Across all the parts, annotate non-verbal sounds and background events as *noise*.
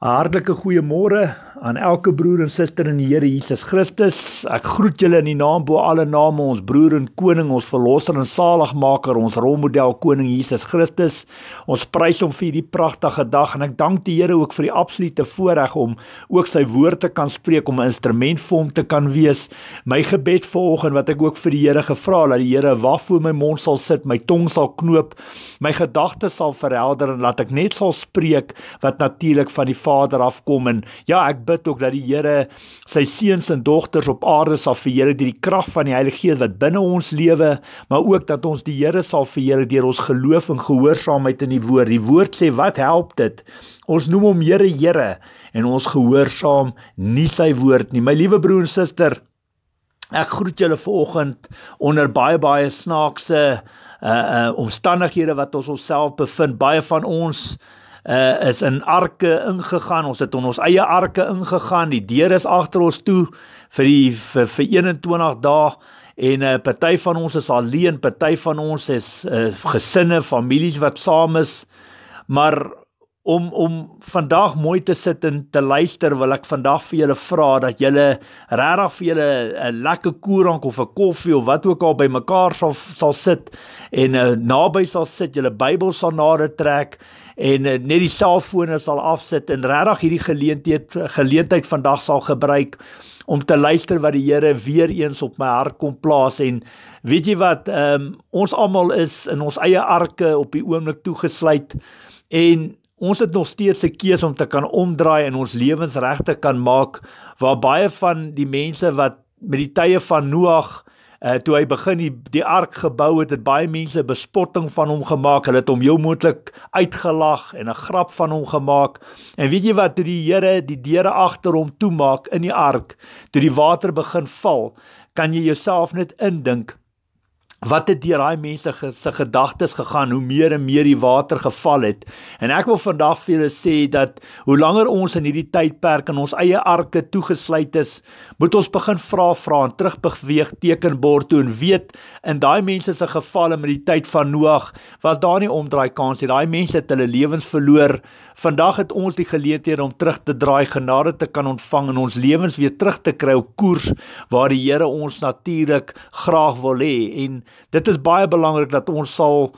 Hartlike goeiemôre aan elke broer en suster in die Here Jesus Christus. Ek groet julle in die naam bo alle name, ons broer en koning, ons verlosser en saligmaker, ons rolmodel koning Jesus Christus. Ons prys hom vir hierdie pragtige dag en ek dank die Here ook vir die absolute voorreg om ook sy woord te kan spreek om 'n instrument vir hom te kan wees. My gebed vanoggend wat ek ook vir die Here gevra het, dat die Here wag voor my mond sal sit, my tong sal knoop, my gedagtes sal verhelder en laat ek net sal spreek wat natuurlik van die Vader afkom en ja, ek bid ook dat die Here sy seuns en dogters op aarde sal verheer deur die krag van die Heilige Gees wat binne ons lewe, maar ook dat ons die Here sal verheer deur ons geloof en gehoorsaamheid in die woord. Die woord sê wat help dit? Ons noem hom Here Here en ons gehoorsaam nie sy woord nie. My liewe broer en suster, ek groet julle vanoggend onder baie baie snaakse uh uh omstandighede wat ons onsself bevind. Baie van ons uh uh, is in arke ingegaan. Ons het in ons eie arke ingegaan. Die deure is agter ons toe vir die vir, vir 21 dae en 'n uh, eh, party van ons is alleen, party van ons is uh, gesinne, families wat saam is. Maar om om vandag mooi te sit en te luister wil ek vandag vir julle vra dat julle regtig vir julle 'n lekker koerank of 'n koffie of wat ook al bymekaar sal sal sit en uh, naby sal sit, julle Bybel sal nader trek en eh, net die selfone sal afsit en regtig hierdie geleentheid geleentheid vandag sal gebruik om te luister wat die Here weer eens op my hart kom plaas en weet jy wat um, ons almal is in ons eie arke op die oomblik toegesluit en ons het nog steeds 'n keuse om te kan omdraai en ons lewens regte kan maak waar baie van die mense wat met die tye van Noag uh, toe hy begin die, die ark gebou het, het baie mense bespotting van hom gemaak. Hulle het hom jou moontlik uitgelag en 'n grap van hom gemaak. En weet jy wat? Toe die Here die deure agter hom toemaak in die ark, toe die water begin val, kan jy jouself net indink wat het deur daai mense ge, se gedagtes gegaan hoe meer en meer die water geval het en ek wil vandag vir julle sê dat hoe langer ons in hierdie tydperk in ons eie arke toegesluit is moet ons begin vra vra en terugbeweeg tekenbord toe en weet in daai mense se geval in die tyd van Noag was daar nie omdraai kans nie daai mense het hulle lewens verloor Vandag het ons die geleentheid om terug te draai, genade te kan ontvang en ons lewens weer terug te kry op koers waar die Here ons natuurlik graag wil hê en dit is baie belangrik dat ons sal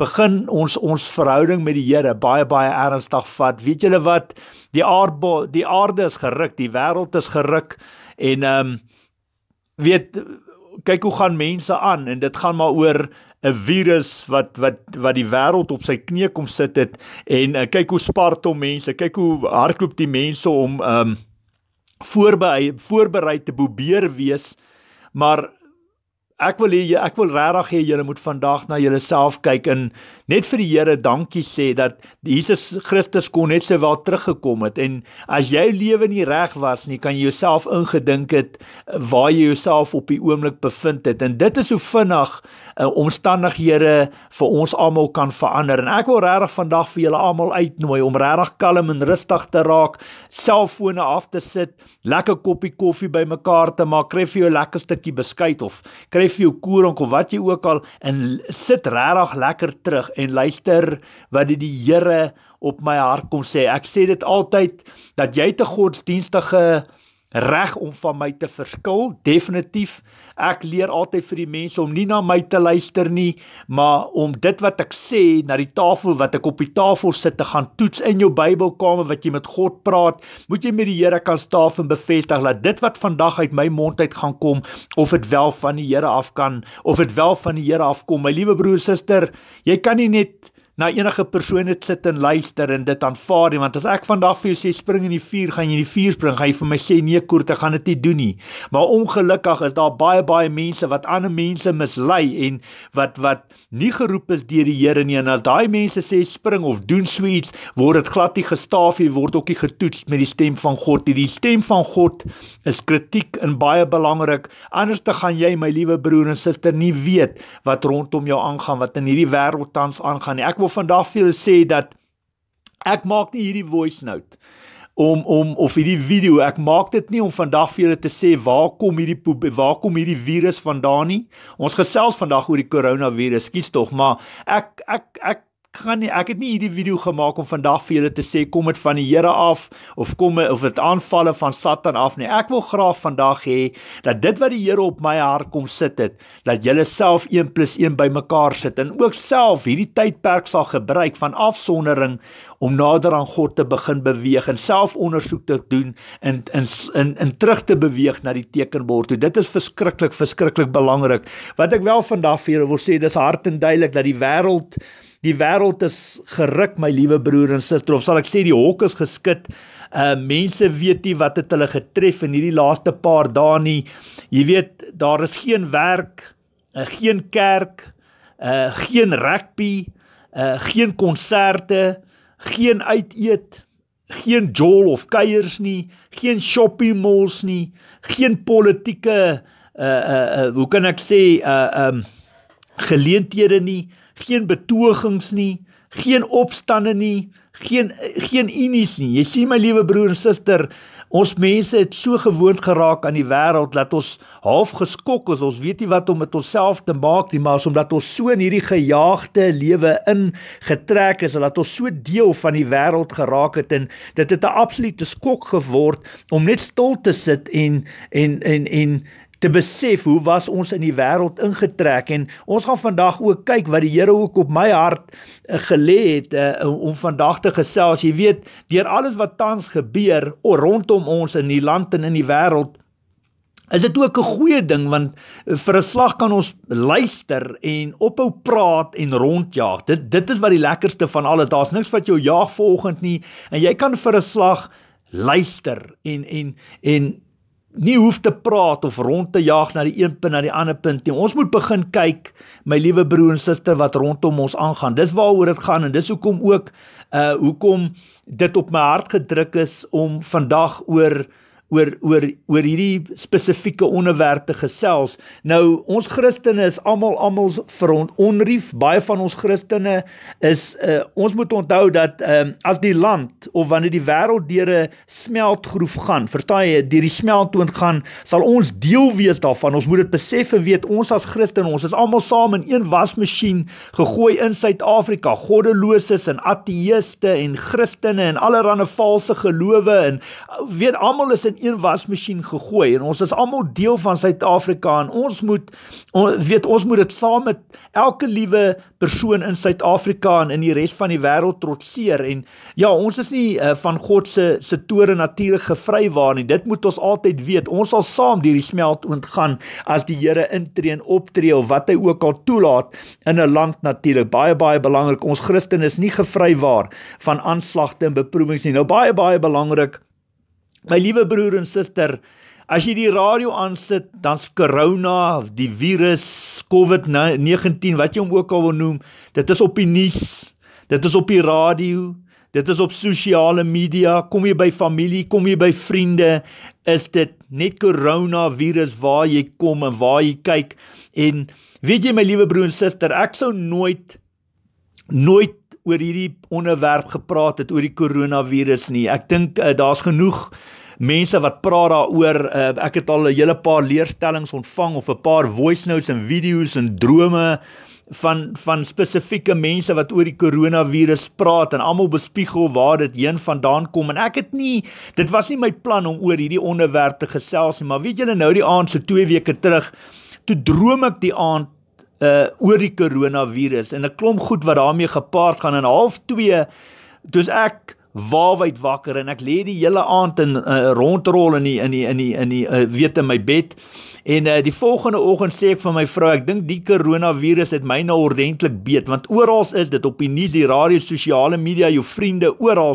begin ons ons verhouding met die Here baie baie ernstig vat. Weet julle wat? Die aarde die aarde is geruk, die wêreld is geruk en ehm um, weet kyk hoe gaan mense aan en dit gaan maar oor 'n virus wat wat wat die wêreld op sy knie kom sit het en uh, kyk hoe spart hom mense, kyk hoe hardloop die mense om um ehm, voorberei voorberei te probeer wees. Maar ek wil hier ek wil regtig hê julle moet vandag na julleself kyk en net vir die Here dankie sê dat Jesus Christus kon net sy wel teruggekom het en as jou lewe nie reg was nie kan jy jouself ingedink het eh, waar jy jouself op die oomblik bevind het en dit is hoe vinnig uh, omstandighede vir ons almal kan verander. En ek wil regtig vandag vir julle almal uitnooi om regtig kalm en rustig te raak, selffone af te sit, lekker koppie koffie bymekaar te maak, kry vir jou lekker stukkie beskuit of kry vir jou koring of wat jy ook al en sit regtig lekker terug en luister wat die, die Here op my hart kom sê. Ek sê dit altyd dat jy te godsdienstige reg om van my te verskil, definitief. Ek leer altyd vir die mense om nie na my te luister nie, maar om dit wat ek sê na die tafel wat ek op die tafel sit te gaan toets in jou Bybelkamer wat jy met God praat, moet jy met die Here kan staaf en bevestig dat dit wat vandag uit my mond uit gaan kom of dit wel van die Here af kan of dit wel van die Here afkom. My liewe broer, suster, jy kan nie net na enige persoon wat sit en luister en dit aanvaar nie want as ek vandag vir jou sê spring in die vuur gaan jy in die vuur spring gaan jy vir my sê nee koer te gaan dit nie doen nie maar ongelukkig is daar baie baie mense wat ander mense mislei en wat wat nie geroep is deur die Here nie en as daai mense sê spring of doen sweet word dit glad nie gestaaf jy word ook nie getoets met die stem van God nie die stem van God is kritiek en baie belangrik anders te gaan jy my liewe broer en suster nie weet wat rondom jou aangaan wat in hierdie wêreld tans aangaan nie ek wil vandag vir julle sê dat ek maak nie hierdie voice note om om of hierdie video ek maak dit nie om vandag vir julle te sê waar kom hierdie waar kom hierdie virus vandaan nie ons gesels vandag oor die koronavirus skuis tog maar ek ek ek gaan nie ek het nie hierdie video gemaak om vandag vir julle te sê kom dit van die Here af of kom dit of dit aanvalle van Satan af nie. Ek wil graag vandag hê dat dit wat die Here op my hart kom sit het, dat julle self 1 + 1 bymekaar sit en ook self hierdie tydperk sal gebruik van afsondering om nader aan God te begin beweeg en self ondersoek te doen en in in in terug te beweeg na die tekenbord toe. Dit is verskriklik verskriklik belangrik. Wat ek wel vandag vir julle wil sê, dis hart en duidelik dat die wêreld Die wêreld is geruk, my liewe broer en suster, of sal ek sê die hok is geskit. Uh mense weet nie wat het hulle getref in hierdie laaste paar dae nie. Jy weet, daar is geen werk, uh, geen kerk, uh geen rugby, uh geen konserte, geen uiteet, geen jol of kuiers nie, geen shopping malls nie, geen politieke uh uh, uh hoe kan ek sê uh um geleenthede nie geen betogings nie, geen opstande nie, geen geen unies nie. Jy sien my liewe broer en suster, ons mense het so gewoond geraak aan die wêreld dat ons half geskok is. Ons weet nie wat om met onsself te maak nie, maar omdat ons so in hierdie gejaagde lewe ingetrek is, dat ons so deel van die wêreld geraak het en dit het 'n absolute skok geword om net stil te sit en en en en, en te besef hoe was ons in die wêreld ingetrek en ons gaan vandag ook kyk wat die Here ook op my hart uh, gelê het uh, om vandag te gesels. Jy weet, deur alles wat tans gebeur rondom ons in die land en in die wêreld is dit ook 'n goeie ding want eh, vir 'n slag kan ons luister en ophou praat en rondjaag. Dit dit is wat die lekkerste van alles. Daar's niks wat jou jaag vanoggend nie en jy kan vir 'n slag luister en en en nie hoef te praat of rond te jaag na die een punt na die ander punt nie. Ons moet begin kyk, my liewe broer en suster wat rondom ons aangaan. Dis waaroor dit gaan en dis hoekom ook uh hoekom dit op my hart gedruk is om vandag oor uh oor oor oor hierdie spesifieke onderwerp te gesels. Nou ons Christene is almal almal veronrief. Baie van ons Christene is uh, ons moet onthou dat um, as die land of wanneer die wêreld deur 'n smeltgroef gaan, vertaai jy, deur die smeltoon gaan, sal ons deel wees daarvan. Ons moet dit besef en weet ons as Christene, ons is almal saam in een wasmasjien gegooi in Suid-Afrika. Goddeloses en ateëste en Christene en allerlei valse gelowe en weet almal is in een wasmasjien gegooi en ons is almal deel van Suid-Afrika en ons moet ons weet ons moet dit saam met elke liewe persoon in Suid-Afrika en in die res van die wêreld trotseer en ja ons is nie uh, van God se se tore natuurlik gevry waar nie dit moet ons altyd weet ons sal saam hierdie smelt ontgaan as die Here intree en optree of wat hy ook al toelaat in 'n land natuurlik baie baie belangrik ons Christen is nie gevry waar van aanslagte en beproewings nie nou baie baie belangrik My liewe broer en suster, as jy die radio aansit, dan's corona, die virus, COVID-19, wat jy hom ook al wil noem, dit is op die nuus, dit is op die radio, dit is op sosiale media, kom jy by familie, kom jy by vriende, is dit net corona virus waar jy kom en waar jy kyk en weet jy my liewe broer en suster, ek sou nooit nooit oor hierdie onderwerp gepraat het oor die koronavirus nie. Ek dink uh, daar's genoeg mense wat praat daaroor. Uh, ek het al 'n hele paar leerstellings ontvang of 'n paar voice notes en video's en drome van van spesifieke mense wat oor die koronavirus praat en almal bespiegel waar dit heen vandaan kom en ek het nie dit was nie my plan om oor hierdie onderwerp te gesels nie maar weet julle nou die aand se so 2 weke terug toe droom ek die aand uh oor die koronavirus en 'n klomp goed wat daarmee gepaard gaan in half 2 toe ek waawyd wakker en ek lê die hele aand in uh, rondrol in die, in die, in die, in die, uh, weet in my bed en uh, die volgende oggend sê ek vir my vrou ek dink die koronavirus het my nou ordentlik beet want oral is dit op die nuus die radio sosiale media jou vriende oral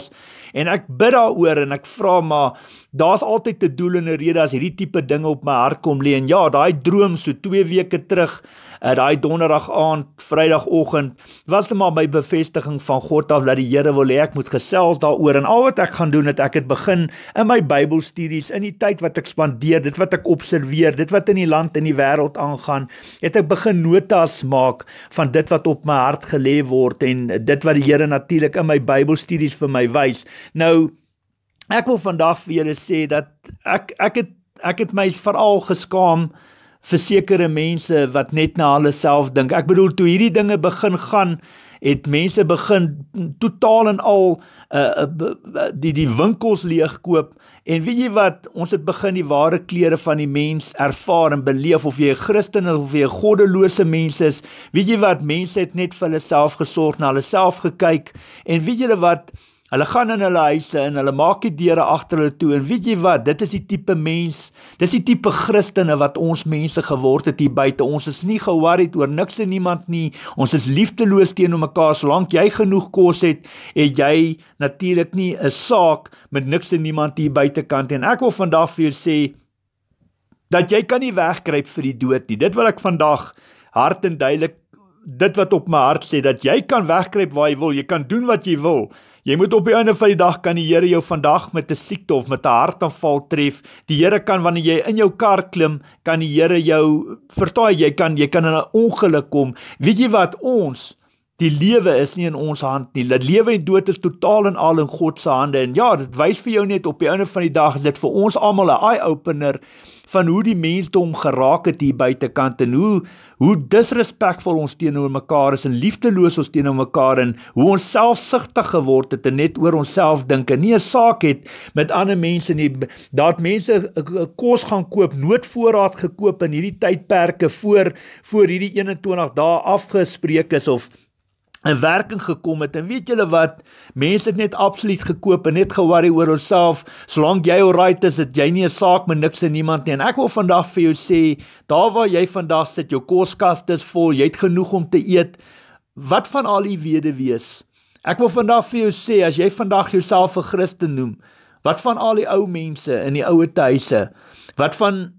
en ek bid daaroor en ek vra maar daar's altyd 'n doel en 'n rede as hierdie tipe dinge op my hart kom lê en ja daai droom so 2 weke terug uh, daai donderdag aand, Vrydagoggend was dit maar my bevestiging van God af dat die Here wil hê ek moet gesels daaroor en al wat ek gaan doen het ek het begin in my Bybelstudies in die tyd wat ek spandeer, dit wat ek observeer, dit wat in die land en die wêreld aangaan, het ek begin notas maak van dit wat op my hart gelê word en dit wat die Here natuurlik in my Bybelstudies vir my wys. Nou ek wil vandag vir julle sê dat ek ek het ek het my veral geskaam uh vir sekere mense wat net na hulle self dink. Ek bedoel toe hierdie dinge begin gaan, het mense begin totaal en al uh, die die winkels leegkoop en weet jy wat, ons het begin die ware kleure van die mens ervaar en beleef of jy 'n Christen is of jy 'n goddelose mens is. Weet jy wat, mense het net vir hulle self gesorg, na hulle self gekyk en weet julle wat, Hulle gaan in hulle huise en hulle maak die deure agter hulle toe en weet jy wat dit is die tipe mens dis die tipe Christene wat ons mense geword het hier buite ons is nie ge-worried oor niks en niemand nie ons is liefdeloos teenoor mekaar solank jy genoeg kos het het jy natuurlik nie 'n saak met niks en niemand hier buitekant en ek wil vandag vir jou sê dat jy kan nie wegkruip vir die dood nie dit wil ek vandag hart en duidelik dit wat op my hart sê dat jy kan wegkruip waar jy wil jy kan doen wat jy wil Jy moet op die einde van die dag kan die Here jou vandag met 'n siekte of met 'n hartaanval tref. Die Here kan wanneer jy in jou kar klim, kan die Here jou vertaai, jy kan jy kan in 'n ongeluk kom. Weet jy wat ons Die lewe is nie in ons hand nie. Die lewe en dood is totaal en al in God se hande. En ja, dit wys vir jou net op die einde van die dag is dit vir ons almal 'n eye opener van hoe die mensdom geraak het hier buitekant en hoe hoe disrespekvol ons teenoor mekaar is en liefdeloos ons teenoor mekaar en hoe ons selfsugtig geword het en net oor onsself dink en nie 'n saak het met ander mense nie. Daar't mense kos gaan koop, noodvoorraad gekoop in hierdie tydperke voor voor hierdie 21 dae afgespreek is of in werking gekom het en weet julle wat mense het net absoluut gekoop en net ge-worry oor hulself solank jy alright is dit jy nie 'n saak met niks en niemand nie en ek wil vandag vir jou sê daar waar jy vandag sit jou koskas is vol jy het genoeg om te eet wat van al die weduwees ek wil vandag vir jou sê as jy vandag jouself 'n Christen noem wat van al die ou mense in die ouer tuise wat van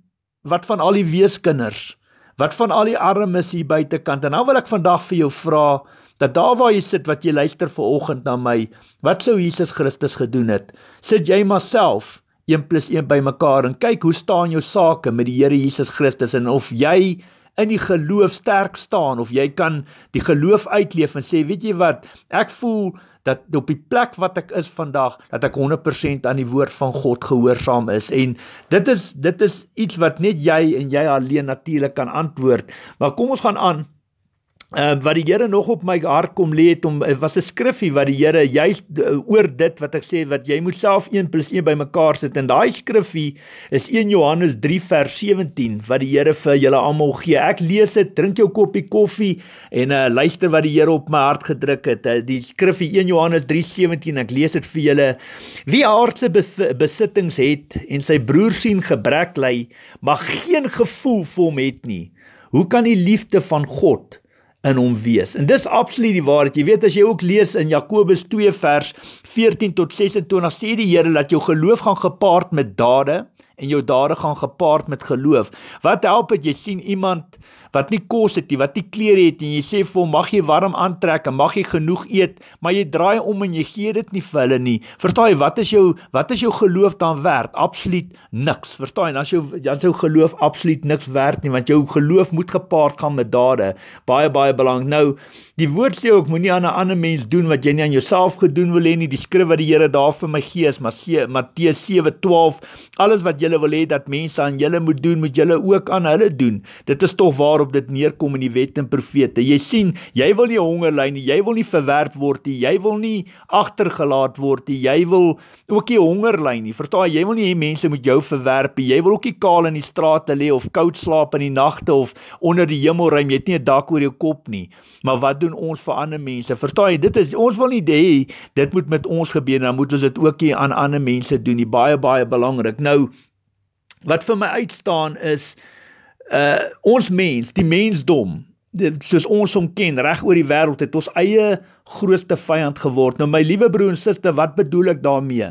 wat van al die weeskinders wat van al die armes hier buitekant en nou wil ek vandag vir jou vra dat daar waar jy sit wat jy luister vanoggend na my, wat sou Jesus Christus gedoen het? Sit jy maar self 1 + 1 bymekaar en kyk hoe staan jou sake met die Here Jesus Christus en of jy in die geloof sterk staan of jy kan die geloof uitleef en sê weet jy wat ek voel dat op die plek wat ek is vandag dat ek 100% aan die woord van God gehoorsaam is en dit is dit is iets wat net jy en jy alleen natuurlik kan antwoord maar kom ons gaan aan Uh, wat die Here nog op my hart kom lê het om uh, was 'n skriffie wat die Here juis uh, oor dit wat ek sê wat jy moet self 1 + 1 bymekaar sit en daai skriffie is 1 Johannes 3 vers 17 wat die Here vir julle almal gee. Ek lees dit, drink jou koppie koffie en uh, luister wat die Here op my hart gedruk het. Uh, die skriffie 1 Johannes 3 17 ek lees dit vir julle. Wie aardse besittings het en sy broer sien gebrek ly, mag geen gevoel vir hom het nie. Hoe kan die liefde van God in hom wees. En dis absoluut die waarheid. Jy weet as jy ook lees in Jakobus 2 vers 14 tot 26 sê die Here dat jou geloof gaan gepaard met dade en jou dade gaan gepaard met geloof. Wat help dit jy sien iemand wat nie kos het nie, wat nie klere het nie. Jy sê vir hom mag jy warm aantrek en mag jy genoeg eet, maar jy draai om en jy gee dit nie vir hulle nie. Verstaan jy wat is jou wat is jou geloof dan werd? Absoluut niks. Verstaan jy? Dan sou dan sou geloof absoluut niks werd nie want jou geloof moet gepaard gaan met dade. Baie baie belangrik. Nou, die woord sê ook moenie aan 'n ander mens doen wat jy nie aan jouself gedoen wil hê nie. Die skrif wat die Here daar vir my gee is Matteus 7:12. Alles wat jy wil hê dat mense aan jou moet doen, moet jy ook aan hulle doen. Dit is tog waar waarop dit neerkom in die wet en profete. Jy sien, jy wil nie honger ly nie, jy wil nie verwerp word nie, jy wil nie agtergelaat word nie, jy wil ook nie honger ly nie. Verstaan jy, jy wil nie hê mense moet jou verwerp nie. Jy wil ook nie kaal in die strate lê of koud slaap in die nagte of onder die hemelruim, jy het nie 'n dak oor jou kop nie. Maar wat doen ons vir ander mense? Verstaan jy, dit is ons wil nie hê dit moet met ons gebeur, dan moet ons dit ook nie aan ander mense doen nie. Baie baie belangrik. Nou wat vir my uitstaan is uh ons mens, die mensdom, dit, soos ons hom ken reg oor die wêreld het ons eie grootste vyand geword. Nou my liewe broer en suster, wat bedoel ek daarmee?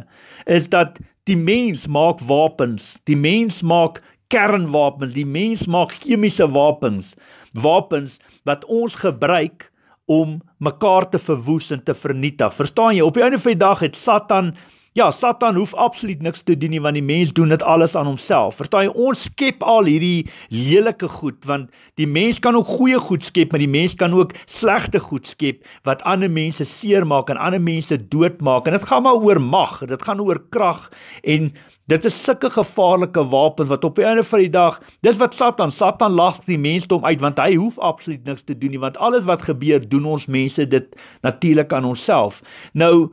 Is dat die mens maak wapens, die mens maak kernwapens, die mens maak chemiese wapens, wapens wat ons gebruik om mekaar te verwoes en te vernietig. Verstaan jy? Op die einde van die dag het Satan Ja, Satan hoef absoluut niks te doen nie want die mens doen dit alles aan homself. Vertaai ons skep al hierdie lelike goed want die mens kan ook goeie goed skep, maar die mens kan ook slegte goed skep wat ander mense seermaak en ander mense doodmaak. En dit gaan maar oor mag, dit gaan oor krag en dit is sulke gevaarlike wapen wat op die einde van die dag, dis wat Satan, Satan lag die mensdom uit want hy hoef absoluut niks te doen nie want alles wat gebeur doen ons mense dit natuurlik aan onsself. Nou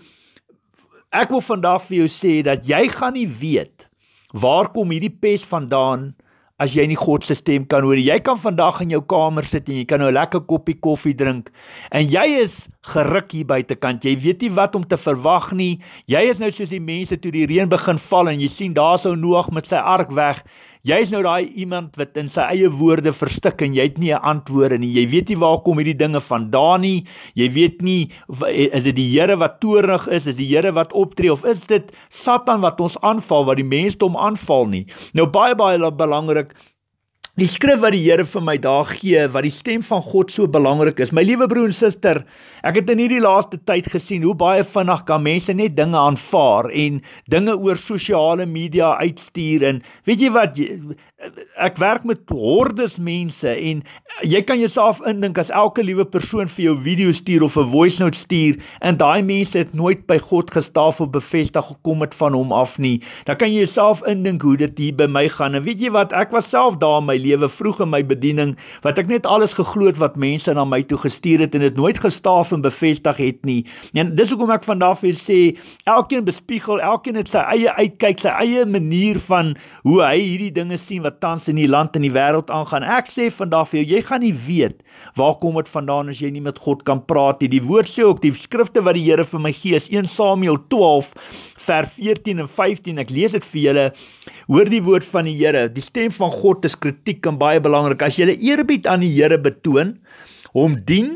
Ek wil vandag vir jou sê dat jy gaan nie weet waar kom hierdie pes vandaan as jy nie God se stem kan hoor. Jy kan vandag in jou kamer sit en jy kan nou 'n lekker koppie koffie drink en jy is geruk hier buitekant. Jy weet nie wat om te verwag nie. Jy is nou soos die mense toe die reën begin val en jy sien daar sou Noag met sy ark weg Jy's nou daai iemand wat in sy eie woorde verstik en jy het nie 'n antwoord nie. Jy weet nie waar kom hierdie dinge vandaan nie. Jy weet nie is dit die Here wat toornig is, is die Here wat optree of is dit Satan wat ons aanval, wat die mense hom aanval nie. Nou baie baie belangrik, die skrif wat die Here vir my daag gee wat die stem van God so belangrik is. My liewe broer en suster, ek het in hierdie laaste tyd gesien hoe baie vinnig kan mense net dinge aanvaar en dinge oor sosiale media uitstuur en weet jy wat ek werk met hordes mense en jy kan jouself indink as elke liewe persoon vir jou video stuur of 'n voice note stuur en daai mense het nooit by God gestaaf of bevestig gekom het van hom af nie dan kan jy jouself indink hoe dit hier by my gaan en weet jy wat ek was self daar in my lewe vroeg in my bediening wat ek net alles geglo het wat mense na my toe gestuur het en dit nooit gestaaf en bevestig het nie en dis hoekom ek vandag vir sê elkeen bespiegel elkeen het sy eie uitkyk sy eie manier van hoe hy hierdie dinge sien wat tans in die land en die wêreld aangaan. Ek sê vandag vir jou, jy gaan nie weet waar kom dit vandaan as jy nie met God kan praat nie. Die woord sê ook die skrifte wat die Here vir my gee is 1 Samuel 12 vers 14 en 15. Ek lees dit vir julle. Hoor die woord van die Here. Die stem van God is kritiek en baie belangrik. As jy eerbied aan die Here betoon, hom dien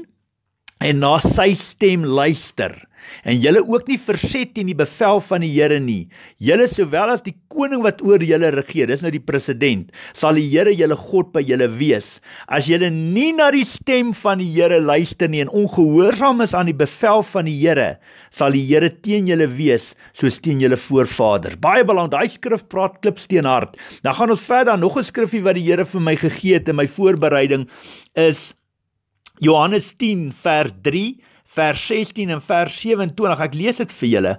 en na sy stem luister en julle ook nie verset teen die bevel van die Here nie. Julle sowel as die koning wat oor julle regeer, dis nou die president, sal die Here julle God by julle wees. As julle nie na die stem van die Here luister nie en ongehoorsaam is aan die bevel van die Here, sal die Here teen julle wees soos teen julle voorvaders. Baie belangrik, daai skrif praat klipsteenhard. Nou gaan ons verder aan nog 'n skrifgie wat die Here vir my gegee het in my voorbereiding is Johannes 10 vers 3 vers 16 en vers 27. Ek lees dit vir julle.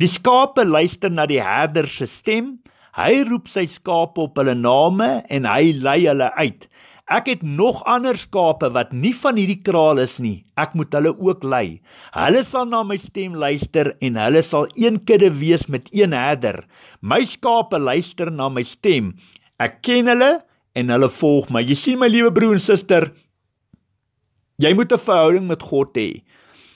Die skape luister na die herder se stem. Hy roep sy skape op hulle name en hy lei hulle uit. Ek het nog ander skape wat nie van hierdie kraal is nie. Ek moet hulle ook lei. Hulle sal na my stem luister en hulle sal een kudde wees met een herder. My skape luister na my stem. Ek ken hulle en hulle volg my. Jy sien my liewe broer en suster, jy moet 'n verhouding met God hê.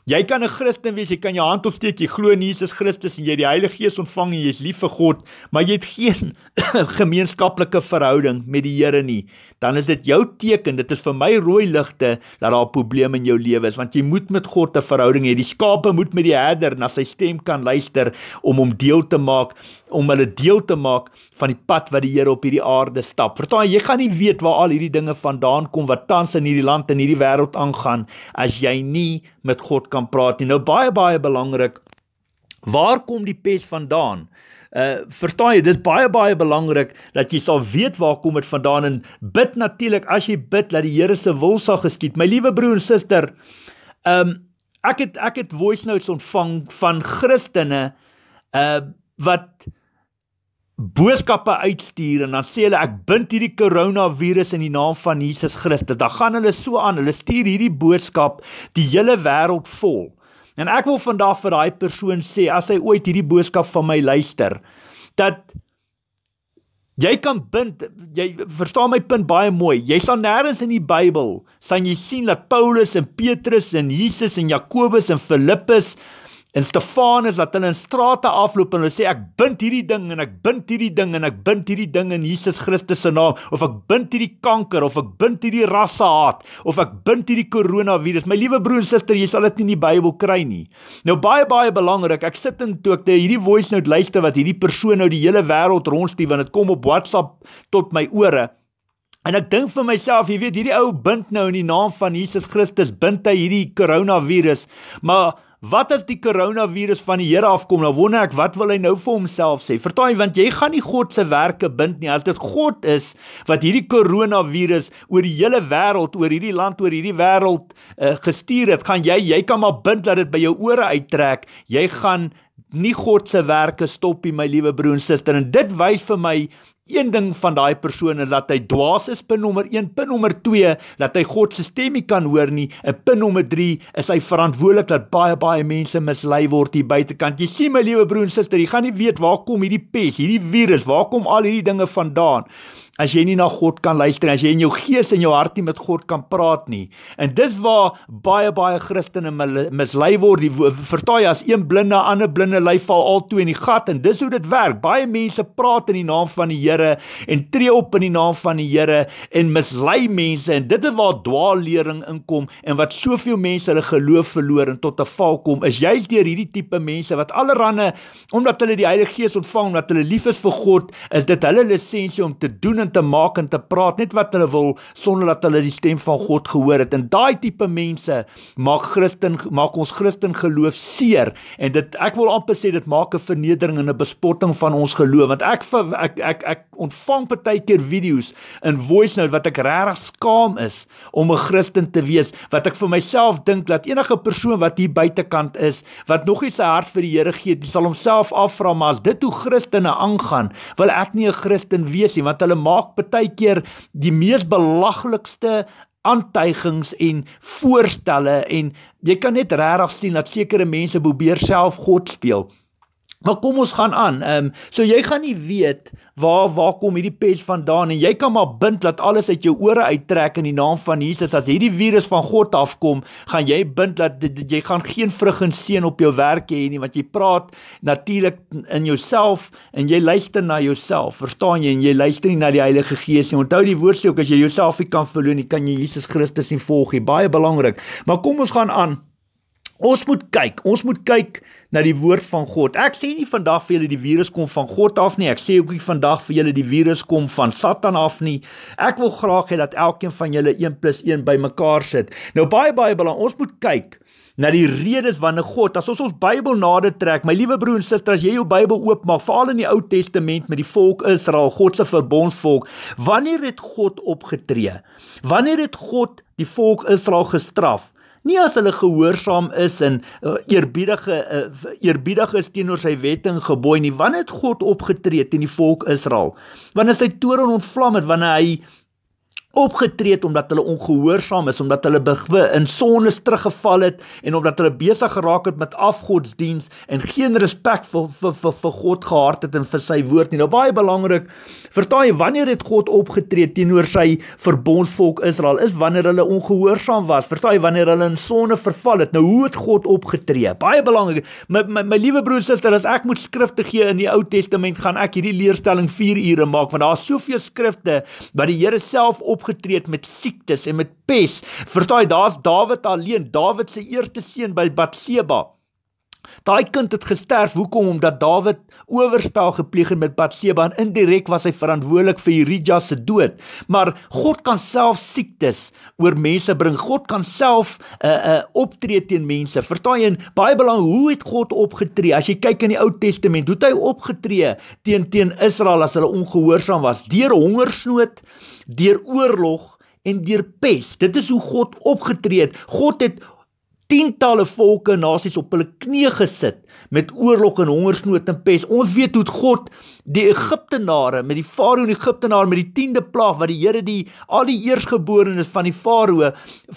Jy kan 'n Christen wees, jy kan jou hand opsteek, jy glo in Jesus Christus en jy het die Heilige Gees ontvang en jy's lief vir God, maar jy het geen *coughs* gemeenskaplike verhouding met die Here nie dan is dit jou teken. Dit is vir my rooi ligte dat daar 'n probleem in jou lewe is want jy moet met God 'n verhouding hê. Die skape moet met die herder na sy stem kan luister om hom deel te maak, om hulle deel te maak van die pad wat die Here op hierdie aarde stap. Vertel jy gaan nie weet waar al hierdie dinge vandaan kom wat tans in hierdie land en hierdie wêreld aangaan as jy nie met God kan praat nie. Nou baie baie belangrik. Waar kom die pes vandaan? Eh, verstaan jy, dit is baie baie belangrik dat jy sal weet waar kom dit vandaan en bid natuurlik as jy bid dat die Here se wil sal geskied. My liewe broer en suster, ehm um, ek het ek het voice notes ontvang van Christene uh wat boodskappe uitstuur en dan sê hulle ek bind hierdie koronavirus in die naam van Jesus Christus. Dan gaan hulle so aan, hulle stuur hierdie boodskap die hele wêreld vol. En ek wil vandag vir daai persoon sê as hy ooit hierdie boodskap van my luister dat jy kan bind jy verstaan my punt baie mooi. Jy sal nêrens in die Bybel sien jy sien dat Paulus en Petrus en Jesus en Jakobus en Filippus En Stefanus laat hulle in strate afloop en hulle sê ek bind hierdie ding en ek bind hierdie ding en ek bind hierdie ding in Jesus Christus se naam of ek bind hierdie kanker of ek bind hierdie rassehaat of ek bind hierdie koronavirus. My liewe broer en suster, jy sal dit nie in die Bybel kry nie. Nou baie baie belangrik, ek sit in toe ek te hierdie voice note luister wat hierdie persoon nou die hele wêreld rondstuur want dit kom op WhatsApp tot my ore. En ek dink vir myself, jy weet, hierdie ou bind nou in die naam van Jesus Christus bind hy hierdie koronavirus, maar Wat as die koronavirus van die Here afkom? Dan wonder ek wat wil hy nou vir homself sê? Vertaai want jy gaan nie God se werke bind nie. As dit God is wat hierdie koronavirus oor die hele wêreld, oor hierdie land, oor hierdie wêreld uh, gestuur het, gaan jy jy kan maar bind dat dit by jou ore uittrek. Jy gaan nie God se werke stop nie, my liewe broer en suster. En dit wys vir my een ding van daai persone dat hy dwaas is punt nommer 1 punt nommer 2 dat hy God se stem nie kan hoor nie en punt nommer 3 is hy verantwoordelik dat baie baie mense mislei word hier buitekant jy sien my liewe broer en suster jy gaan nie weet waar kom hierdie pes hierdie virus waar kom al hierdie dinge vandaan As jy nie na God kan luister, as jy in jou gees en jou hart nie met God kan praat nie. En dis waar baie baie Christene mislei word. Die vertaai as een blinde aan 'n blinde lei val al twee in die gat en dis hoe dit werk. Baie mense praat in die naam van die Here en tree op in die naam van die Here en mislei mense en dit is waar dwaallering inkom en wat soveel mense hulle geloof verloor en tot 'n val kom. Is jy deur hierdie tipe mense wat allerhande omdat hulle die Heilige Gees ontvang, omdat hulle lief is vir God, is dit hulle lisensie om te doen en te maak en te praat net wat hulle wil sonder dat hulle die stem van God gehoor het. En daai tipe mense maak Christen maak ons Christen geloof seer en dit ek wil amper sê dit maak 'n vernedering en 'n bespotting van ons geloof want ek ek ek, ek, ek ontvang baie keer video's in voice note wat ek regtig skaam is om 'n Christen te wees wat ek vir myself dink dat enige persoon wat hier buitekant is wat nog nie sy hart vir die Here gee het sal homself afvra maar as dit hoe Christene aangaan wil ek nie 'n Christen wees nie want hulle maak maak baie keer die mees belaglikste aantuigings en voorstelle en jy kan net regtig sien dat sekere mense probeer self God speel. Maar kom ons gaan aan. Ehm um, so jy gaan nie weet waar waar kom hierdie pes vandaan en jy kan maar bind dat alles uit jou ore uittrek in die naam van Jesus as hierdie virus van God afkom, gaan jy bind dat, dat, dat jy gaan geen vrug en seën op jou werk hê nie want jy praat natuurlik in jouself en jy luister na jouself. Verstaan jy en jy luister nie na die Heilige Gees nie. Onthou die woord sê ook as jy jouself nie kan verloon nie, kan jy Jesus Christus nie volg nie. Baie belangrik. Maar kom ons gaan aan. Ons moet kyk. Ons moet kyk na die woord van God. Ek sê nie vandag vir julle die virus kom van God af nie. Ek sê ook nie vandag vir julle die virus kom van Satan af nie. Ek wil graag hê dat elkeen van julle 1 + 1 bymekaar sit. Nou baie baie belangrik, ons moet kyk Nou die rede is wanneer God, as ons ons Bybel nader trek, my liewe broer en suster, as jy jou Bybel oopmaak, veral in die Ou Testament met die volk Israel, God se verbondsvolk, wanneer het God opgetree? Wanneer het God die volk Israel gestraf? nie as hulle gehoorsaam is en uh, eerbiedige uh, eerbiedig is teenoor sy wet en gebooi nie wanneer het God opgetree teen die volk Israel wanneer sy toorn ontvlam het wanneer hy opgetree het omdat hulle ongehoorsaam is, omdat hulle in sonde teruggeval het en omdat hulle besig geraak het met afgodsdiens en geen respek vir vir vir, vir God gehad het en vir sy woord nie. Nou baie belangrik, vertaai wanneer het God opgetree teenoor sy verbondsvolk Israel? Is wanneer hulle ongehoorsaam was. Vertaai wanneer hulle in sonde verval het. Nou hoe het God opgetree? Baie belangrik. My my, my liewe broers en susters, as ek moet skrifte gee in die Ou Testament, gaan ek hierdie leerstelling 4 ure maak want daar is soveel skrifte wat die Here self op opgetree het met siektes en met pes. Verstaan jy, daar's Dawid alleen, Dawid se eerste seun by Batseba. Daai kind het gesterf hoekom omdat Dawid oorspel gepleeg het met Batseba en indirek was hy verantwoordelik vir Urija se dood. Maar God kan self siektes oor mense bring. God kan self 'n uh, eh, 'n uh, eh, optree teen mense. Verstaan jy en baie belangrik hoe het God opgetree? As jy kyk in die Ou Testament, hoe het hy opgetree teen teen Israel as hulle ongehoorsaam was? Deur hongersnood, deur oorlog en deur pes. Dit is hoe God opgetree het. God het tientalle volke en nasies op hulle knieë gesit met oorlog en hongersnood en pes. Ons weet hoe God die Egiptenare met die farao en Egiptenaar met die 10de plaag wat die Here die al die eersgeborenes van die farao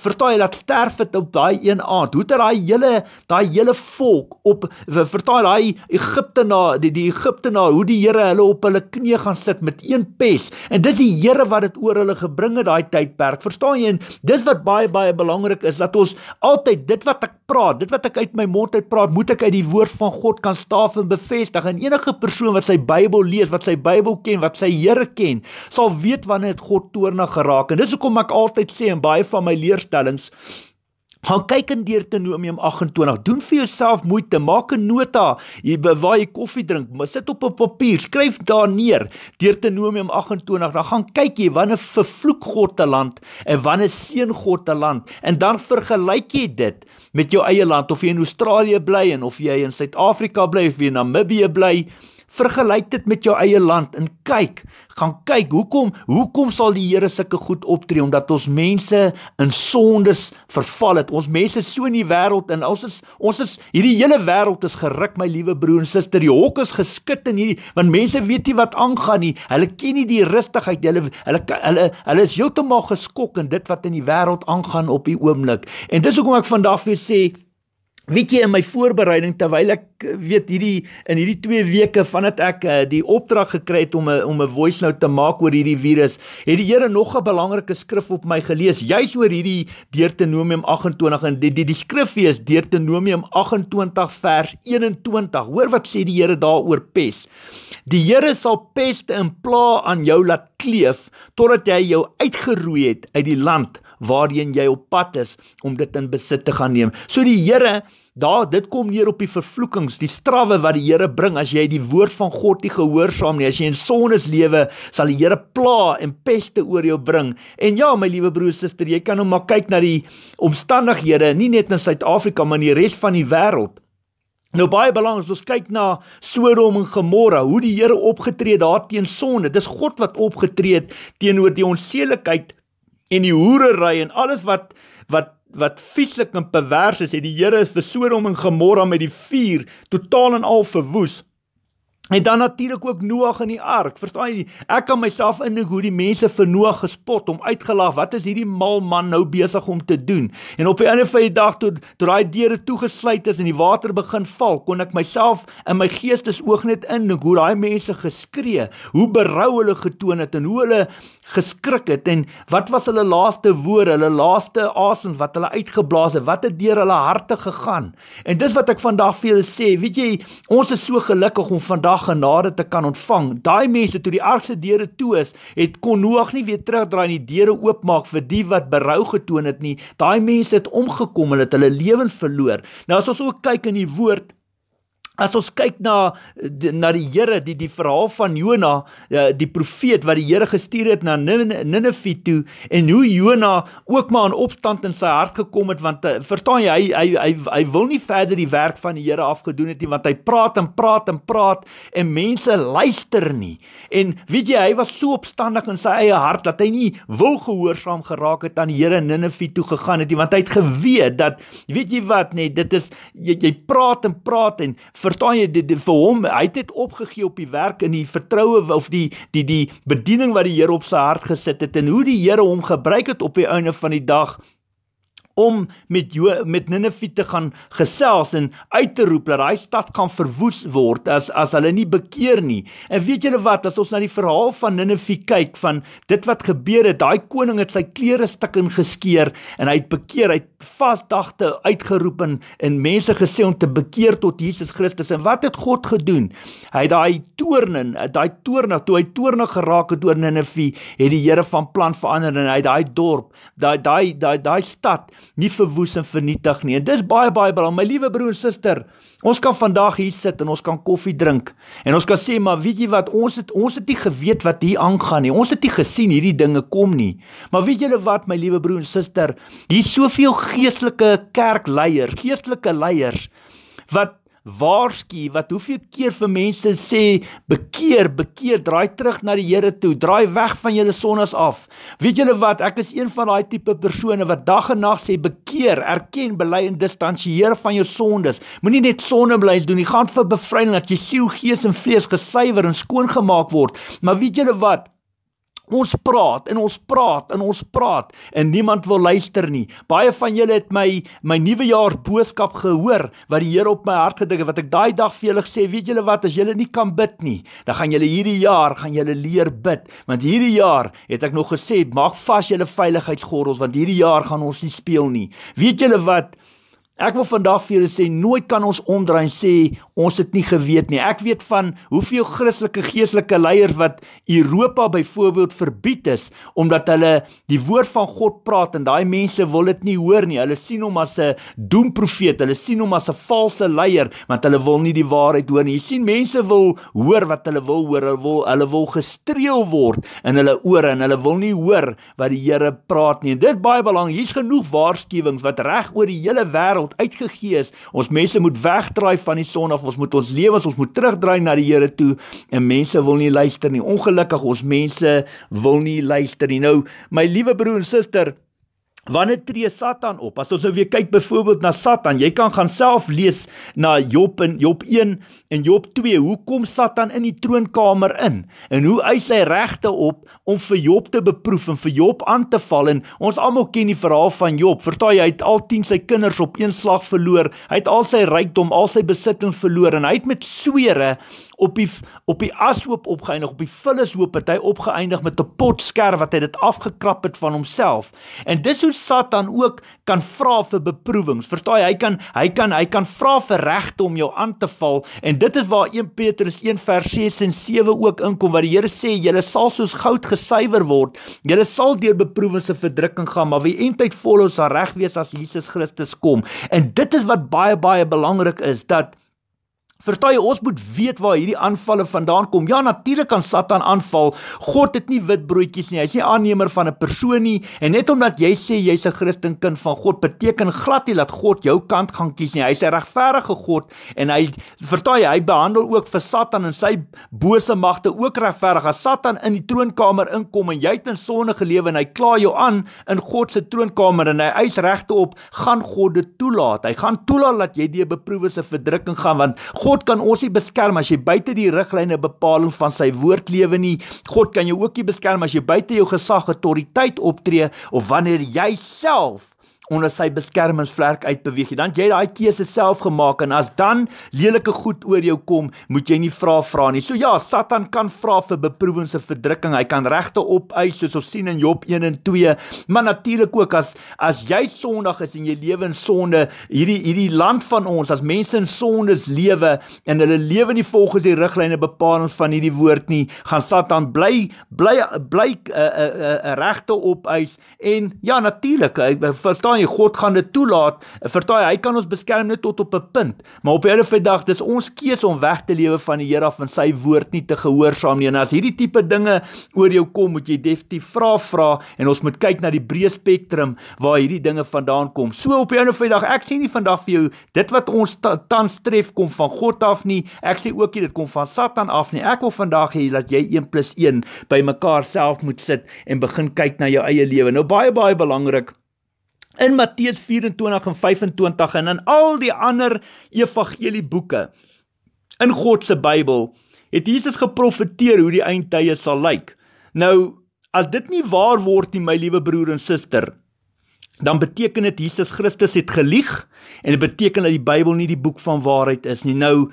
vertaai laat sterf het op daai een aand. Hoe het daai hele daai hele volk op vertaai daai Egiptenaar die die Egiptenaar hoe die Here hulle op hulle knieë gaan sit met een pes. En dis die Here wat dit oor hulle gebring het daai tydperk. Verstaan jy? En dis wat baie baie belangrik is dat ons altyd dit wat ek praat, dit wat ek uit my mond uit praat, moet ek uit die woord van God kan staaf en bevestig en enige persoon wat sy Bybel Bybel lees, wat sy Bybel ken, wat sy Here ken, sal weet wanneer dit God toornig geraak en dis hoekom ek altyd sê en baie van my leerstellings Hou kyk in Deuteronomium 28. Doen vir jouself moeite, maak 'n nota. Jy bewaar jy koffie drink, maar sit op 'n papier, skryf daar neer Deuteronomium 28. Dan gaan kyk jy wanneer vervloek God te land en wanneer seën God te land. En dan vergelyk jy dit met jou eie land of jy in Australië bly en of jy in Suid-Afrika bly of jy in Namibië bly. Vergelyk dit met jou eie land en kyk, gaan kyk hoekom hoekom sal die Here sulke goed optree omdat ons mense in sondes verval het. Ons mense so in die wêreld en ons is ons is hierdie hele wêreld is geruk my liewe broer en suster. Die hok is geskit in hierdie want mense weet nie wat aangaan nie. Hulle ken nie die rustigheid. Hulle hulle hulle hulle is heeltemal geskok in dit wat in die wêreld aangaan op hierdie oomblik. En dis hoekom ek vandag vir sê Wiekie in my voorbereiding terwyl ek eh, weet hierdie in hierdie 2 weke vandat ek eh, die opdrag gekry het om 'n om 'n voice note te maak oor hierdie virus, het die Here nog 'n belangrike skrif op my gelees, juis oor hierdie Deuteronomium 28 en die die, die skrif is Deuteronomium 28 vers 21. Hoor wat sê die Here daaroor pes. Die Here sal pes in pla aan jou laat kleef totdat hy jou uitgeroei het uit die land waarheen jy op pad is om dit in besit te gaan neem. So die Here Daar dit kom neer op die vervloekings, die strawe wat die Here bring as jy die woord van God nie gehoorsaam nie. As jy in sondes lewe, sal die Here pla en peste oor jou bring. En ja, my liewe broer, suster, jy kan nou maar kyk na die omstandighede, nie net in Suid-Afrika, maar in die res van die wêreld. Nou baie belangrik, ons kyk na Sodom en Gomorra, hoe die Here opgetree daar teen sonde. Dis God wat opgetree het teenoor die onseelikheid en die hoerery en alles wat wat wat vieslik en pervers is, het die Here is vir Sodom en Gomorra met die vuur totaal en al verwoes. En dan natuurlik ook Noag in die ark. Verstaan jy? Ek kan myself indink hoe die mense vir Noag gespot, hom uitgelag, wat is hierdie mal man nou besig om te doen? En op 'n ander van die dag toe toe daai deure toegesluit is en die water begin val, kon ek myself in my geestesoog net indink hoe daai mense geskree, hoe berou hulle getoon het en hoe hulle geskrik het en wat was hulle laaste woorde, hulle laaste asem wat hulle uitgeblaas het, wat het deur hulle harte gegaan. En dis wat ek vandag vir julle sê, weet jy, ons is so gelukkig om vandag genade te kan ontvang. Daai mense toe die argste deure toe is, het kon Noag nie weer terugdraai nie, deure oopmaak vir die wat berou getoon het nie. Daai mense het omgekom, hulle het hulle lewens verloor. Nou as ons ook kyk in die woord As ons kyk na eh, na die Here, die die verhaal van Jona, eh, die profeet wat die Here gestuur het na Ninive toe en hoe Jona ook maar in opstand in sy hart gekom het want eh, verstaan jy hy hy hy hy wil nie verder die werk van die Here afgedoen het nie want hy praat en praat en praat en mense luister nie. En weet jy hy was so opstandig in sy eie hart dat hy nie wil gehoorsaam geraak het aan die Here Ninive toe gegaan het nie want hy het geweet dat weet jy wat net dit is jy, jy praat en praat en Verstaan jy dit vir hom? Hy het net opgegee op die werk in die vertroue of die die die bediening wat die Here op sy hart gesit het en hoe die Here hom gebruik het op die einde van die dag om met jo met Ninive te gaan gesels en uit te roep dat daai stad gaan verwoes word as as hulle nie bekeer nie. En weet julle wat, as ons na die verhaal van Ninive kyk van dit wat gebeur het, daai koning het sy klere stik in geskeur en hy het bekeer, hy het vasdagte uitgeroep en, en mense gesê om te bekeer tot Jesus Christus. En wat het God gedoen? Hy het daai toorn en daai toorn, toe hy toorn geraak het oor Ninive, het die Here van plan verander en hy het daai dorp, daai daai daai daai stad nie verwoes en vernietig nie. En dis baie baie belangrik, my liewe broer en suster. Ons kan vandag hier sit en ons kan koffie drink en ons kan sê maar weet jy wat ons het ons het nie geweet wat hier aangaan nie. Ons het nie gesien hierdie dinge kom nie. Maar weet julle wat my liewe broer en suster, hier soveel geestelike kerkleiers, geestelike leiers wat waarsku wat hoeveel keer vir mense sê bekeer bekeer draai terug na die Here toe draai weg van julle sondes af weet julle wat ek is een van daai tipe persone wat dag en nag sê bekeer erken bely en distansieer van jou sondes moenie net sonde bly doen nie gaan vir bevryding dat jou siel gees en vlees gesuiwer en skoon gemaak word maar weet julle wat Ons praat en ons praat en ons praat en niemand wil luister nie. Baie van julle het my my nuwejaars boodskap gehoor wat die Here op my hart gedink het wat ek daai dag vir julle gesê, weet julle wat, as julle nie kan bid nie, dan gaan julle hierdie jaar gaan julle leer bid. Want hierdie jaar het ek nog gesê, maak vas julle veiligheidsgordels want hierdie jaar gaan ons nie speel nie. Weet julle wat, Ek wil vandag vir julle sê nooit kan ons omdraai en sê ons het nie geweet nie. Ek weet van hoeveel Christelike geestelike leiers wat Europa byvoorbeeld verbied is omdat hulle die woord van God praat en daai mense wil dit nie hoor nie. Hulle sien hom as 'n doemprofeet, hulle sien hom as 'n valse leier want hulle wil nie die waarheid hoor nie. Jy sien mense wil hoor wat hulle wil hoor. Hulle wil hulle wil gestreel word in hulle ore en hulle wil nie hoor wat die Here praat nie. En dit baie belangrik. Hier's genoeg waarskuwings wat reg oor die hele wêreld God uitgegee is. Ons mense moet wegdraai van die son af. Ons moet ons lewens, ons moet terugdraai na die Here toe. En mense wil nie luister nie. Ongelukkig ons mense wil nie luister nie. Nou, my liewe broer en suster, Wanneer tree Satan op? As ons nou weer kyk byvoorbeeld na Satan, jy kan gaan self lees na Job en Job 1 en Job 2, hoe kom Satan in die troonkamer in? En hoe eis hy regte op om vir Job te beproef en vir Job aan te val? En ons almal ken die verhaal van Job. Vertaai hy het al 10 sy kinders op een slag verloor. Hy het al sy rykdom, al sy besittings verloor en hy het met swere op die op die ashoop opgeëindig, op die vullishoop het hy opgeëindig met 'n potsker wat hy dit afgekrap het van homself. En dis hoe Satan ook kan vra vir beproewings. Verstaan jy? Hy kan hy kan hy kan vra vir regte om jou aan te val en dit is waar 1 Petrus 1:6 en 7 ook inkom waar die Here sê julle sal soos goud gesuiwer word. Julle sal deur beproewings en verdrukking gaan, maar wie eintlik volhou sal reg wees as Jesus Christus kom. En dit is wat baie baie belangrik is dat Verstaan jy, ons moet weet waar hierdie aanvalle vandaan kom. Ja, natuurlik kan Satan aanval. God het nie wit broodjies nie. Hy's nie aannemer van 'n persoon nie. En net omdat jy sê jy's 'n Christen kind van God, beteken glad nie dat God jou kant gaan kies nie. Hy's 'n regverdige God en hy verstaan jy, hy behandel ook vir Satan en sy bose magte ook regverdig. As Satan in die troonkamer inkom en jy het 'n sondige lewe en hy kla jou aan in God se troonkamer en hy eis regte op, gaan God dit toelaat. Hy gaan toelaat dat jy deur beproewings en verdrukking gaan want God God kan ons nie beskerm as jy buite die riglyne bepaling van sy woord lewe nie. God kan jou ook nie beskerm as jy buite jou gesag en autoriteit optree of wanneer jy self onder sy beskermingsvlerk uitbeweeg nie. Dan jy daai keuse self gemaak en as dan lelike goed oor jou kom, moet jy nie vra vra nie. So ja, Satan kan vra vir beproewings en verdrukking. Hy kan regte opeis soos ons sien in Job 1 en 2. Maar natuurlik ook as as jy sondig is en jy lewe in sonde, hierdie hierdie land van ons, as mense in sondes lewe en hulle lewe nie volgens die riglyne bepalings van hierdie woord nie, gaan Satan bly bly bly 'n uh, eh, uh, eh, uh, eh, uh, regte opeis en ja, natuurlik, ek verstaan nie. God gaan dit toelaat. Vertaai, hy kan ons beskerm net tot op 'n punt. Maar op 'n ander vydag, dis ons keuse om weg te lewe van die Here af en sy woord nie te gehoorsaam nie. En as hierdie tipe dinge oor jou kom, moet jy definitief vra vra en ons moet kyk na die breë spektrum waar hierdie dinge vandaan kom. So op 'n ander vydag, ek sê nie vandag vir jou dit wat ons tans tref kom van God af nie. Ek sê ook nie dit kom van Satan af nie. Ek wil vandag hê dat jy 1 + 1 by mekaar self moet sit en begin kyk na jou eie lewe. Nou baie baie belangrik in Matteus 24 en 25 en in al die ander evangelie boeke in God se Bybel het Jesus geprofeteer hoe die eindtye sal lyk. Nou as dit nie waar word nie my liewe broer en suster dan beteken dit Jesus Christus het gelieg en dit beteken dat die Bybel nie die boek van waarheid is nie. Nou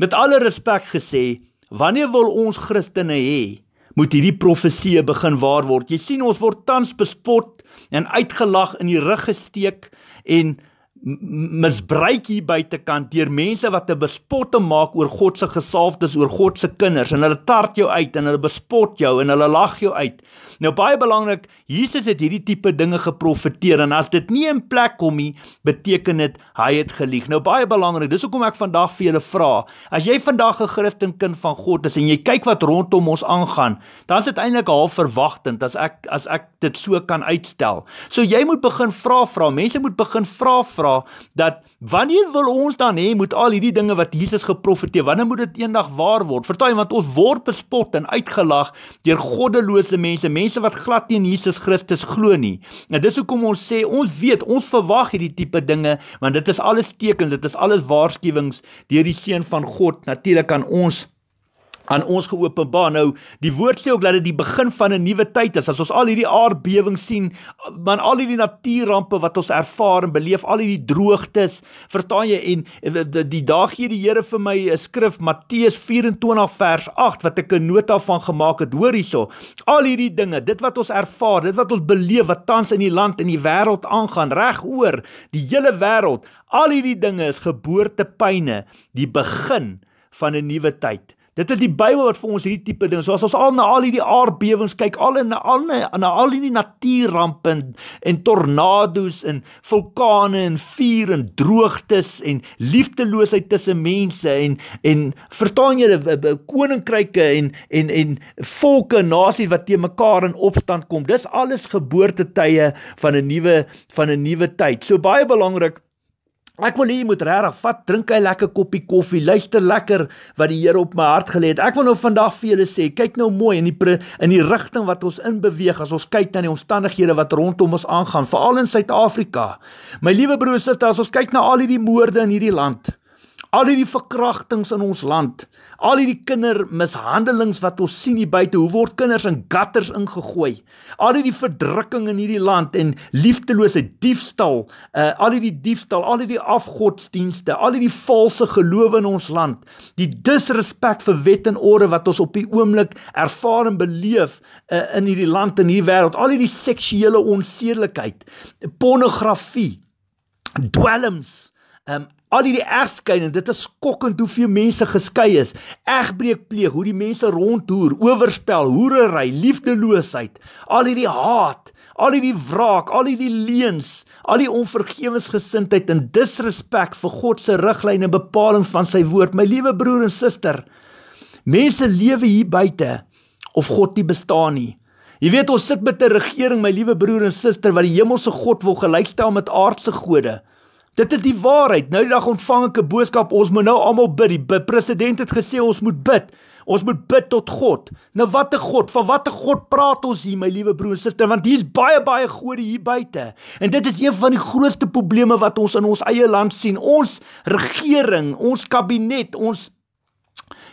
met alle respek gesê, wanneer wil ons Christene hê moet hierdie profeseë begin waar word? Jy sien ons word tans bespot en uitgelag in die rug gesteek en misbruik hier buitekant deur mense wat 'n bespotte maak oor God se gesaafdes, oor God se kinders en hulle tart jou uit en hulle bespot jou en hulle lag jou uit. Nou baie belangrik, Jesus het hierdie tipe dinge geprofeteer en as dit nie in plek kom nie, beteken dit hy het gelieg. Nou baie belangrik, dis hoekom ek vandag vir julle vra. As jy vandag 'n Christen kind van God is en jy kyk wat rondom ons aangaan, dan is dit eintlik half verwagtend as ek as ek dit so kan uitstel. So jy moet begin vra vra. Mense moet begin vra vra dat Wanneer wil ons dan hê moet al hierdie dinge wat Jesus geprofeteer, wanneer moet dit eendag waar word? Vertel want ons word bespot en uitgelag deur goddelose mense, mense wat glad nie in Jesus Christus glo nie. Nou dis hoekom ons sê ons weet, ons verwag hierdie tipe dinge, want dit is alles tekens, dit is alles waarskuwings deur die seun van God. Natuurlik kan ons aan ons geopenbaar. Nou, die woord sê ook dat dit die begin van 'n nuwe tyd is. As ons al hierdie aardbewing sien, man al hierdie natuurrampe wat ons ervaar en beleef, al hierdie droogtes, verstaan jy en eh, die dag gee die Here vir my 'n eh, skrif Matteus 24 vers 8 wat ek 'n nota van gemaak het. Hoor hierso. Al hierdie dinge, dit wat ons ervaar, dit wat ons beleef wat tans in die land en die wêreld aangaan, regoor die hele wêreld, al hierdie dinge is geboortepyne, die begin van 'n nuwe tyd. Dit is die Bybel wat vir ons hierdie tipe dinge. So as ons al na al hierdie aardbewings kyk, al en al na al hierdie natuurrampe en, en tornado's en vulkane en vuur en droogtes en liefdeloosheid tussen mense en en verstaan jy koninkryke en en en volke nasies wat te mekaar in opstand kom. Dis alles geboortetye van 'n nuwe van 'n nuwe tyd. So baie belangrik Ek wil hê jy moet regtig vat, drink 'n lekker koppie koffie, luister lekker wat die Here op my hart gelê het. Ek wil nou vandag vir julle sê, kyk nou mooi in die pre, in die rigting wat ons inbeweeg as ons kyk na die omstandighede wat rondom ons aangaan, veral in Suid-Afrika. My liewe broers en susters, as ons kyk na al hierdie moorde in hierdie land, al hierdie verkrachtings in ons land, Al hierdie kindermishandelings wat ons sien hier buite, hoe word kinders in gutters ingegooi? Al hierdie verdrukking in hierdie land en liefdelose diefstal, uh, al hierdie diefstal, al hierdie afgodsdienste, al hierdie valse geloof in ons land, die disrespek vir wet en orde wat ons op die oomblik ervaar en beleef uh, in hierdie land en hierdie wêreld, al hierdie seksuele onsedelikheid, pornografie, dwelms, um, al hierdie egskeiding, dit is skokkend hoe veel mense geskei is. Egbreek pleeg, hoe die mense rondhoer, oorspel, hoerery, liefdeloosheid, al hierdie haat, al hierdie wraak, al hierdie leuns, al die onvergewensgesindheid en disrespek vir God se riglyne en bepaling van sy woord. My liewe broer en suster, mense lewe hier buite of God nie bestaan nie. Jy weet ons sit met 'n regering, my liewe broer en suster, wat die hemelse God wil gelykstel met aardse gode. Dit is die waarheid. Nou die dag ontvang ek 'n boodskap, ons moet nou almal bid. Die president het gesê ons moet bid. Ons moet bid tot God. Nou watter God? Van watter God praat ons hier, my liewe broer en suster? Want hier's baie baie gode hier buite. En dit is een van die grootste probleme wat ons in ons eie land sien. Ons regering, ons kabinet, ons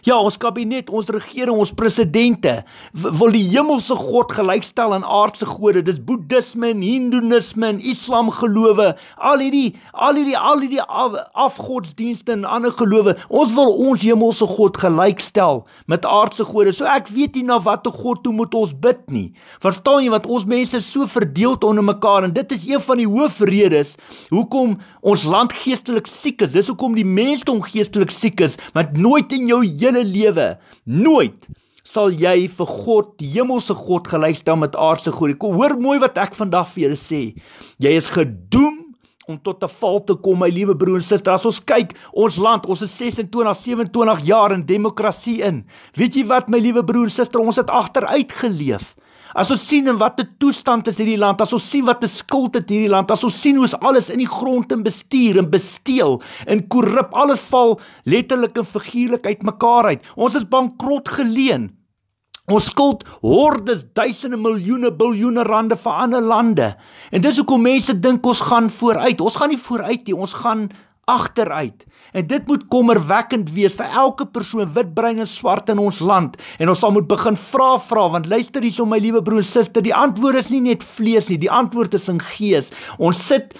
Ja, ons kabinet, ons regering, ons presidente wil die hemelse God gelykstel aan aardse gode. Dis boeddisme en hindoenisme en islam gelowe. Al hierdie al hierdie al hierdie afgodsdienste en ander gelowe. Ons wil ons hemelse God gelykstel met aardse gode. So ek weet nie na watter God toe moet ons bid nie. Verstaan jy wat ons mense so verdeel onder mekaar en dit is een van die hoofredes hoekom ons land geestelik siek is. Dis hoekom die mense omgeestelik siek is want nooit in jou hele hele lewe nooit sal jy vir God, die hemelse God geluister met aardse goede. Kom hoor mooi wat ek vandag vir julle sê. Jy is gedoem om tot 'n val te kom, my liewe broer en suster. As ons kyk, ons land, ons is 26, 27 jaar in demokrasie in. Weet jy wat, my liewe broer en suster, ons het agteruit geleef. As ons sien in watter toestand is hierdie land, as ons sien wat 'n skuld het hierdie land, as ons sien hoe is alles in die grond en bestuur en besteel en korrup, alles val letterlik en figuurlik uitmekaar uit. Ons is bankrot geleen. Ons skuld hordes, duisende miljoene, biljoene rande vir ander lande. En dis hoekom mense dink ons gaan vooruit. Ons gaan nie vooruit nie, ons gaan agteruit. En dit moet kommerwekkend wees vir elke persoon wit, bruin en swart in ons land. En ons sal moet begin vra vra want luister hierso my liewe broer en suster, die antwoord is nie net vlees nie, die antwoord is in gees. Ons sit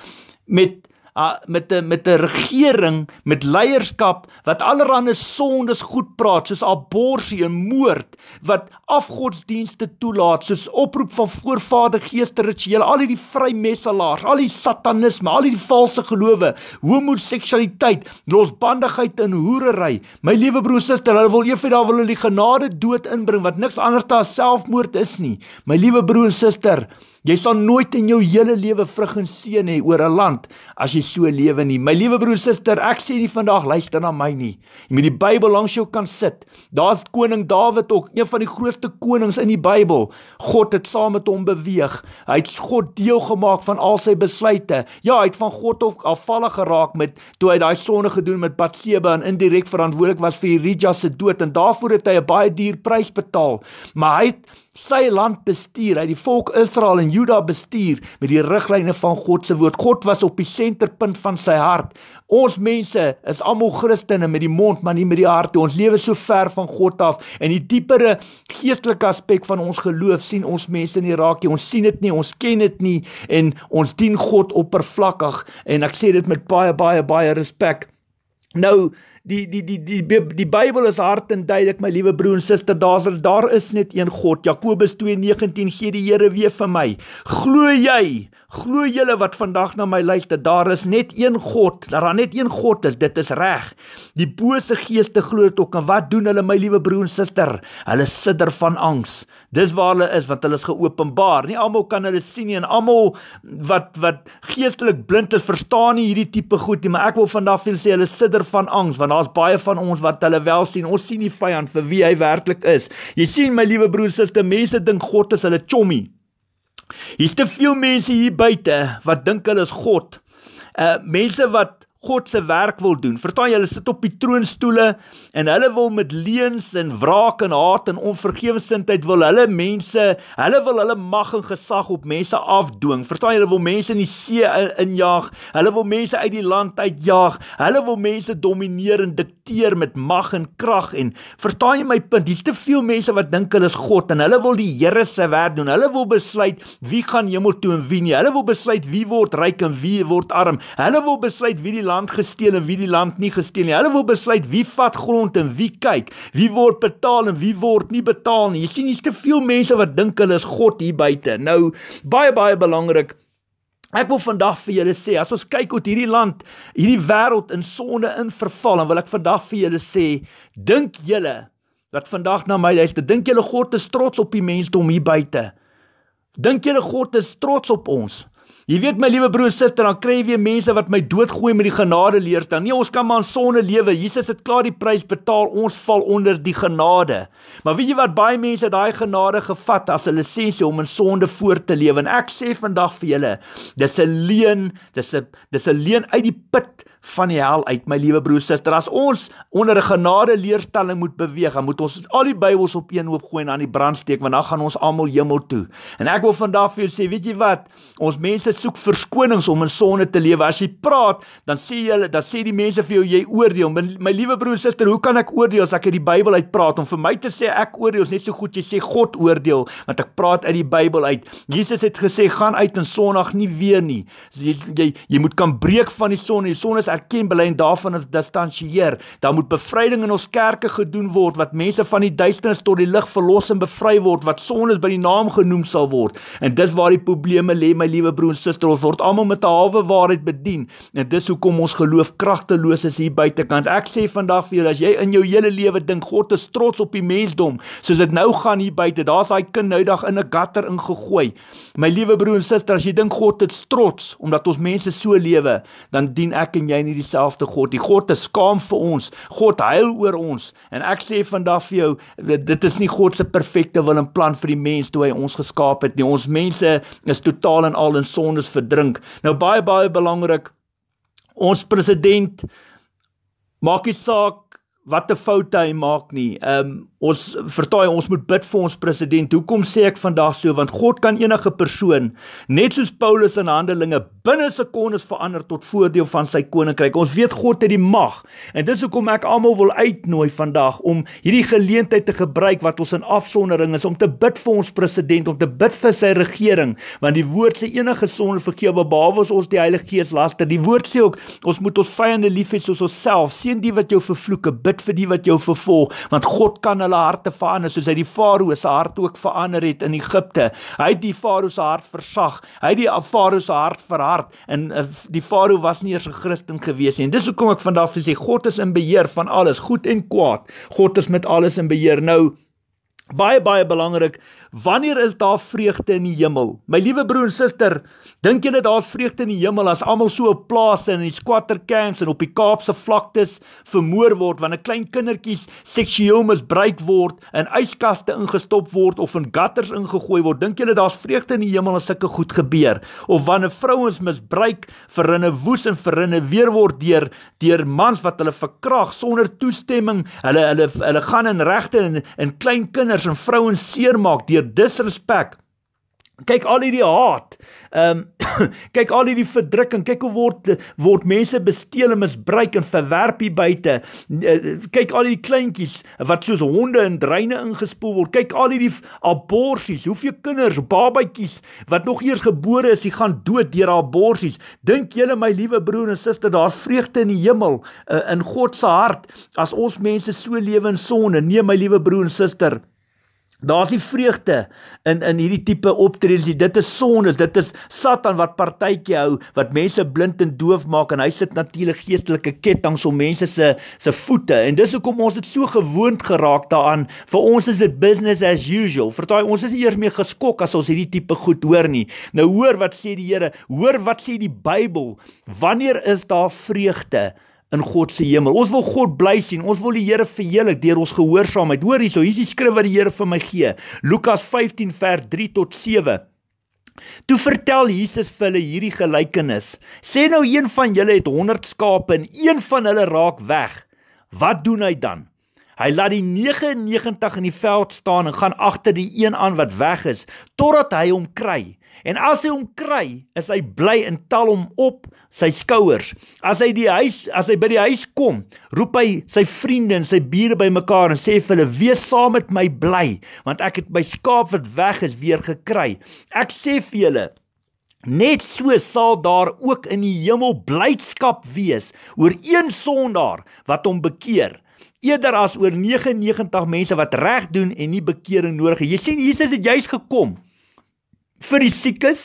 met uh, met 'n met 'n regering met leierskap wat allerlei sondes goed praat soos abortus en moord wat afgodsdienste toelaat soos oproep van voorvader geeste rituele al hierdie vrymessalaars al die satanisme al hierdie valse gelowe homoseksualiteit losbandigheid en hoerery my liewe broer suster hulle wil eers daar wil hulle die genade dood inbring wat niks anders as selfmoord is nie my liewe broer suster Jy sal nooit in jou hele lewe vrug en seën hê oor 'n land as jy so lewe nie. My liewe broer, suster, ek sê nie vandag luister na my nie. Jy moet die Bybel langs jou kan sit. Daar's koning Dawid ook, een van die grootste konings in die Bybel. God het saam met hom beweeg. Hy het God deel gemaak van al sy besluite. Ja, hy het van God af afvallig geraak met toe hy daai sonde gedoen met Batseba en indirek verantwoordelik was vir Urijah se dood en daarvoor het hy 'n baie duur prys betaal. Maar hy het sy land bestuur, hy het die volk Israel en Juda bestuur met die riglyne van God se woord. God was op die senterpunt van sy hart. Ons mense is almal Christene met die mond, maar nie met die hart nie. Ons lewe so ver van God af en die diepere geestelike aspek van ons geloof sien ons mense nie raak nie. Ons sien dit nie, ons ken dit nie en ons dien God oppervlakkig en ek sê dit met baie baie baie respek. Nou die die die die die Bybel is hard en duidelik my liewe broer en suster daar's daar is net een God Jakobus 2:19 gee die Here weer vir my glo jy glo julle wat vandag na my luister daar is net een God dat daar net een God is dit is reg die bose geeste glo dit ook en wat doen hulle my liewe broer en suster hulle sidder van angs dis waar hulle is want hulle is geopenbaar nie almal kan hulle sien nie en almal wat wat geestelik blind is verstaan nie hierdie tipe goed nie maar ek wil vandag vir julle sê hulle sidder van angs want Daar's baie van ons wat hulle wel sien. Ons sien die vyand vir wie hy werklik is. Jy sien my liewe broer, suster, mense dink God is hulle chommy. Hier's te veel mense hier buite wat dink hulle is God. Uh mense wat God se werk wil doen. Verstaan jy, hulle sit op die troonstoele en hulle wil met leuns en wraak en haat en onvergewensindheid wil hulle mense, hulle wil hulle mag en gesag op mense afdwing. Verstaan jy, hulle wil mense in die see injaag, hulle wil mense uit die land uitjaag, hulle wil mense domineer en dik hanteer met mag en krag en verstaan jy my punt hier's te veel mense wat dink hulle is God en hulle wil die Here se werk doen hulle wil besluit wie gaan hemel toe en wie nie hulle wil besluit wie word ryk en wie word arm hulle wil besluit wie die land gesteel en wie die land nie gesteel nie hulle wil besluit wie vat grond en wie kyk wie word betaal en wie word nie betaal nie jy sien hier's te veel mense wat dink hulle is God hier buite nou baie baie belangrik Ek wil vandag vir julle sê, as ons kyk op hierdie land, hierdie wêreld in sonde in verval, dan wil ek vandag vir julle sê, dink julle dat vandag na my luister, dink julle God is trots op die mensdom hier buite? Dink julle God is trots op ons? Jy weet my liewe broer suster, dan kry jy weer mense wat my doodgooi met die genade leer dan. Nee, ons kan maar in sonde lewe. Jesus het klaar die prys betaal. Ons val onder die genade. Maar weet jy wat baie mense daai genade gevat as 'n lisensie om in sonde voort te lewe. En ek sê vandag vir julle, dis 'n leuen. Dis 'n dis 'n leuen uit die put van die hel uit, my liewe broer suster. As ons onder 'n genade leerstelling moet beweeg, dan moet ons al die Bybels op een hoop gooi en aan die brand steek, want dan gaan ons almal hemel toe. En ek wil vandag vir jou sê, weet jy wat? Ons mense soek verskonings om in sonde te lewe. As jy praat, dan sê jy, dan sê die mense vir jou jy oordeel. My, my liewe broer suster, hoe kan ek oordeel as ek uit die Bybel uit praat om vir my te sê ek oordeel? Ons net so goed jy sê God oordeel, want ek praat uit die Bybel uit. Jesus het gesê, "Gaan uit en sondig nie weer nie." So jy, jy jy moet kan breek van die sonde. Die sonde is erken bely en daarvan distansieer. Daar moet bevryding in ons kerke gedoen word wat mense van die duisternis tot die lig verlos en bevry word wat sondes by die naam genoem sal word. En dis waar die probleme lê, my liewe broer en suster. Ons word almal met 'n halwe waarheid bedien. En dis hoekom ons geloof kragteloos is hier buitekant. Ek sê vandag vir julle, as jy in jou hele lewe dink God is trots op die mensdom, soos dit nou gaan hier buite, daar's daai kind nou dag in 'n gutter ingegooi. My liewe broer en suster, as jy dink God is trots omdat ons mense so lewe, dan dien ek en jy nie dieselfde God nie. God is skaam vir ons. God huil oor ons. En ek sê vandag vir jou, dit is nie God se perfekte wil en plan vir die mens toe hy ons geskaap het nie. Ons mense is totaal en al in sondes verdrink. Nou baie baie belangrik. Ons president maak nie saak watter foute hy maak nie. Ehm um, Ons eh, vertaai ons moet bid vir ons president. Hoekom sê ek vandag so? Want God kan enige persoon, net soos Paulus in Handelinge, binne sekondes verander tot voordeel van sy koninkryk. Ons weet God het die mag. En dis hoekom ek almal wil uitnooi vandag om hierdie geleentheid te gebruik wat ons in afsondering is om te bid vir ons president, om te bid vir sy regering, want die woord sê enige sonde vergewe behalwe ons die Heilige Gees laster. Die woord sê ook ons moet ons vyande lief hê soos onsself. Seën die wat jou vervloek, bid vir die wat jou vervolg, want God kan hulle harte verander soos hy die farao se hart ook verander het in Egipte. Hy het die farao se hart versag. Hy het die farao se hart verhard en eh, die farao was nie eers 'n Christen gewees nie. En dis hoekom ek vandag sê God is in beheer van alles, goed en kwaad. God is met alles in beheer. Nou baie baie belangrik Wanneer is daar vreugde in die hemel? My liewe broer en suster, dink julle daar's vreugde in die hemel as almal so op plase en in squatter camps en op die Kaapse vlaktes vermoor word wanneer klein kindertjies seksueel misbruik word en yskaste ingestop word of in gutters ingegooi word? Dink julle daar's vreugde in die hemel as sulke goed gebeur? Of wanneer vrouens misbruik, verinne woes en verinne weer word deur deur mans wat hulle verkrag sonder toestemming? Hulle hulle hulle gaan in regte en en klein kinders en vrouens seermaak deur disrespek. Kyk al hierdie haat. Ehm um, *coughs* kyk al hierdie verdrukking. Kyk hoe word word mense besteel en misbruik en verwerp hier buite. Eh, kyk al hierdie kleintjies wat soos honde in dreine ingespoel word. Kyk al hierdie aborsies. Hoeveel kinders, babatjies wat nog eers gebore is, hulle gaan dood deur aborsies. Dink julle my liewe broer en suster, daar's vreugde in die hemel uh, in God se hart as ons mense so lewe in sonde. Nee my liewe broer en suster, Daar's nie vreugde in in hierdie tipe optredes nie. Dit is sonde, dit is Satan wat partytjie hou, wat mense blind en doof maak en hy sit natuurlik geestelike ketTINGS om mense se se voete en dis hoekom ons dit so gewoond geraak daaraan. Vir ons is dit business as usual. Vertraai, ons is nie eers meer geskok as ons hierdie tipe goed hoor nie. Nou hoor wat sê die Here, hoor wat sê die Bybel. Wanneer is daar vreugde? in God se hemel. Ons wil God bly sien. Ons wil die Here verheerlik deur ons gehoorsaamheid. Hoor hierso, hier is die skrif wat die Here vir my gee. Lukas 15 vers 3 tot 7. Toe vertel Jesus vir hulle hierdie gelykenis. Sê nou een van julle het 100 skape en een van hulle raak weg. Wat doen hy dan? Hy laat die 99 in die veld staan en gaan agter die een aan wat weg is totdat hy hom kry. En as hy hom kry, is hy bly en tel hom op sy skouers. As hy die huis, as hy by die huis kom, roep hy sy vriende en sy bure bymekaar en sê vir hulle: "Wees saam met my bly, want ek het my skaap wat weg is weer gekry." Ek sê vir julle, net so sal daar ook in die hemel blydskap wees oor een sondaar wat hom bekeer eerder as oor 99 mense wat reg doen en nie bekering nodig het. Jy sien Jesus het juis gekom vir die siekes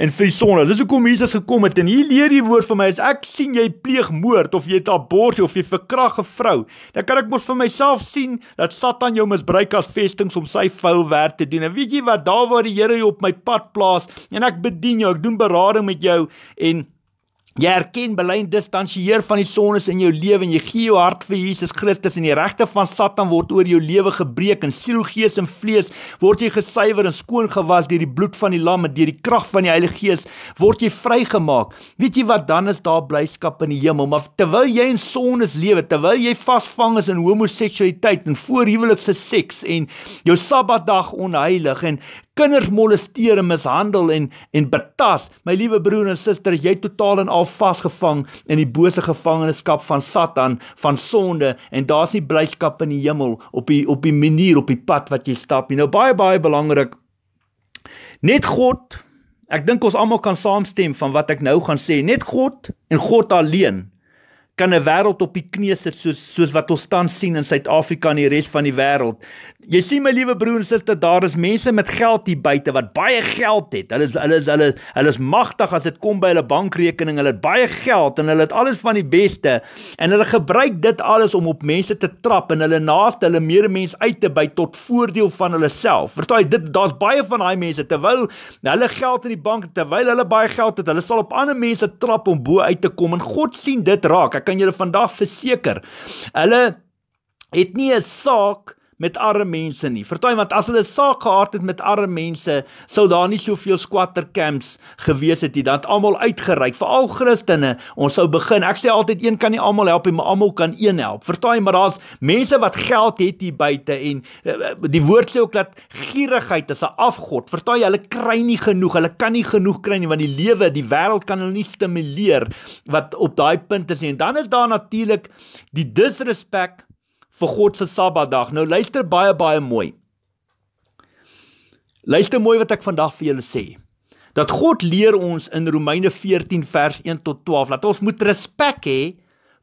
en vir die sonde. Dis hoekom Jesus gekom het en hier leer die woord vir my as ek sien jy pleeg moord of jy het abortus of jy verkrag 'n vrou, dan kan ek mos vir myself sien dat Satan jou misbruik as vestings om sy vuil werk te doen. En weet jy wat daar waar die Here jou op my pad plaas en ek bedien jou, ek doen berading met jou en Jy erken belyn distansieer van die sondes in jou lewe en jy gee jou hart vir Jesus Christus en die regte van Satan word oor jou lewe gebreek en siel, gees en vlees word jy gesuiwer en skoon gewas deur die bloed van die lam en deur die krag van die Heilige Gees word jy vrygemaak. Weet jy wat dan is daar blyskap in die hemel? Maar terwyl jy in sondes lewe, terwyl jy vasvang is in homoseksualiteit en voorhuwelikse seks en jou Sabbatdag onheilig en kinders molesteer en mishandel en en betas. My liewe broer en suster, jy totaal en al vasgevang in die bose gevangenskap van Satan, van sonde en daar's nie blydskap in die hemel op die op die manier op die pad wat jy stap nie. Nou baie baie belangrik. Net God. Ek dink ons almal kan saamstem van wat ek nou gaan sê. Net God en God alleen kan 'n wêreld op die knie sit soos soos wat ons tans sien in Suid-Afrika en die res van die wêreld. Jy sien my liewe broer en suster, daar is mense met geld hier buite wat baie geld het. Hulle is, hulle is, hulle hulle is magtig as dit kom by hulle bankrekening. Hulle het baie geld en hulle het alles van die beste en hulle gebruik dit alles om op mense te trap en hulle naaste, hulle medemens uit te by tot voordeel van hulle self. Vertel jy dit daar's baie van daai mense terwyl hulle geld in die bank terwyl hulle baie geld het, hulle sal op ander mense trap om bo uit te kom en God sien dit raak. Ek kan julle vandag verseker. Hulle het nie 'n saak met arme mense nie. Vertooi want as hulle saak gehad het met arme mense, sou daar nie soveel squatter camps gewees het nie. Dat almal uitgeruik, veral Christene, ons sou begin. Ek sê altyd een kan nie almal help nie, maar almal kan een help. Vertooi maar daar's mense wat geld het hier buite en eh, eh, die woord sê ook dat gierigheid is 'n afgod. Vertooi hulle kry nie genoeg, hulle kan nie genoeg kry nie want die lewe, die wêreld kan hulle nie stimuleer wat op daai punt is nie. En dan is daar natuurlik die disrespek vir God se Sabbatdag. Nou luister baie baie mooi. Luister mooi wat ek vandag vir julle sê. Dat God leer ons in Romeine 14 vers 1 tot 12 dat ons moet respek hê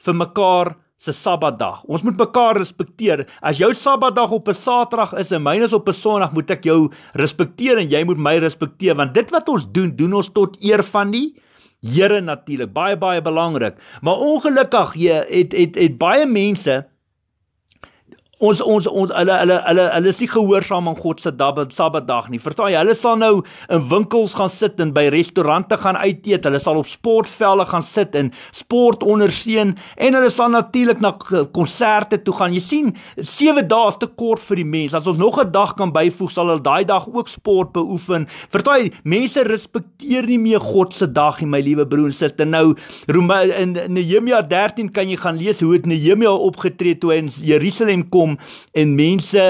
vir mekaar se Sabbatdag. Ons moet mekaar respekteer. As jou Sabbatdag op 'n Saterdag is en myne is op 'n Sondag, moet ek jou respekteer en jy moet my respekteer want dit wat ons doen, doen ons tot eer van die Here natuurlik. Baie baie belangrik. Maar ongelukkig jy het het het baie mense Ons ons ons hulle hulle hulle hulle is nie gehoorsaam aan God se Sabbatdag nie. Verstaan jy? Hulle sal nou in winkels gaan sit en by restaurante gaan uit eet. Hulle sal op sportvelde gaan sit en sport onderseën en hulle sal natuurlik na konserte toe gaan. Jy sien, 7 dae is te kort vir die mens. As ons nog 'n dag kan byvoeg, sal hulle daai dag ook sport beoefen. Verstaan jy? Mense respekteer nie meer God se dag nie, my liewe broer en suster. Nou Rome in Nehemia 13 kan jy gaan lees hoe het Nehemia opgetree toe hy in Jerusalem kom kom en mense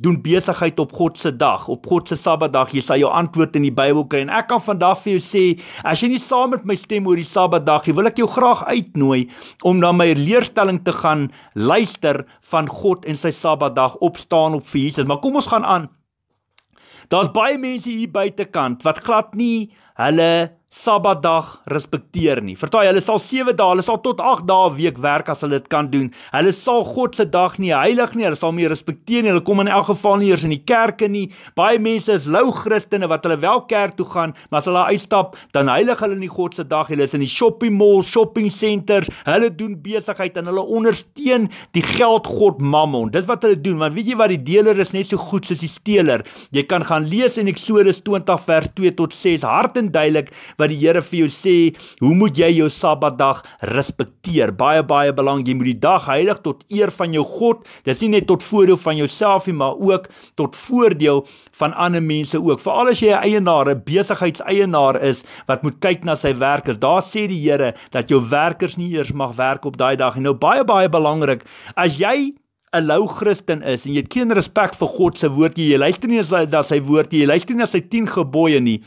doen besigheid op God se dag, op God se Sabbatdag. Jy sal jou antwoord in die Bybel kry. En ek kan vandag vir jou sê, as jy nie saam met my stem oor die Sabbatdag nie, wil ek jou graag uitnooi om na my leerstelling te gaan luister van God en sy Sabbatdag opstaan op vir Jesus. Maar kom ons gaan aan. Daar's baie mense hier buitekant wat glad nie hulle Sabbatdag respekteer nie. Vertraai, hulle sal 7 dae, hulle sal tot 8 dae 'n week werk as hulle dit kan doen. Hulle sal God se dag nie heilig nie. Hulle sal nie respekteer nie. Hulle kom in elk geval nie eers in die kerke nie. Baie mense is lou Christene wat hulle wel kerk toe gaan, maar as hulle uitstap, dan heilig hulle nie God se dag nie. Hulle is in die shopping mall, shopping centers. Hulle doen besigheid en hulle ondersteun die geldgod Mammon. Dis wat hulle doen, want weet jy wat die deler is net so goed soos die steeler. Jy kan gaan lees in Eksodus 20 vers 2 tot 6 hard en duidelik wat die Here vir jou sê, hoe moet jy jou Sabbatdag respekteer? Baie baie belangrik, jy moet die dag heilig tot eer van jou God. Dis nie net tot voordeel van jouself nie, maar ook tot voordeel van ander mense ook. Veral as jy 'n eienaar, 'n besigheidseienaar is wat moet kyk na sy werkers. Daar sê die Here dat jou werkers nie eers mag werk op daai dag nie. Nou baie baie belangrik, as jy 'n lou Christen is en jy het geen respek vir God se woord nie. Jy luister nie eens na sy woord nie. Jy luister nie na sy 10 gebooie nie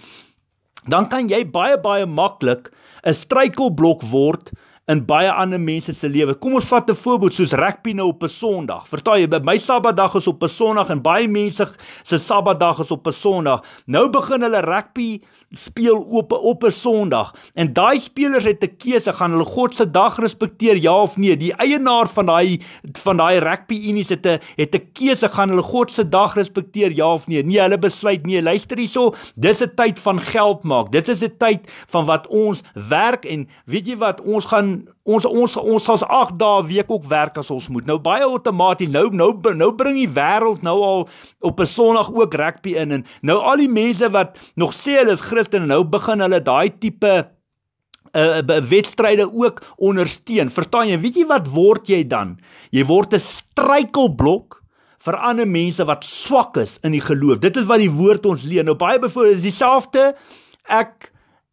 dan kan jy baie baie maklik 'n struikelblok word in baie ander mense se lewe. Kom ons vat 'n voorbeeld soos rugby nou op 'n Sondag. Verstaan jy, my Sabbatdag is op 'n Sondag en baie mense se Sabbatdag is op 'n Sondag. Nou begin hulle rugby speel op op 'n Sondag en daai spelers het 'n keuse gaan hulle God se dag respekteer ja of nee die eienaar van daai van daai rugby unie het 'n het 'n keuse gaan hulle God se dag respekteer ja of nee nee hulle besluit nee luister hierso dis 'n tyd van geld maak dit is 'n tyd van wat ons werk en weet jy wat ons gaan ons ons ons sal 8 dae week ook werk as ons moet nou baie outomaties nou nou nou bring die wêreld nou al op 'n Sondag ook rugby in en nou al die mense wat nog sê hulle is geskrifte en nou begin hulle daai tipe uh wedstryde ook ondersteun. Verstaan jy? Weet jy wat word jy dan? Jy word 'n struikelblok vir ander mense wat swak is in die geloof. Dit is wat die woord ons leer. Nou baie bevoor is dieselfde ek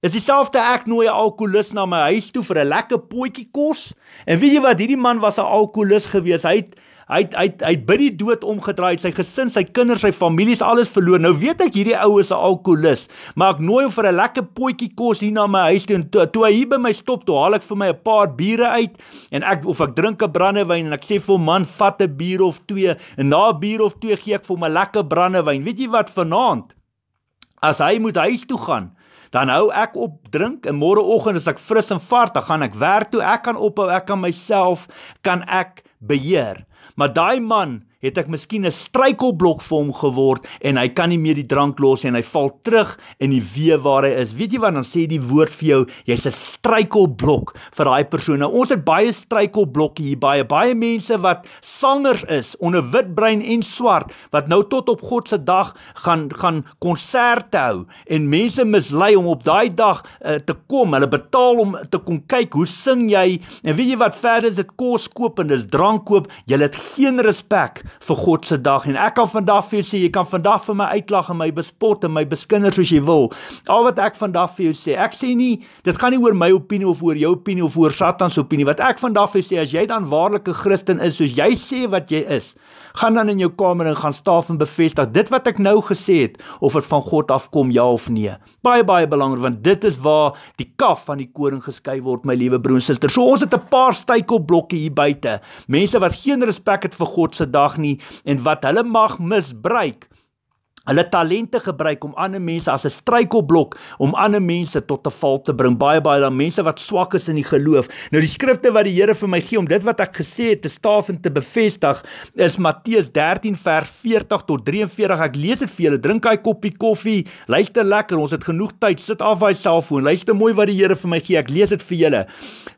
is dieselfde ek nooi 'n alkolikus na my huis toe vir 'n lekker potjie kos. En weet jy wat? Hierdie man was 'n alkolikus geweest. Hy het hy hy hy by die dood omgedraai sy gesin sy kinders sy familie is alles verloor nou weet ek hierdie ou is 'n alkolikus maar ek nooi hom vir 'n lekker potjie kos hier na my huis toe toe to hy by my stop toe haal ek vir my 'n paar biere uit en ek of ek drink 'n brandewyn en ek sê vir hom man vat 'n bier of twee en na 'n bier of twee gee ek vir hom 'n lekker brandewyn weet jy wat vanaand as hy moet huis toe gaan Dan hou ek op drink en môreoggend as ek fris en vart, dan gaan ek werk toe. Ek kan ophou, ek kan myself kan ek beheer. Maar daai man het ek miskien 'n struikelblok vir hom geword en hy kan nie meer die drank los en hy val terug in die wee waar hy is. Weet jy wat dan sê die woord vir jou? Jy's 'n struikelblok vir daai persoon. Nou, ons het baie struikelblokke hier, baie baie mense wat sangers is onder wit brein en swart wat nou tot op God se dag gaan gaan konserte hou en mense mislei om op daai dag uh, te kom. Hulle betaal om te kom kyk hoe sing jy. En weet jy wat verder is dit kos koop en dis drank koop. Jy het geen respek vir God se dag nie. Ek kan vandag vir jou sê, jy kan vandag vir my uitlag en my bespot en my beskinder soos jy wil. Al wat ek vandag vir jou sê, ek sê nie dit gaan nie oor my opinie of oor jou opinie of oor Satan se opinie. Wat ek vandag vir jou sê, as jy dan ware 'n Christen is, soos jy sê wat jy is, gaan dan in jou kamer en gaan staaf en bevestig dit wat ek nou gesê het of dit van God afkom ja of nee. Baie baie belangrik want dit is waar die kaf van die koring geskei word my liewe broer en suster. So ons het 'n paar stuykelblokke hier buite. Mense wat geen respek het vir God se dag nie en wat hulle mag misbruik hulle talente gebruik om ander mense as 'n struikelblok om ander mense tot 'n val te bring baie baie dan mense wat swak is in die geloof nou die skrifte wat die Here vir my gee om dit wat ek gesê het te staaf en te bevestig is Matteus 13 vers 40 tot 43 ek lees dit vir julle drink hy koppie koffie luister lekker ons het genoeg tyd sit af by selfoon luister mooi wat die Here vir my gee ek lees dit vir julle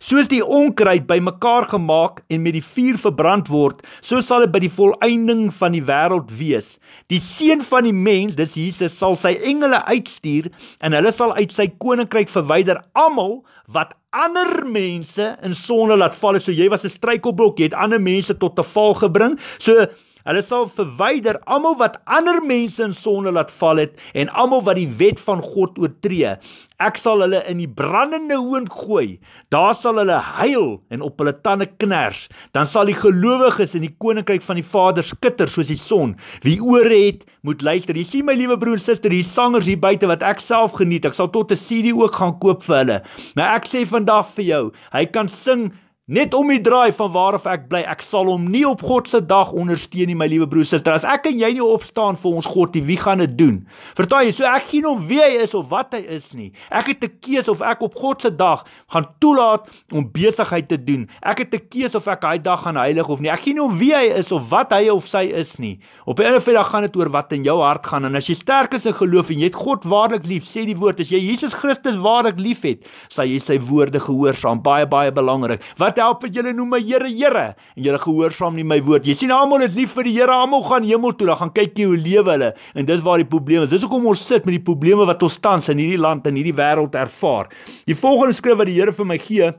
soos die onkruid bymekaar gemaak en met die vuur verbrand word so sal dit by die volëinding van die wêreld wees die seun van die die mens, dis Jesus, sal sy engele uitstuur en hulle sal uit sy koninkryk verwyder almal wat ander mense in sonde laat val. So jy was 'n struikelblok, jy het ander mense tot 'n val gebring. So Hulle sal verwyder almal wat ander mense in sonde laat val het en almal wat die wet van God oortree. Ek sal hulle in die brandende hoon gooi. Daar sal hulle huil en op hulle tande kners. Dan sal die gelowiges in die koninkryk van die Vader skitter soos die son. Wie ore het, moet luister. Jy sien my liewe broer en suster, hier sangers hier buite wat ek self geniet. Ek sal tot 'n CD ook gaan koop vir hulle. Maar ek sê vandag vir jou, hy kan sing Net om die draai van waarof ek bly, ek sal hom nie op God se dag ondersteun nie, my liewe broer, suster. As ek en jy nie opstaan vir ons God, wie gaan dit doen? Vertaal jy, so ek gee nie om wie hy is of wat hy is nie. Ek het 'n keuse of ek op God se dag gaan toelaat om besigheid te doen. Ek het 'n keuse of ek hy dag gaan heilig of nie. Ek gee nie om wie hy is of wat hy of sy is nie. Op 'n ander vyf gaan dit oor wat in jou hart gaan en as jy sterk is in geloof en jy het God waarlik lief, sê die woord, as jy Jesus Christus waarlik liefhet, sal jy sy woorde gehoorsaam. Baie baie belangrik. Wat wat help dat julle noem my Here Here en julle gehoorsaam nie my woord. Jy sien almal is lief vir die Here, almal gaan hemel toe, dan gaan kyk jy hoe lewe hulle. En dis waar die probleem is. Dis hoekom ons sit met die probleme wat ons tans in hierdie land en hierdie wêreld ervaar. Die volgende skrif wat die Here vir my gee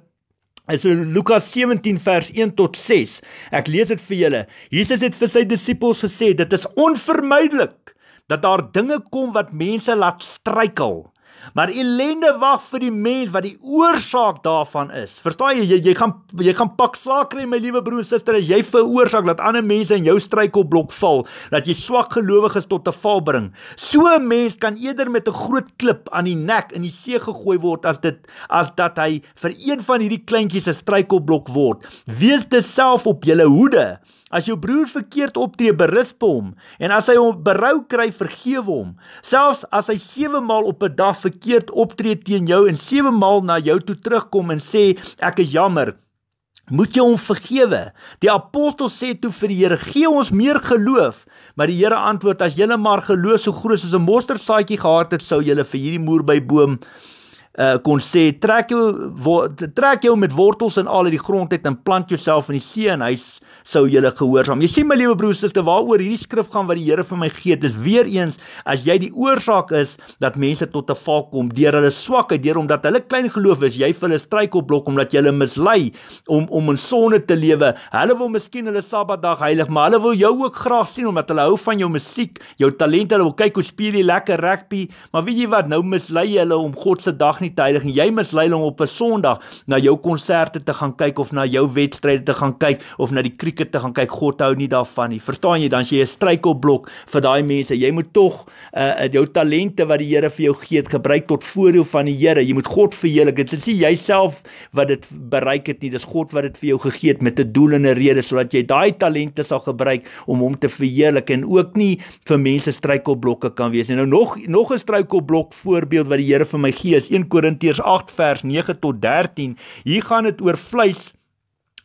As in Lukas 17 vers 1 tot 6, ek lees dit vir julle. Jesus het vir sy disippels gesê, dit is onvermydelik dat daar dinge kom wat mense laat struikel. Maar ellende wag vir die mens wat die oorsaak daarvan is. Verstaan jy? Jy jy gaan jy gaan pak slaag kry my liewe broer en suster as jy veroorsaak dat ander mense in jou struikelblok val, dat jy swak gelowiges tot 'n val bring. So 'n mens kan eerder met 'n groot klip aan die nek in die see gegooi word as dit as dat hy vir een van hierdie kleintjies 'n struikelblok word. Wees dit self op jou hoede. As jou broer verkeerd optree, berisp hom, en as hy hom berou kry, vergewe hom. Selfs as hy 7 maal op 'n dag verkeerd optree teen jou en 7 maal na jou toe terugkom en sê ek is jammer, moet jy hom vergewe. Die apostel sê toe vir die Here, "Gee ons meer geloof." Maar die Here antwoord, "As julle maar geloof so groot soos 'n mosterdsaadjie gehad het, sou julle vir hierdie muur by boom Uh, kon sê trek jou trek jou met wortels in al uit die grond uit en plant jouself in die see en hy sou julle gehoorsaam. Jy sien my liewe broers en susters, waaroor hierdie skrif gaan wat die Here vir my gee, dis weer eens as jy die oorsaak is dat mense tot 'n val kom deur hulle swakheid, deur omdat hulle klein geloof is, jy vir hulle stryk op blok omdat jy hulle mislei om om in sonde te lewe. Hulle wil miskien hulle Sabbatdag heilig, maar hulle wil jou ook graag sien omdat hulle hou van jou musiek, jou talente, hulle wil kyk hoe speel jy lekker rugby, maar weet jy wat, nou mislei jy hulle om God se dag nie tydig nie. Jy mislei hulle op 'n Sondag na jou konserte te gaan kyk of na jou wedstryde te gaan kyk of na die krieket te gaan kyk. God hou nie daarvan nie. Verstaan jy? Dan as jy 'n struikelblok vir daai mense, jy moet tog uh jou talente wat die Here vir jou gee, gebruik tot voordeel van die Here. Jy moet God verheerlik. Dit is nie jouself wat dit bereik het nie. Dis God wat dit vir jou gegee het met 'n doel en 'n rede sodat jy daai talente sal gebruik om hom te verheerlik en ook nie vir mense struikelblokke kan wees nie. Nou nog nog 'n struikelblok voorbeeld wat die Here vir my gee is 1 Korintiërs 8 vers 9 tot 13. Hier gaan dit oor vleis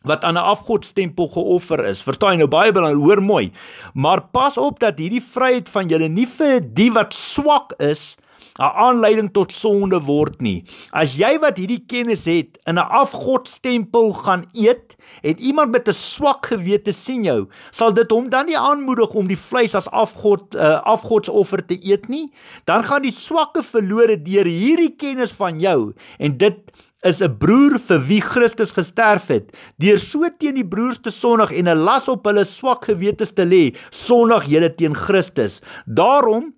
wat aan 'n afgodstempel geoffer is. Vertaai nou baie belang, hoor mooi. Maar pas op dat hierdie vryheid van julle nie vir die wat swak is nie 'n aanleiding tot sonde word nie. As jy wat hierdie kennis het in 'n afgodstempel gaan eet en iemand met 'n swak gewete sien jou, sal dit hom dan nie aanmoedig om die vleis as afgod uh, afgodsoffer te eet nie. Dan gaan die swakke verlore deur hierdie kennis van jou en dit is 'n broer vir wie Christus gesterf het deur so teen die broers te sondig en 'n las op hulle swak gewetes te lê sondig hulle teen Christus daarom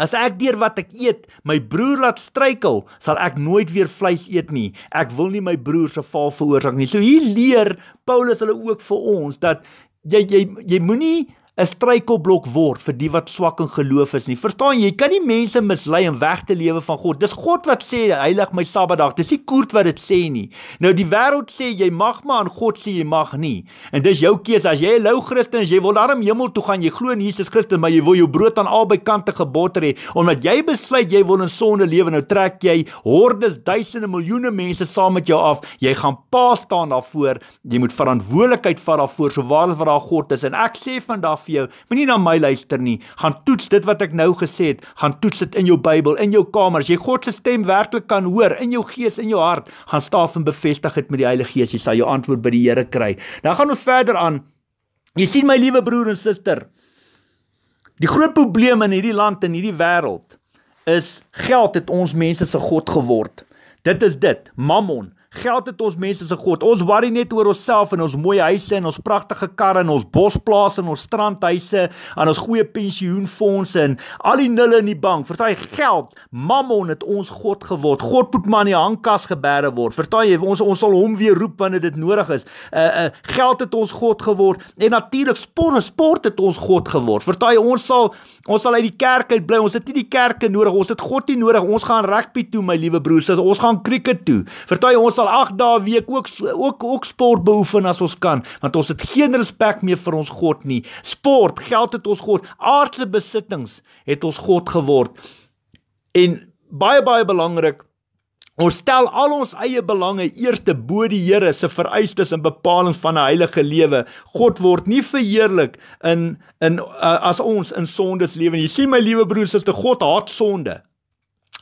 As ek deur wat ek eet my broer laat struikel, sal ek nooit weer vleis eet nie. Ek wil nie my broer se val veroorsaak nie. So hier leer Paulus hulle ook vir ons dat jy jy jy moenie 'n struikelblok word vir die wat swak in geloof is nie. Verstaan jy? Jy kan nie mense mislei om weg te lewe van God. Dis God wat sê heilig my Sabbatdag. Dis nie koert wat dit sê nie. Nou die wêreld sê jy mag maar aan God sê jy mag nie. En dis jou keuse. As jy 'n ou Christen is, jy wil daarom hemel toe gaan. Jy glo in Jesus Christus, maar jy wil jou brood aan albei kante geboter hê omdat jy besluit jy wil in sonde lewe. Nou trek jy hordes, duisende, miljoene mense saam met jou af. Jy gaan pa staan daarvoor. Jy moet verantwoordelikheid vat daarvoor. So waar is wat daar God is? En ek sê vandag vir jou. Moenie na my luister nie. Gaan toets dit wat ek nou gesê het. Gaan toets dit in jou Bybel, in jou kamer. As jy God se stem werklik kan hoor in jou gees en jou hart, gaan staaf en bevestig dit met die Heilige Gees. Jy sal jou antwoord by die Here kry. Dan gaan ons verder aan. Jy sien my liewe broer en suster, die groot probleem in hierdie land en hierdie wêreld is geld het ons mense se god geword. Dit is dit, Mammon. Geld het ons mense se god. Ons worry net oor onsself en ons mooi huise en ons pragtige karre en ons bosplase en ons strandhuise en ons goeie pensioenfonde en al die nulle in die bank. Vertel jy geld, Mammon het ons god geword. God moet maar in die hankas geberre word. Vertel jy ons ons sal hom weer roep wanneer dit nodig is. Uh uh geld het ons god geword en natuurlik sport en sport het ons god geword. Vertel jy ons sal ons sal uit die kerk uit bly. Ons het nie die kerke nodig. Ons het God nie nodig. Ons gaan rugby toe my liewe broers. Ons gaan cricket toe. Vertel jy ons sal 8 dae week ook ook ook sport beoefen as ons kan, want ons het geen respek meer vir ons God nie. Sport, geld het ons God, aardse besittings het ons God geword. En baie baie belangrik Ons stel al ons eie belange eerste bo die Here se vereistes en bepalings van 'n heilige lewe. God word nie verheerlik in in uh, as ons in sondes lewe nie. Jy sien my liewe broers, as te God haat sonde.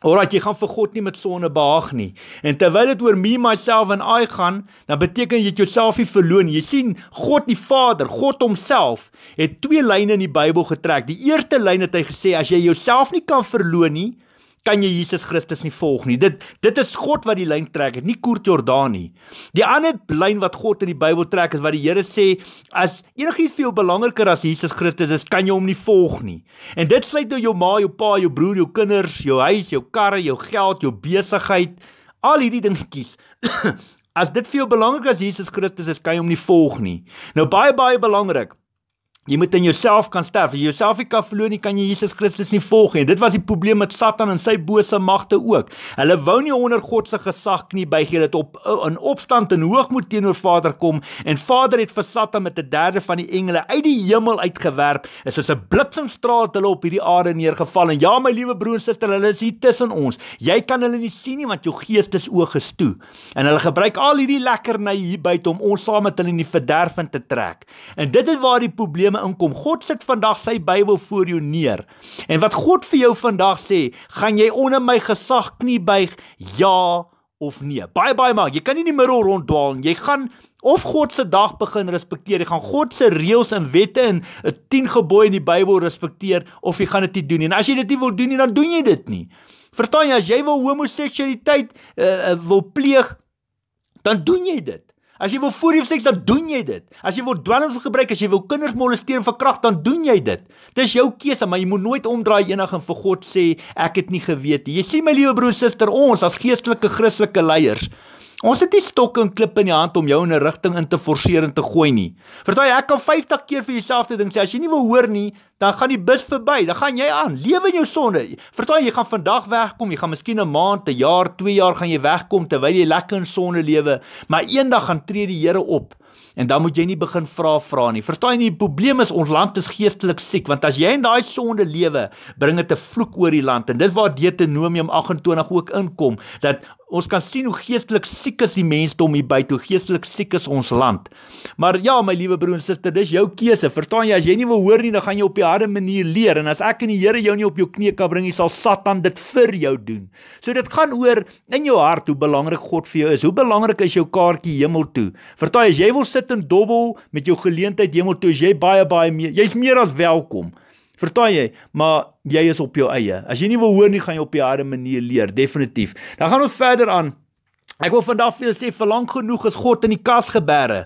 Alraai, jy gaan vir God nie met sonde behaag nie. En terwyl dit oor me myself en I gaan, dan beteken jy jouself nie verloon. Jy sien, God die Vader, God homself het twee lyne in die Bybel getrek. Die eerste lyn het hy gesê as jy jouself nie kan verloon nie, kan jy Jesus Christus nie volg nie. Dit dit is God wat die lyn trek, nie Koort Jordaan nie. Die ander lyn wat God in die Bybel trek is wat die Here sê as enigiets vir jou belangriker as Jesus Christus is, kan jy hom nie volg nie. En dit sluit nou jou ma, jou pa, jou broer, jou kinders, jou huis, jou karre, jou geld, jou besigheid, al hierdie dingetjies. *coughs* as dit vir jou belangriker as Jesus Christus is, kan jy hom nie volg nie. Nou baie baie belangrik. Jy moet in jouself kan sterf. As jy jouself nie kan verloor nie, kan jy Jesus Christus nie volg nie. Dit was die probleem met Satan en sy bose magte ook. Hulle wou nie onder God se gesag knie buig nie. Hulle het op in opstand en hoogmoed teenoor Vader kom en Vader het vir Satan met 'n derde van die engele uit die hemel uitgewerp. Is soos 'n bliksemstraal het hulle op hierdie aarde neergeval. En ja, my liewe broer en suster, hulle is hier tussen ons. Jy kan hulle nie sien nie want jou gees is oorgestoe. En hulle gebruik al hierdie lekkernye hier buite om ons saam met hulle in die verderf te trek. En dit is waar die probleem probleme inkom. God sit vandag sy Bybel voor jou neer. En wat God vir jou vandag sê, gaan jy onder my gesag knie buig? Ja of nee. Baie baie maar, jy kan nie in die middel ronddwaal nie. Jy gaan of God se dag begin respekteer. Jy gaan God se reëls en wette en eh, 'n 10 gebooie in die Bybel respekteer of jy gaan dit nie doen nie. En as jy dit nie wil doen nie, dan doen jy dit nie. Verstaan jy as jy wil homoseksualiteit uh, wil pleeg, dan doen jy dit. As jy wil voor jou seks dan doen jy dit. As jy wil dwelm gebruik, as jy wil kinders molesteer vir krag dan doen jy dit. Dis jou keuse, maar jy moet nooit omdraai enig en vir God sê ek het nie geweet nie. Jy sien my liewe broer en suster, ons as geestelike Christelike leiers, Ons het nie stok en klip in die hand om jou in 'n rigting in te forceer en te gooi nie. Vertel ek kan 50 keer vir jouselfde ding sê as jy nie wil hoor nie, dan gaan die bus verby, dan gaan jy aan, lewe in jou sonde. Vertel jy gaan vandag wegkom, jy gaan miskien 'n maand, 'n jaar, 2 jaar gaan jy wegkom terwyl jy lekker in sonde lewe, maar eendag gaan tree die Here op. En dan moet jy nie begin vra vra nie. Verstaan jy nie die probleem is ons land is geestelik siek want as jy in daai sonde lewe, bring dit 'n vloek oor die land en dit waar Deuteronomium 28 ook inkom dat ons kan sien hoe geestelik siek is die mensdom hier by toe geestelik siek is ons land. Maar ja, my liewe broer en suster, dis jou keuse. Verstaan jy as jy nie wil hoor nie, dan gaan jy op die harde manier leer en as ek en die Here jou nie op jou knie kan bring nie, sal Satan dit vir jou doen. So dit gaan oor in jou hart hoe belangrik God vir jou is. Hoe belangrik is jou kaartjie hemel toe? Verstaan jy as jy wil sit en dobbel met jou geleentheid hemel toe, as jy baie baie meer, jy's meer as welkom. Vertaai jy, maar jy is op jou eie. As jy nie wil hoor nie, gaan jy op die harde manier leer, definitief. Dan gaan ons verder aan. Ek wil vandag vir julle sê, verlang genoeg is God in die kas gebere.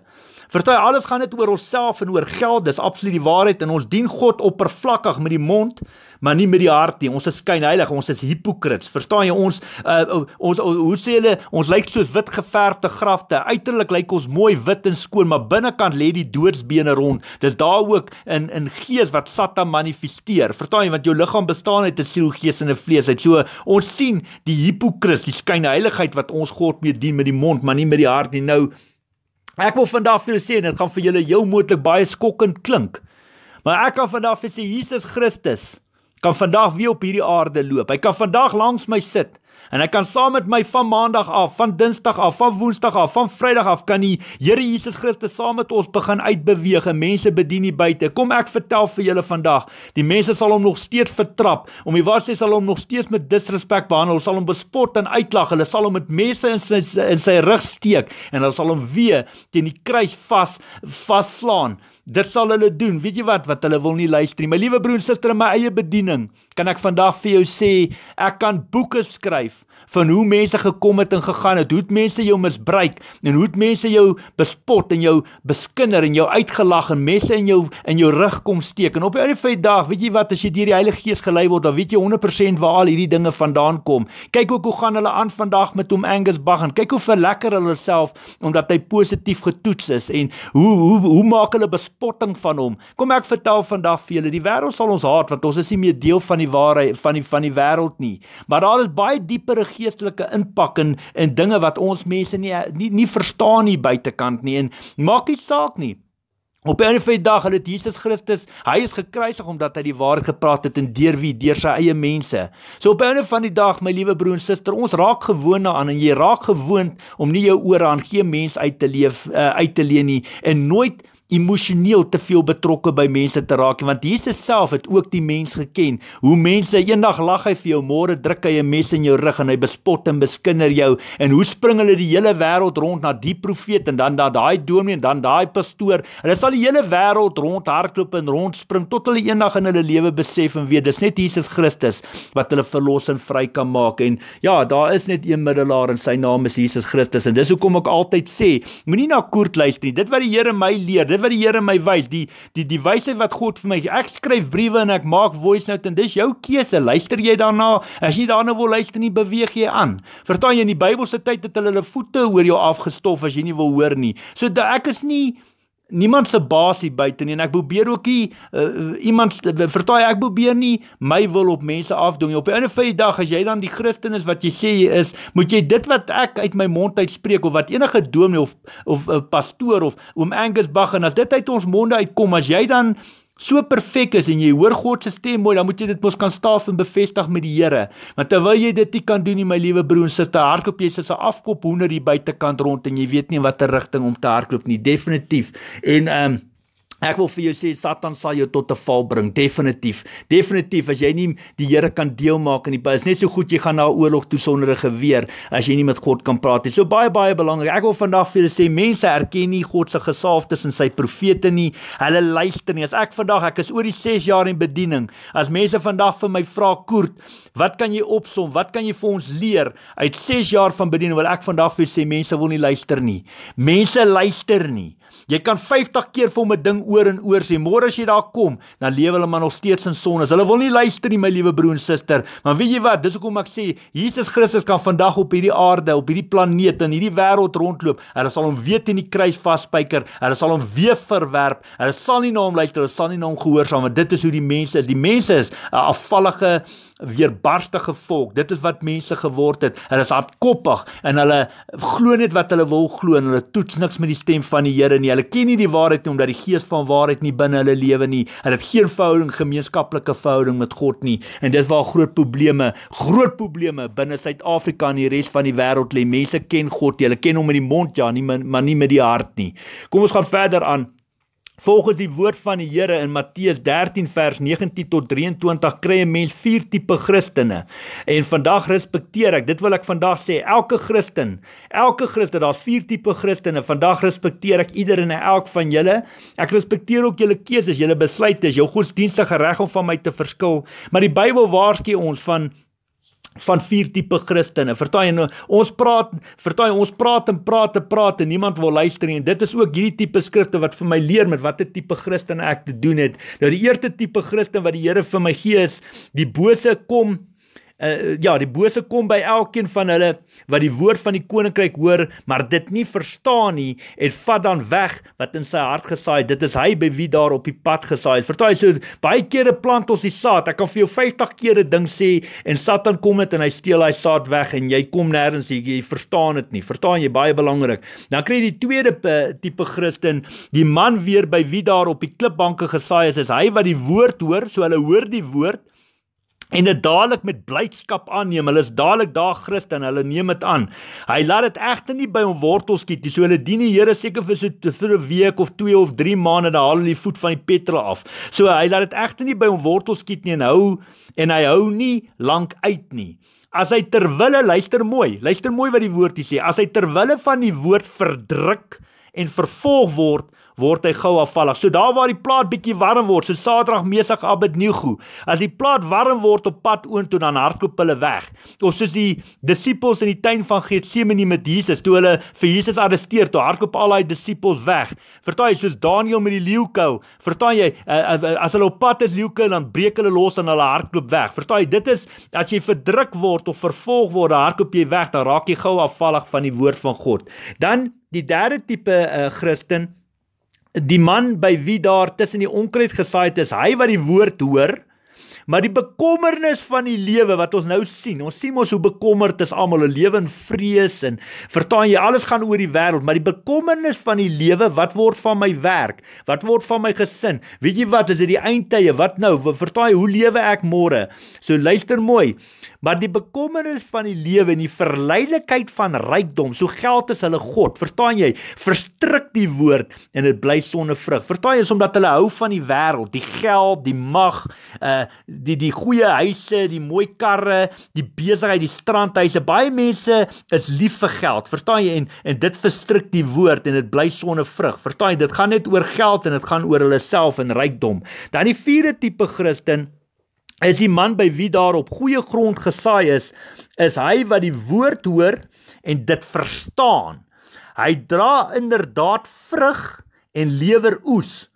Vertel alles gaan dit oor onsself en oor geld. Dis absoluut die waarheid en ons dien God oppervlakkig met die mond, maar nie met die hart nie. Ons is skynheilig, ons is hipokrits. Verstaan jy ons uh, ons uh, hoe sê hulle, ons lyk soos wit geverfde grafte. Uiterlik lyk ons mooi wit en skoon, maar binnekant lê die doodsbene rond. Dis daar ook in in gees wat Satan manifesteer. Verstaan jy want jou liggaam bestaan uit 'n siel, gees en 'n vlees. Dit so ons sien die hipokrits, die skynheiligheid wat ons God mee dien met die mond, maar nie met die hart nie. Nou Ek wil vandag vir julle sê en dit gaan vir julle heel moontlik baie skokkend klink. Maar ek kan vandag vir sê Jesus Christus kan vandag weer op hierdie aarde loop. Hy kan vandag langs my sit en hy kan saam met my van maandag af, van dinsdag af, van woensdag af, van vrydag af kan die Here Jesus Christus saam met ons begin uitbeweeg en mense bedien hier buite. Kom ek vertel vir julle vandag, die mense sal hom nog steeds vertrap. Om die waarheid sal hom nog steeds met disrespek behandel. Hulle sal hom bespot en uitlag. Hulle sal hom met messe in sy in sy rug steek en hulle sal hom weer teen die kruis vas vasslaan. Dit sal hulle doen. Weet jy wat wat hulle wil nie luister nie. My liewe broer en suster in my eie bediening, kan ek vandag vir jou sê, ek kan boeke skryf van hoe mense gekom het en gegaan het, hoe het mense jou misbruik en hoe het mense jou bespot en jou beskinder en jou uitgelag en messe in jou in jou rug kom steek. En op 'n ander feit dag, weet jy wat, as jy deur die Heilige Gees gelei word, dan weet jy 100% waar al hierdie dinge vandaan kom. Kyk ook hoe gaan hulle aan vandag met Tom Angus Bach en kyk hoe verlekker hulle self omdat hy positief getoets is en hoe hoe hoe maak hulle bespotting van hom. Kom ek vertel vandag vir julle, die wêreld sal ons haat want ons is nie meer deel van die waarheid van die van die wêreld nie. Maar daar is baie dieper geestelike impak in in dinge wat ons mense nie nie nie verstaan nie buitekant nie en maak nie saak nie. Op 'n of ander dag het Jesus Christus, hy is gekruisig omdat hy die waarheid gepraat het en deur wie deur sy eie mense. So op 'n of ander van die dag, my liewe broer en suster, ons raak gewoond daaraan en jy raak gewoond om nie jou ore aan geen mens uit te leef uh, uit te leen nie en nooit emosioneel te veel betrokke by mense te raak nie, want Jesus self het ook die mens geken. Hoe mense eendag lag hy vir jou, môre druk hy 'n mes in jou rug en hy bespot en beskinder jou. En hoe spring hulle die hele wêreld rond na die profeet en dan na daai dominee en dan daai pastoor. Hulle sal die hele wêreld rond hardloop en rondspring tot hulle eendag in hulle lewe besef en weet dis net Jesus Christus wat hulle verlos en vry kan maak. En ja, daar is net een middelaar en sy naam is Jesus Christus en dis hoekom ek altyd sê, moenie na koort luister nie. Dit wat die Here my leer, dit wat die Here my wys, die die die wysheid wat God vir my gee. Ek skryf briewe en ek maak voice note en dis jou keuse. Luister jy daarna? As jy nie daarna wil luister nie, beweeg jy aan. Vertaal jy in die Bybelse tyd het hulle hulle voete oor jou afgestof as jy nie wil hoor nie. So ek is nie niemand se basie buite nie en ek probeer ook nie uh, iemand vertaai ek probeer nie my wil op mense afdoen op 'n ander vyf dag as jy dan die Christen is wat jy sê jy is moet jy dit wat ek uit my mond uit spreek of wat enige dominee of of 'n uh, eh, pastoor of oom Angus Bach en as dit uit ons monde uitkom as jy dan uh, so perfek is en jy hoor God se stem mooi, dan moet jy dit mos kan staaf en bevestig met die Here. Want terwyl jy dit nie kan doen nie, my liewe broer en suster, hardloop jy soos 'n afkop hoender hier buitekant rond en jy weet nie watter rigting om te hardloop nie, definitief. En ehm um, Ek wil vir jou sê Satan sal jou tot 'n val bring, definitief. Definitief as jy nie die Here kan deel maak in die is net so goed jy gaan na 'n oorlog toe sonder 'n geweer as jy nie met God kan praat nie. So baie baie belangrik. Ek wil vandag vir julle sê mense erken nie God se gesaafdes en sy profete nie. Hulle luister nie. As ek vandag, ek is oor die 6 jaar in bediening, as mense vandag vir my vra koert, wat kan jy opsom? Wat kan jy vir ons leer uit 6 jaar van bediening? Wil ek vandag vir julle sê mense wil nie luister nie. Mense luister nie. Jy kan 50 keer vir hom 'n ding oor en oor sê. Môre as jy daar kom, dan lewe hulle maar nog steeds in sonde. Hulle wil nie luister nie, my liewe broer en suster. Maar weet jy wat? Dis hoekom ek sê Jesus Christus kan vandag op hierdie aarde, op hierdie planeet en hierdie wêreld rondloop. Hulle sal hom weet in die kruis vasspyker. Hulle sal hom weer verwerp. Hulle sal nie na hom luister, hulle sal nie na hom gehoorsaam nie. Dit is hoe die mense is. Die mense is 'n afvallige weerbarstige volk. Dit is wat mense geword het. Hulle is hardkoppig en hulle glo net wat hulle wil glo en hulle toets niks met die stem van die Here nie. Hulle ken nie die waarheid nie omdat die gees van waarheid nie binne hulle lewe nie. Hulle het geen verhouding, gemeenskaplike verhouding met God nie. En dis waar groot probleme, groot probleme binne Suid-Afrika en die res van die wêreld lê. Mense ken God, hulle ken hom met die mond ja, nie maar nie met die hart nie. Kom ons gaan verder aan. Volgens die woord van die Here in Matteus 13 vers 19 tot 23 kry 'n mens vier tipe Christene. En vandag respekteer ek, dit wil ek vandag sê, elke Christen, elke Christen, daar's vier tipe Christene. Vandag respekteer ek ieder en elk van julle. Ek respekteer ook julle keuses, julle besluite, jou godsdienstige reg om van my te verskil. Maar die Bybel waarsku ons van van vier tipe Christene. Vertaai nou, ons praat, vertaai ons praat en praat en praat en niemand wil luister nie. En dit is ook hierdie tipe skrifte wat vir my leer met watter tipe Christen ek te doen het. Nou die eerste tipe Christen wat die Here vir my gee is die bose kom uh, ja, die bose kom by elkeen van hulle wat die woord van die koninkryk hoor, maar dit nie verstaan nie en vat dan weg wat in sy hart gesaai het. Dit is hy by wie daar op die pad gesaai het. Vertel hy so baie kere plant ons die saad. Ek kan vir jou 50 kere ding sê en Satan kom dit en hy steel daai saad weg en jy kom nêrens jy, jy verstaan dit nie. Verstaan jy baie belangrik. Dan kry jy die tweede eh, tipe Christen, die man weer by wie daar op die klipbanke gesaai is, is hy wat die woord hoor, so hulle hoor die woord en dit dadelik met blydskap aanneem. Hulle is dadelik daar Christen, hulle neem dit aan. Hy laat dit egter nie by hom wortel skiet nie. So hulle dien die Here seker vir so 'n week of 2 of 3 maande dan haal hulle die voet van die petrol af. So hy laat dit egter nie by hom wortel skiet nie en hou en hy hou nie lank uit nie. As hy terwille luister mooi, luister mooi wat die woord hier sê. As hy terwille van die woord verdruk en vervolg word, word hy gou afvallig. So daar waar die plaat bietjie warm word, so Saterdag Mesig Abednego, as die plaat warm word op pad oontoe dan hardloop hulle weg. Ons soos die disippels in die tuin van Getsemane met Jesus, toe hulle vir Jesus arresteer, toe hardloop al daai disippels weg. Vertaai jy soos Daniël met die leeukou, vertaai jy eh, eh, eh, as hulle op pad is leeuke dan breek hulle los en hulle hardloop weg. Vertaai dit is as jy verdruk word of vervolg word, dan hardloop jy weg, dan raak jy gou afvallig van die woord van God. Dan die derde tipe uh, Christen die man by wie daar tussen die onkruid gesaai het, is hy wat die woord hoor, maar die bekommernis van die lewe wat ons nou sien, ons sien mos hoe bekommerd is almal, 'n lewe in vrees en vertaan jy alles gaan oor die wêreld, maar die bekommernis van die lewe, wat word van my werk? Wat word van my gesin? Weet jy wat, is dit die eindtye? Wat nou? Vertaai hoe lewe ek môre? So luister mooi maar die bekommernis van die lewe en die verleidelikheid van rykdom, so geld is hulle god. Verstaan jy? Verstrik die woord en dit bly sonder vrug. Verstaan jy is omdat hulle hou van die wêreld, die geld, die mag, uh die die goeie huise, die mooi karre, die besigheid, die strandhuise. Baie mense is lief vir geld. Verstaan jy? En en dit verstrik die woord en dit bly sonder vrug. Verstaan jy? Dit gaan net oor geld en dit gaan oor hulle self en rykdom. Dan die vierde tipe Christen is die man by wie daar op goeie grond gesaai is, is hy wat die woord hoor en dit verstaan. Hy dra inderdaad vrug en lewer oes.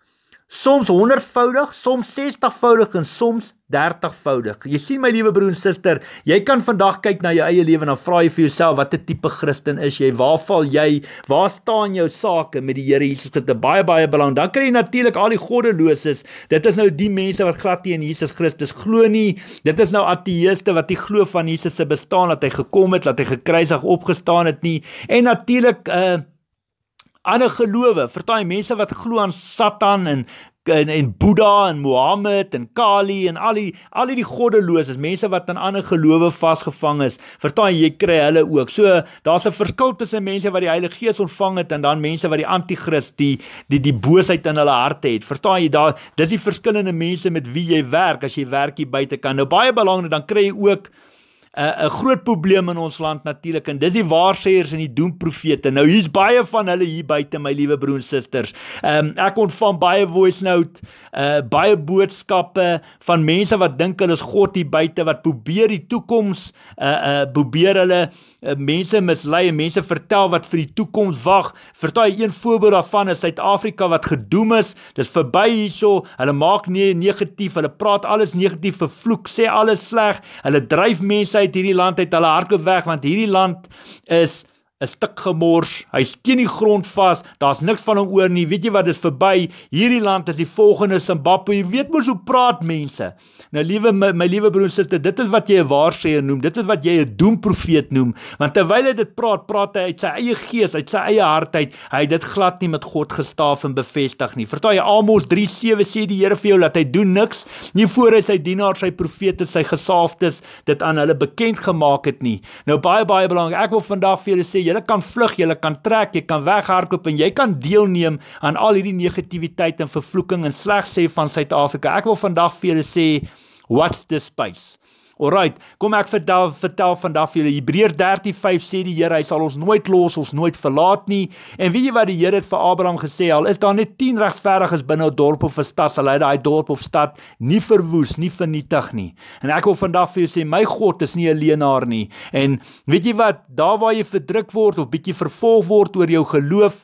Soms 100voudig, soms 60voudig en soms 30voudig. Jy sien my liewe broer en suster, jy kan vandag kyk na jou eie lewe en dan vra jy vir jouself watter tipe Christen is jy? Waar val jy? Waar staan jou sake met die Here Jesus? Dit is baie baie belangrik. Dan kan jy natuurlik al die goddeloses. Dit is nou die mense wat glad nie in Jesus Christus glo nie. Dit is nou ateëste wat nie glo van Jesus se bestaan dat hy gekom het, dat hy gekruisig opgestaan het nie. En natuurlik uh ander gelowe, vertaai mense wat glo aan Satan en en en Boeddha en Mohammed en Kali en al die al die goddeloses, mense wat aan ander gelowe vasgevang is. Vertaal jy kry hulle ook. So daar's 'n verskil tussen mense wat die Heilige Gees ontvang het en dan mense wat die anti-krist, die die die boosheid in hulle harte het. Vertaal jy daar dis die verskillende mense met wie jy werk as jy werk hier buite kan. Nou baie belangrik, dan kry jy ook 'n groot probleem in ons land natuurlik en dis die waarsêers en die doomprofete. Nou hier's baie van hulle hier buite my liewe broers en susters. Ehm um, ek ontvang baie voice note, uh baie boodskappe van mense wat dink hulle is God hier buite wat probeer die toekoms uh uh probeer hulle uh mense mislei en mense vertel wat vir die toekoms wag. Vertel jy een voorbeeld daarvan is Suid-Afrika wat gedoem is. Dis verby hierso. Hulle maak nie negatief, hulle praat alles negatief, vervloek, sê alles sleg. Hulle dryf mense uit hierdie land uit, hulle hardloop weg want hierdie land is is stuk gemors, hy's teen die grond vas, daar's niks van hom oor nie. Weet jy wat, dit is verby. Hierdie land is die volgende Zimbabwe. Jy weet mos hoe praat mense. Nou liewe my, my liewe broer en suster, dit is wat jy 'n waarsêer noem. Dit is wat jy 'n doemprofeet noem. Want terwyl hy dit praat, praat hy uit sy eie gees, uit sy eie hart uit. Hy het dit glad nie met God gestaaf en bevestig nie. Vertel jy Amos 3:7 sê die Here vir jou dat hy doen niks nie voor hy sy dienaars, sy profete, sy gesaafdes dit aan hulle bekend gemaak het nie. Nou baie baie belangrik. Ek wil vandag vir julle sê jy kan vlug, jy kan trek, jy kan weghardloop en jy kan deelneem aan al hierdie negativiteit en vervloeking en sleg sê van Suid-Afrika. Ek wil vandag vir julle sê what's this space? Alraait, kom ek vertel vertel vandag vir julle Hebreër 13:5 sê die Here hy sal ons nooit los, ons nooit verlaat nie. En weet jy wat die Here vir Abraham gesê het? Al is daar net 10 regverdiges binne 'n dorp of 'n stad, sal hy daai dorp of stad nie verwoes, nie vernietig nie. En ek wil vandag vir jou sê my God is nie 'n leienaar nie. En weet jy wat, daar waar jy verdruk word of bietjie vervolg word oor jou geloof,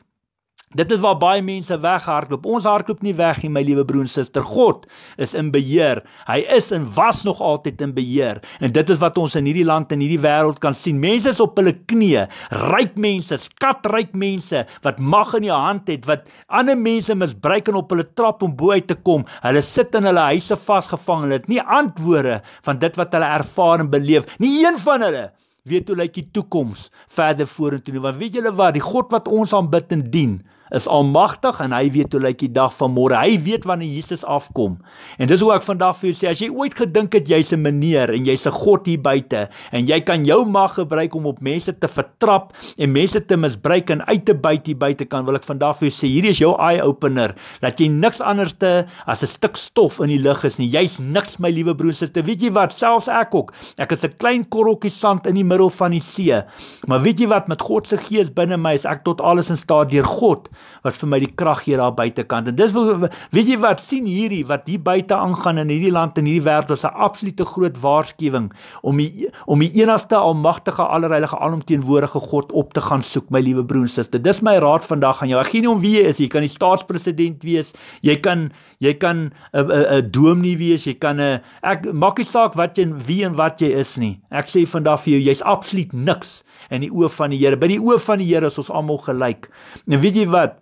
Dit is waar baie mense weghardloop. Ons hardloop nie weg nie, my liewe broer en suster. God is in beheer. Hy is en was nog altyd in beheer. En dit is wat ons in hierdie land en hierdie wêreld kan sien. Mense is op hulle knieë, ryk mense, skatryk mense wat mag in die hand het, wat ander mense misbruik en op hulle trap om bo uit te kom. Hulle sit in hulle huise vasgevang. Hulle het nie antwoorde van dit wat hulle ervaar en beleef. Nie een van hulle weet hoe lyk die toekoms verder vorentoe nie. Want weet julle wat? Die God wat ons aanbid en dien, is almagtig en hy weet hoe lyk die dag van môre. Hy weet wanneer Jesus afkom. En dis hoekom ek vandag vir jou sê, as jy ooit gedink het jy's 'n meneer en jy's 'n god hier buite en jy kan jou mag gebruik om op mense te vertrap en mense te misbruik en uit te buit hier buite kan, wil ek vandag vir jou sê, hierdie is jou eye opener dat jy niks anders te as 'n stuk stof in die lug is nie. Jy's niks, my liewe broer en suster. Weet jy wat? Selfs ek ook. Ek is 'n klein korreltjie sand in die middel van die see. Maar weet jy wat? Met God se gees binne my is ek tot alles in staat deur God wat vir my die krag gee daar buitekant. En dis wil weet jy wat sien hierdie wat hier buite aangaan in hierdie land en hierdie wêreld is 'n absolute groot waarskuwing om die om die enigste almagtige allerheilige alomteenwoordige God op te gaan soek, my liewe broer en suster. Dis my raad vandag aan jou. Ek gee nie om wie jy is. Jy kan die staatspresident wees. Jy kan jy kan 'n 'n 'n dominee wees. Jy kan 'n ek maak nie saak wat jy en wie en wat jy is nie. Ek sê vandag vir jou, jy's absoluut niks in die oë van die Here. By die oë van die Here is ons almal gelyk. En weet jy wat?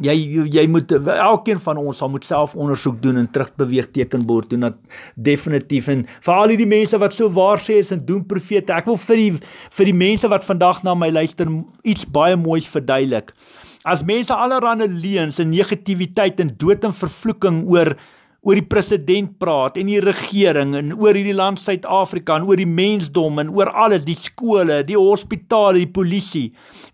jy jy moet elkeen van ons sal moet self ondersoek doen en terugbeweeg tekenbord doen dat definitief en vir al die mense wat so waar sê is en doen profete ek wil vir die vir die mense wat vandag na my luister iets baie moois verduidelik as mense allerlei leuns en negativiteit en dood en vervloeking oor oor die president praat en die regering en oor hierdie land Suid-Afrika en oor die mensdom en oor alles, die skole, die hospitale, die polisie.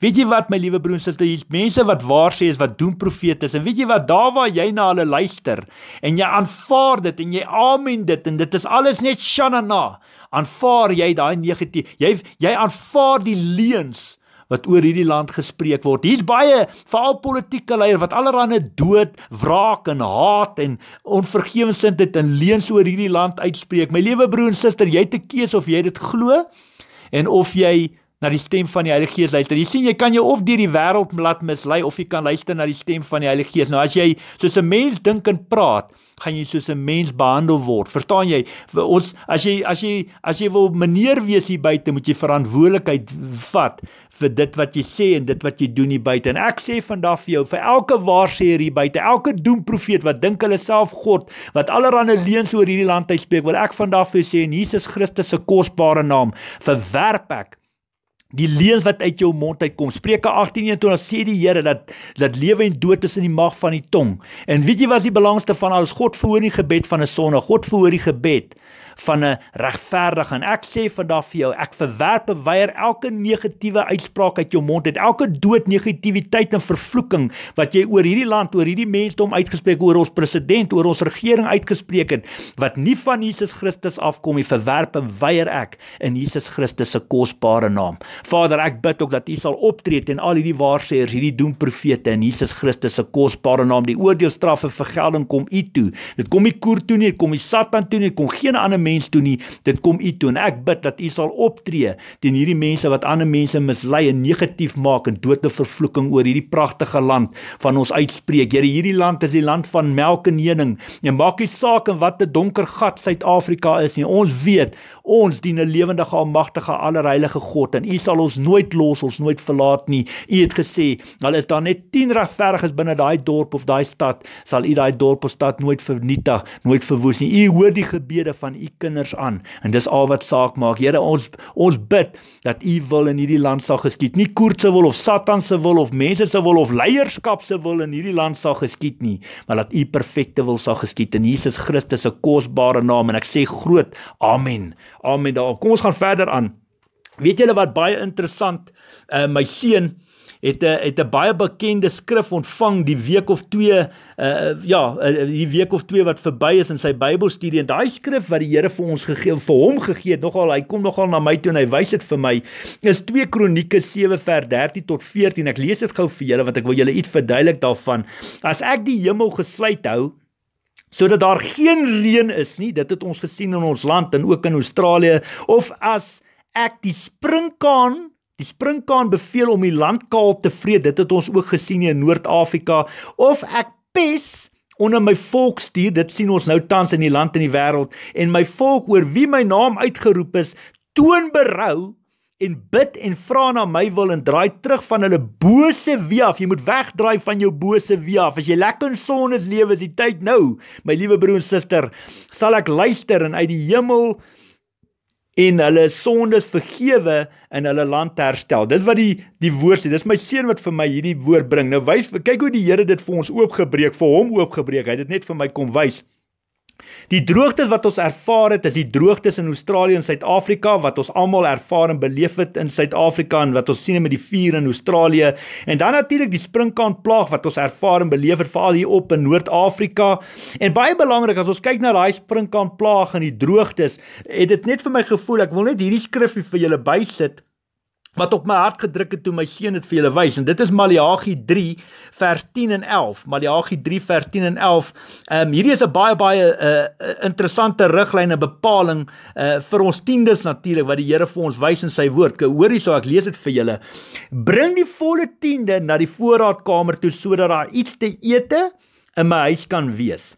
Weet jy wat my liewe broers en susters, hier's mense wat waar sê is wat doen profete is. En weet jy wat daar waar jy na hulle luister en jy aanvaar dit en jy amen dit en dit is alles net shanana. Aanvaar jy daai negatief? Jy jy aanvaar die leuns wat oor hierdie land gespreek word. Hier's baie veral politieke leiers wat allerlei dood, wraak en haat en onvergewensindheid en leuns oor hierdie land uitspreek. My liewe broer en suster, jy het te kies of jy dit glo en of jy na die stem van die Heilige Gees luister. Jy sien, jy kan jou of deur die wêreld laat mislei of jy kan luister na die stem van die Heilige Gees. Nou as jy soos 'n mens dink en praat, gaan jy soos 'n mens behandel word. Verstaan jy? Ons as jy as jy as jy wil meneer wees hier buite, moet jy verantwoordelikheid vat vir dit wat jy sê en dit wat jy doen hier buite. En ek sê vandag vir jou, vir elke waarseer hier buite, elke doemprofeet wat dink hulle self God, wat allerlei leuns oor hierdie land uitspreek, wil ek vandag vir jou sê in Jesus Christus se kosbare naam, verwerp ek die leuns wat uit jou mond uitkom. Spreuke 18:21 sê die Here dat dat lewe en dood is in die mag van die tong. En weet jy wat is die belangste van alles? God verhoor nie gebed van 'n sonde. God verhoor die gebed van 'n regverdige en ek sê vir daardie vir jou ek verwerp beweer elke negatiewe uitspraak uit jou mond uit elke dood negativiteit en vervloeking wat jy oor hierdie land oor hierdie mensdom uitgespreek oor ons president oor ons regering uitgespreek het wat nie van Jesus Christus afkom nie verwerp beweer ek in Jesus Christus se kosbare naam Vader ek bid ook dat U sal optree teen al hierdie waarseers hierdie doomprofete in Jesus Christus se kosbare naam die oordeelstraf en vergelding kom U toe dit kom nie koer toe nie dit kom nie Satan toe nie kom geen ander mens toe nie. Dit kom U toe en ek bid dat U sal optree teen hierdie mense wat ander mense mislei en negatief maak en dood te vervloeking oor hierdie pragtige land van ons uitspreek. Here, hierdie land is die land van melk en honing. En maak nie saak in watter donker gat Suid-Afrika is nie. Ons weet Ons dien 'n lewendige, almagtige, allerheilige God en U sal ons nooit los, ons nooit verlaat nie. U het gesê, al is daar net 10 regverdiges binne daai dorp of daai stad, sal U daai dorp of stad nooit vernietig, nooit verwoes nie. U hoor die gebede van U kinders aan en dis al wat saak maak. Here, ons ons bid dat U wil in hierdie land sal geskied. Nie koorts se wil of Satan se wil of mense se wil of leierskap se wil in hierdie land sal geskied nie, maar dat U perfekte wil sal geskied in Jesus Christus se kosbare naam en ek sê groot amen. Amen daar. Kom ons gaan verder aan. Weet julle wat baie interessant? Uh, my seun het 'n eh, het 'n baie bekende skrif ontvang die week of 2 uh eh, ja, die week of 2 wat verby is in sy Bybelstudie en daai skrif wat die Here vir ons gegee vir hom gegee het, nogal hy kom nogal na my toe en hy wys dit vir my is 2 Kronieke 7 vers 13 tot 14. Ek lees dit gou vir julle want ek wil julle iets verduidelik daarvan. As ek die hemel gesluit hou, sodat daar geen reën is nie. Dit het ons gesien in ons land en ook in Australië of as ek die sprinkaan Die sprinkaan beveel om die land kaal te vreet. Dit het ons ook gesien in Noord-Afrika. Of ek pes onder my volk stuur. Dit sien ons nou tans in die land en die wêreld. En my volk oor wie my naam uitgeroep is, toon berou en bid en vra na my wil en draai terug van hulle bose wee af. Jy moet wegdraai van jou bose wee af. As jy lekker in sones lewe, is die tyd nou. My liewe broer en suster, sal ek luister en uit die hemel en hulle sondes vergewe en hulle land herstel. Dis wat die die woord sê. Dis my seun wat vir my hierdie woord bring. Nou wys kyk hoe die Here dit vir ons oopgebreek, vir hom oopgebreek. Hy het dit net vir my kom wys. Die droogtes wat ons ervaar het, is die droogtes in Australië en Suid-Afrika wat ons almal ervaar en beleef het in Suid-Afrika en wat ons sien met die vuur in Australië en dan natuurlik die springkaan plaag wat ons ervaar en beleef het veral hier op in Noord-Afrika. En baie belangrik as ons kyk na daai springkaan plaag en die droogtes, het dit net vir my gevoel ek wil net hierdie skrifgie vir julle bysit wat op my hart gedruk het toe my seun dit vir julle wys en dit is Maleagi 3 vers 10 en 11 Maleagi 3 vers 10 en 11 ehm um, hierdie is 'n baie baie uh, interessante riglyne bepaling uh, vir ons tiendes natuurlik wat die Here vir ons wys in sy woord. Kou, hoor hierso ek lees dit vir julle. Bring die volle tiende na die voorraadkamer toe sodat daar iets te eet in my huis kan wees.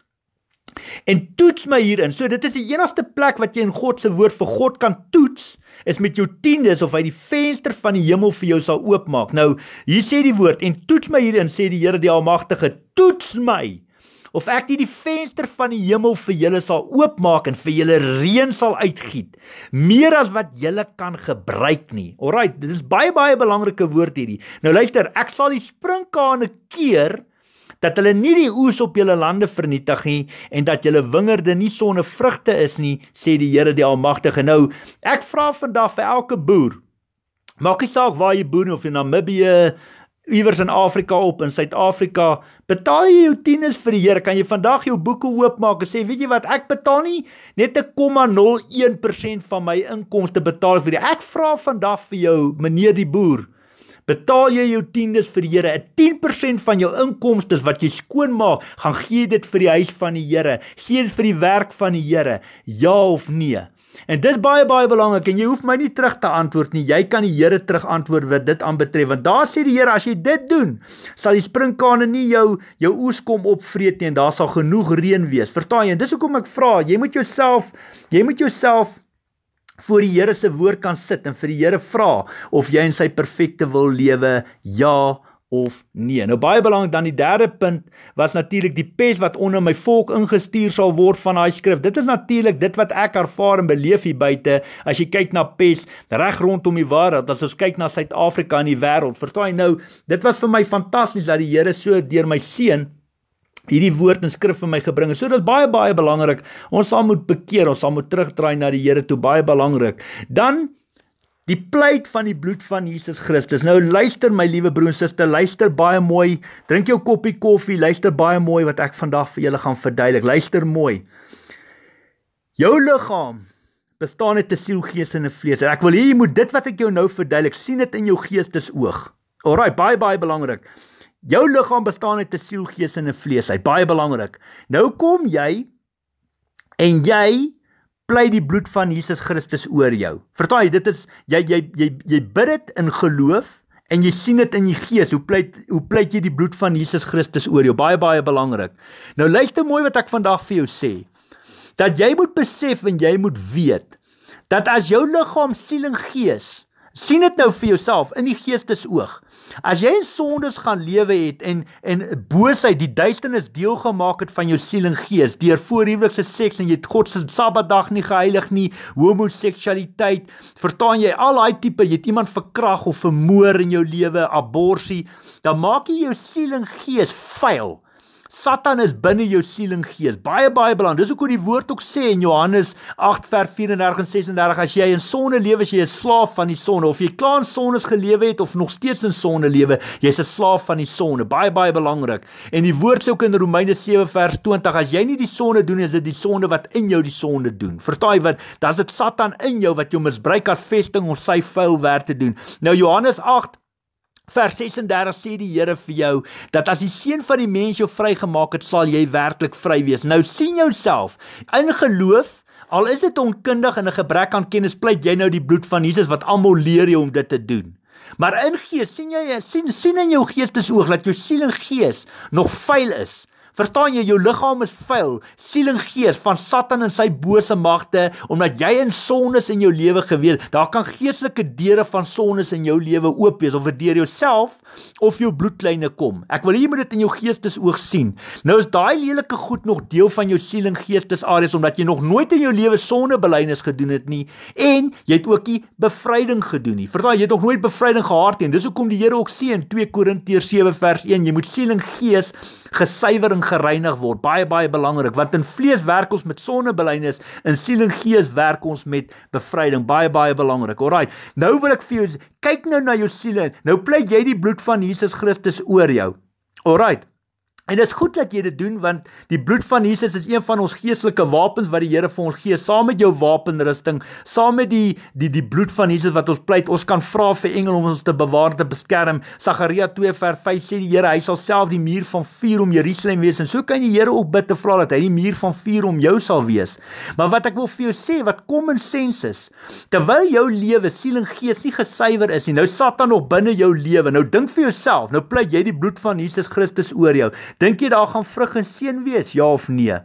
En toets my hierin. So dit is die enigste plek wat jy in God se woord vir God kan toets is met jou tiendes of hy die venster van die hemel vir jou sal oopmaak. Nou, hier sê die woord en toets my hierin sê die Here die Almagtige, toets my of ek nie die venster van die hemel vir julle sal oopmaak en vir julle reën sal uitgiet meer as wat julle kan gebruik nie. Alraai, dit is baie baie belangrike woord hierdie. Nou luister, ek sal die sprinkane keer dat hulle nie die oes op julle lande vernietig nie en dat julle wingerde nie sonder vrugte is nie, sê die Here die Almagtige. Nou, ek vra vandag vir elke boer. Maak nie saak waar jy boer of jy Namibië iewers in Afrika op in Suid-Afrika betaal jy jou tieners vir die Here kan jy vandag jou boeke oopmaak en sê weet jy wat ek betaal nie net 0,01% van my inkomste betaal vir die ek vra vandag vir jou meneer die boer Betaal jy jou tiendes vir die Here, 'n 10% van jou inkomste wat jy skoonmaak, gaan gee dit vir die huis van die Here, gee dit vir die werk van die Here, ja of nee. En dit is baie baie belangrik en jy hoef my nie terug te antwoord nie. Jy kan die Here terug antwoord wat dit aanbetref want daar sê die Here as jy dit doen, sal die sprinkane nie jou jou oes kom opvreet nie en daar sal genoeg reën wees. Verstaan jy? En dis hoekom ek vra, jy moet jouself jy moet jouself voor die Here se woord kan sit en vir die Here vra of jy in sy perfekte wil lewe ja of nee. Nou baie belangrik dan die derde punt was natuurlik die pes wat onder my volk ingestuur sal word van daai skrif. Dit is natuurlik dit wat ek ervaar en beleef hier buite. As jy kyk na pes reg rondom die wêreld, as ons kyk na Suid-Afrika en die wêreld, verstaan jy nou, dit was vir my fantasties dat die Here so deur my seun hierdie woord en skrif vir my gebring het. So dit is baie baie belangrik. Ons sal moet bekeer, ons sal moet terugdraai na die Here toe, baie belangrik. Dan die pleit van die bloed van Jesus Christus. Nou luister my liewe broer en suster, luister baie mooi. Drink jou koppie koffie, luister baie mooi wat ek vandag vir julle gaan verduidelik. Luister mooi. Jou liggaam bestaan uit 'n siel, gees en 'n vlees. Ek wil hê jy moet dit wat ek jou nou verduidelik, sien dit in jou geestesoog. Alraai, baie baie belangrik. Jou liggaam bestaan uit 'n siel, gees en 'n vlees. Hy baie belangrik. Nou kom jy en jy bly die bloed van Jesus Christus oor jou. Vertraai, dit is jy jy jy jy bid dit in geloof en jy sien dit in die gees. Hoe pleit hoe pleit jy die bloed van Jesus Christus oor jou? Baie baie belangrik. Nou luister mooi wat ek vandag vir jou sê. Dat jy moet besef en jy moet weet dat as jou liggaam, siel en gees sien dit nou vir jouself in die geestesoog. As jy in sondes gaan lewe het en en boosheid, die duisternis deel gemaak het van jou siel en gees, deur voorhuwelikse seks en jy het God se Sabbatdag nie geheilig nie, homoseksualiteit, vertaan jy al daai tipe, jy het iemand verkrag of vermoor in jou lewe, abortus, dan maak jy jou siel en gees vuil. Satan is binne jou siel en gees. Baie baie belang. Dis hoekom die woord ook sê in Johannes 8:34 en 36 as jy in sonde lewe, jy is slaaf van die sonde. Of jy klaar in sondes gelewe het of nog steeds in sonde lewe, jy's 'n slaaf van die sonde. Baie baie belangrik. En die woord sê ook in Romeine 7:20 as jy nie die sonde doen nie, is dit die sonde wat in jou die sonde doen. Verstaan jy wat? Dit's dit Satan in jou wat jou misbruik as vesting om sy vuil werk te doen. Nou Johannes 8 Vers 36 sê die Here vir jou dat as die seun van die mens jou vrygemaak het, sal jy werklik vry wees. Nou sien jouself in geloof Al is dit onkundig en 'n gebrek aan kennis pleit jy nou die bloed van Jesus wat almal leer jou om dit te doen. Maar in gees sien jy sien sien in jou geestesoog dat jou siel en gees nog veilig is Verstaan jy, jou liggaam is vuil, siel en gees van Satan en sy bose magte, omdat jy in sondes in jou lewe gewees. Daar kan geestelike deure van sondes in jou lewe oop wees of vir deur jouself of jou bloedlyne kom. Ek wil hê jy moet dit in jou geestesoog sien. Nou is daai lelike goed nog deel van jou siel en geestesareas omdat jy nog nooit in jou lewe sondebelynis gedoen het nie en jy het ook nie bevryding gedoen nie. Verstaan jy het nog nooit bevryding gehad nie. Dis hoekom die Here ook sê in 2 Korintiërs 7 vers 1, jy moet siel en gees gesuiwer en gereinig word. Baie baie belangrik want in vlees werk ons met sondebelynis, in siel en gees werk ons met bevryding. Baie baie belangrik. Alraai. Nou wil ek vir jou kyk nou na jou siel. Nou pleit jy die bloed van Jesus Christus oor jou. Alraight. En dit is goed dat jy dit doen want die bloed van Jesus is een van ons geestelike wapens wat die Here vir ons gee. Saam met jou wapenrusting, saam met die die die bloed van Jesus wat ons pleit, ons kan vra vir engele om ons te bewaar te beskerm. Sagaria 2:5 sê die Here, hy sal self die muur van vuur om Jerusalem wees en so kan die Here ook bid te vra dat hy die muur van vuur om jou sal wees. Maar wat ek wil vir jou sê, wat kom in sensus, terwyl jou lewe, siel en gees nie gesuiwer is nie, nou Satan nog binne jou lewe. Nou dink vir jouself, nou pleit jy die bloed van Jesus Christus oor jou. Dink jy daar gaan vrug en seën wees? Ja of nee?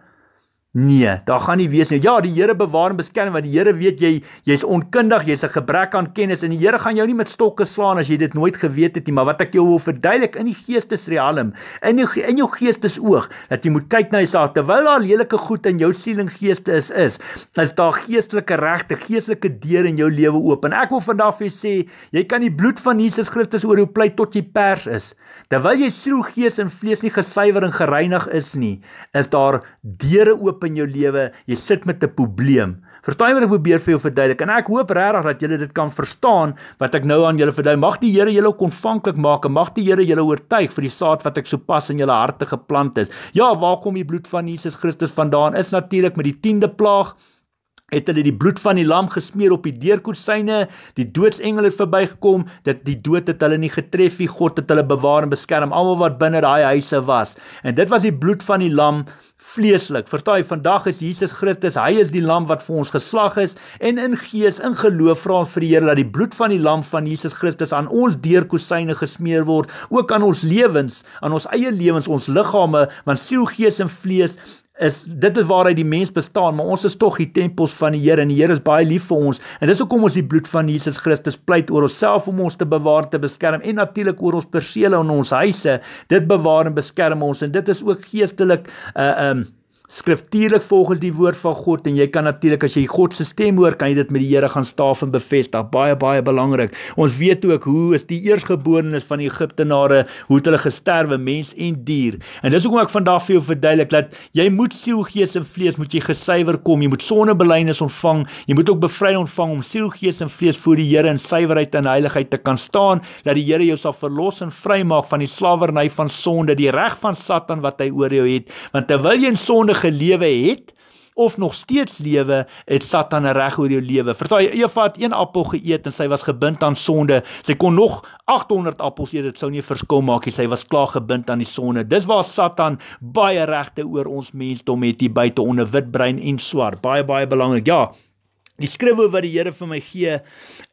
Nee, daar gaan nie wees nie. Ja, die Here bewaar en beskerm want die Here weet jy jy's onkundig, jy's 'n gebrek aan kennis en die Here gaan jou nie met stokke slaan as jy dit nooit geweet het nie. Maar wat ek jou wil verduidelik in die geestesrealm, in jou in jou geestesoog, dat jy moet kyk na jouself terwyl daar lelike goed in jou siel en geeste is is, is daar geestelike regte, geestelike deure in jou lewe oop. En ek wil vandag vir jou sê, jy kan die bloed van Jesus Christus oor jou pleit tot jy pers is. Terwyl jy siel, gees en vlees nie gesuiwer en gereinig is nie, is daar deure oop in jou lewe, jy sit met 'n probleem. Verstaan wat ek probeer vir jou verduidelik en ek hoop regtig dat julle dit kan verstaan wat ek nou aan julle verduidelik. Mag die Here julle konfanklik maak en mag die Here julle oortuig vir die saad wat ek sopas in julle harte geplant het. Ja, waar kom die bloed van Jesus Christus vandaan? Is natuurlik met die 10de plaag het hulle die bloed van die lam gesmeer op die deurkosyne die doodsengele verbygekom dat die dood het hulle nie getref nie God het hulle bewaar en beskerm almal wat binne daai huise was en dit was die bloed van die lam vleeslik verstaan jy vandag is Jesus Christus hy is die lam wat vir ons geslag is en in gees in geloof vra ons vir die Here dat die bloed van die lam van Jesus Christus aan ons deurkosyne gesmeer word ook aan ons lewens aan ons eie lewens ons liggame want siel gees en vlees is dit is waaruit die mens bestaan, maar ons is tog die tempels van die Here en die Here is baie lief vir ons. En dis hoekom ons die bloed van Jesus Christus pleit oor onsself om ons te bewaar te beskerm en natuurlik oor ons persele en ons huise. Dit bewaar en beskerm ons en dit is ook geestelik uh um skriftuurlik volgens die woord van God en jy kan natuurlik as jy God se stem hoor, kan jy dit met die Here gaan staaf en bevestig. Baie baie belangrik. Ons weet ook hoe is die eersgeborenes van die Egiptenare, hoe het hulle gesterwe, mens en dier. En dis hoekom ek vandag vir jou verduidelik dat jy moet siel, gees en vlees moet jy gesuiwer kom. Jy moet sondebelydenis ontvang. Jy moet ook bevryding ontvang om siel, gees en vlees voor die Here in suiwerheid en heiligheid te kan staan, dat die Here jou sal verlos en vrymaak van die slawerny van sonde, die reg van Satan wat hy oor jou het. Want terwyl jy in sonde ewige lewe het of nog steeds lewe het Satan reg oor jou lewe. Vertel jy Eva het een appel geëet en sy was gebind aan sonde. Sy kon nog 800 appels eet, dit sou nie verskil maak nie. Sy was klaar gebind aan die sonde. Dis waar Satan baie regte oor ons mensdom het, hier buite onder wit brein en swart. Baie baie belangrik. Ja. Die skrywe wat die Here vir my gee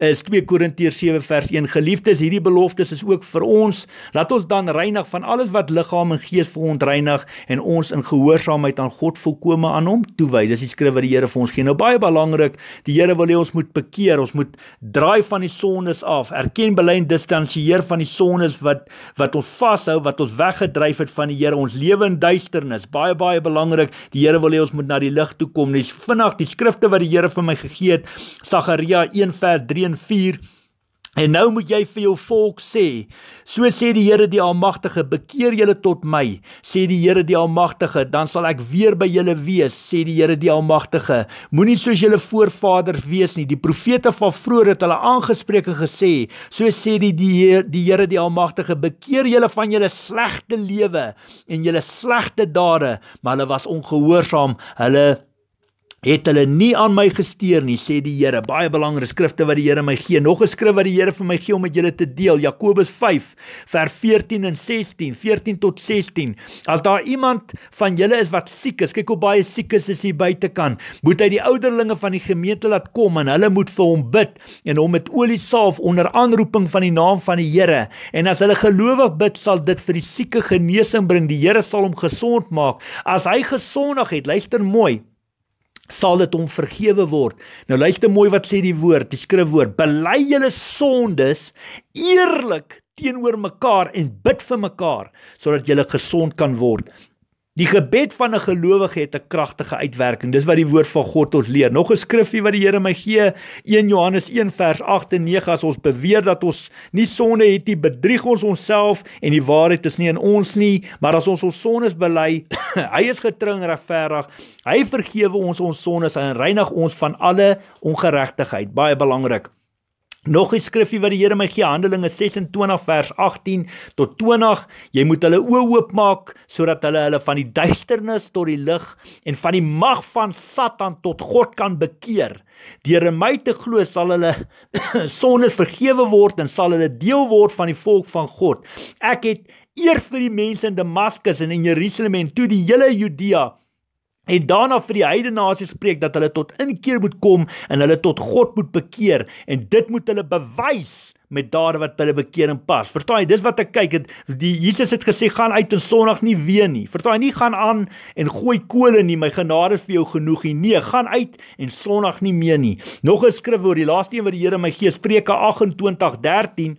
is 2 Korintiërs 7 vers 1. Geliefdes, hierdie beloftes is ook vir ons. Laat ons dan reinig van alles wat liggaam en gees vir ons reinig en ons in gehoorsaamheid aan God volkome aan hom toewy. Dis die skrywe wat die Here vir ons gee. Nou baie belangrik, die Here wil hê ons moet bekeer, ons moet draai van die sondes af, erken, bely en distansieer van die sondes wat wat ons vashou, wat ons weggedryf het van die Here. Ons lewe in duisternis, baie baie belangrik. Die Here wil hê ons moet na die lig toe kom. Dis vinnig die skrifte wat die Here vir my gegeen, gegee het. Sagaria 1:3 en 4 En nou moet jy vir jou volk sê, so sê die Here die Almagtige, bekeer julle tot my, sê die Here die Almagtige, dan sal ek weer by julle wees, sê die Here die Almagtige. Moenie soos julle voorvaders wees nie. Die profete van vroeër het hulle aangespreek en gesê, so sê die die Here die Here die Almagtige, bekeer julle van julle slegte lewe en julle slegte dade, maar hulle was ongehoorsaam. Hulle het hulle nie aan my gesteer nie sê die Here baie belangrike skrifte wat die Here my gee nog 'n skrif wat die Here vir my gee om met julle te deel Jakobus 5 vers 14 en 16 14 tot 16 as daar iemand van julle is wat siek is kyk hoe baie siek is is hier buite kan moet hy die ouderlinge van die gemeente laat kom en hulle moet vir hom bid en hom met olie salf onder aanroeping van die naam van die Here en as hulle gelowig bid sal dit vir die sieke genesing bring die Here sal hom gesond maak as hy gesondig het luister mooi sal dit hom vergewe word. Nou luister mooi wat sê die woord, die skrifwoord: "Bely julle sondes eerlik teenoor mekaar en bid vir mekaar sodat julle gesond kan word." Die gebed van 'n gelowige het 'n kragtige uitwerking. Dis wat die woord van God ons leer. Nog 'n skrifgie wat die Here my gee, 1 Johannes 1 vers 8 en 9 as ons beweer dat ons nie sonde het nie, bedrieg ons onsself en die waarheid is nie in ons nie, maar as ons ons sondes bely, *coughs* hy is getrou en regverdig. Hy vergewe ons ons sondes en reinig ons van alle ongeregtigheid. Baie belangrik. Nog 'n skrifgie wat die Here my gee, Handelinge 26 vers 18 tot 20. Jy moet hulle oë oopmaak sodat hulle hulle van die duisternis tot die lig en van die mag van Satan tot God kan bekeer. Deur in my te glo sal hulle *coughs* sondes vergewe word en sal hulle deel word van die volk van God. Ek het eer vir die mense in Damaskus en in Jerusalem en toe die hele Judea en daarna vir die heidene nasies spreek dat hulle tot inkeer moet kom en hulle tot God moet bekeer en dit moet hulle bewys met dade wat hulle bekering pas. Verstaan jy, dis wat ek kyk. Het, die Jesus het gesê gaan uit en sonig nie weer nie. Verstaan jy, nie gaan aan en gooi kole nie. My genade is vir jou genoeg nie. Nee, gaan uit en sonig nie meer nie. Nog 'n skrif oor die laaste een wat die Here my gee, Spreuke 28:13.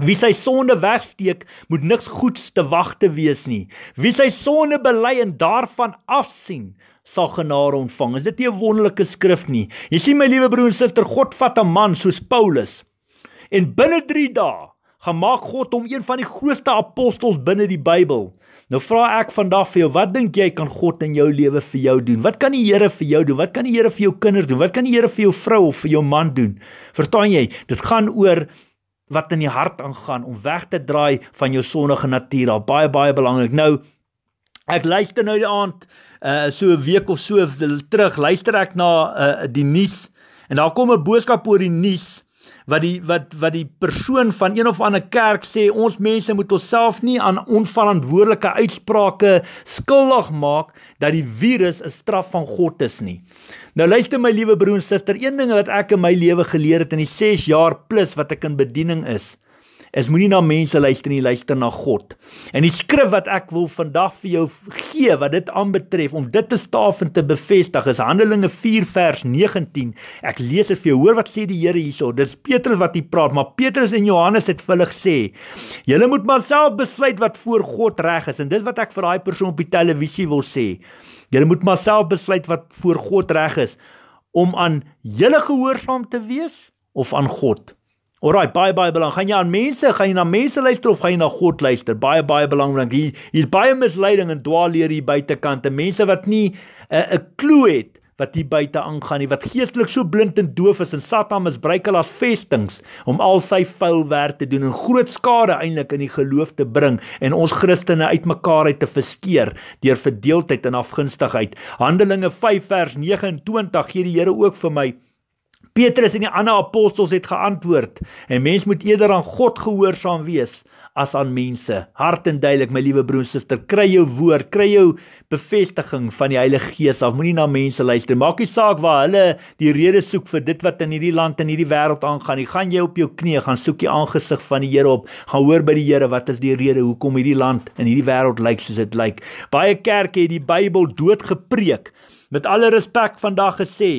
Wie sy sonde wegsteek, moet niks goeds te wag te wees nie. Wie sy sonde bely en daarvan afsien, sal genade ontvang. Is dit nie 'n wonderlike skrif nie? Jy sien my liewe broer en suster, God vat 'n man soos Paulus en binne 3 dae gemaak God hom een van die grootste apostels binne die Bybel. Nou vra ek vandag vir jou, wat dink jy kan God in jou lewe vir jou doen? Wat kan die Here vir jou doen? Wat kan die Here vir jou kinders doen? Wat kan die Here vir jou vrou of vir jou man doen? Verstaan jy? Dit gaan oor wat in die hart aangaan om weg te draai van jou sondige natuur. Daar baie baie belangrik. Nou ek luister nou die aand uh so 'n week of so terug luister ek na uh, die nuus en daar kom 'n boodskap oor die nuus wat die wat wat die persoon van een of ander kerk sê ons mense moet onsself nie aan onverantwoordelike uitsprake skuldig maak dat die virus 'n straf van God is nie. Nou luister my liewe broer en suster, een ding wat ek in my lewe geleer het in die 6 jaar plus wat ek in bediening is, is moenie na mense luister nie, luister na God. En die skrif wat ek wil vandag vir jou gee wat dit aanbetref om dit te staaf en te bevestig is Handelinge 4 vers 19. Ek lees dit vir jou. Hoor wat sê die Here hierso. Dis Petrus wat hier praat, maar Petrus en Johannes het vullig sê: "Julle moet maar self besluit wat voor God reg is." En dis wat ek vir daai persoon op die televisie wil sê. Julle moet maar self besluit wat voor God reg is om aan julle gehoorsaam te wees of aan God. Alraai, baie baie belangrik. Gaan jy aan mense, gaan jy na mense luister of gaan jy na God luister? Baie baie belangrik. Hier hier's baie misleiding en dwaalleer hier buitekant. Mense wat nie eh, 'n uh, 'n klou het wat hier buite aangaan nie, wat geestelik so blind en doof is en Satan misbruik hulle as vestinge om al sy vuil werk te doen en groot skade eintlik in die geloof te bring en ons Christene uitmekaar uit te verskeer deur verdeeldheid en afgunstigheid. Handelinge 5 vers 29 gee die Here ook vir my Petrus en die ander apostels het geantwoord en mens moet eerder aan God gehoorsaam wees as aan mense. Hart en duilik my liewe broer en suster, kry jou woord, kry jou bevestiging van die Heilige Gees af. Moenie na mense luister. Maak nie saak waar hulle die rede soek vir dit wat in hierdie land en hierdie wêreld aangaan nie. Gaan jy op jou knie gaan soek die aangesig van die Here op. Gaan hoor by die Here wat is die rede hoekom hierdie land en hierdie wêreld lyk soos dit lyk. Baie kerke het die Bybel dood gepreek met alle respek vandag gesê,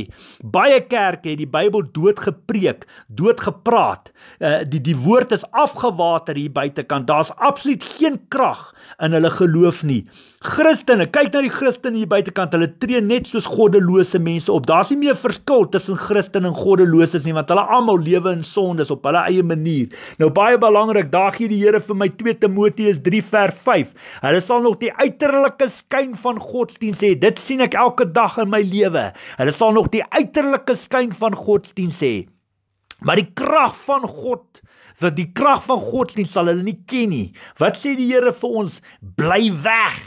baie kerke het die Bybel dood gepreek, dood gepraat. Uh eh, die die woord is afgewater hier buitekant. Daar's absoluut geen krag in hulle geloof nie. Christene, kyk na die Christene hier buitekant. Hulle tree net soos goddelose mense op. Daar's nie meer verskil tussen Christen en goddeloses nie, want hulle almal lewe in sondes op hulle eie manier. Nou baie belangrik, daar gee die Here vir my 2 Timoteus 3 vers 5. Hulle sal nog die uiterlike skyn van godsdiens hê. Dit sien ek elke dag in my lewe. Hulle sal nog die uiterlike skyn van godsdiens hê. Maar die krag van God dat die krag van God nie sal hulle nie ken nie. Wat sê die Here vir ons? Bly weg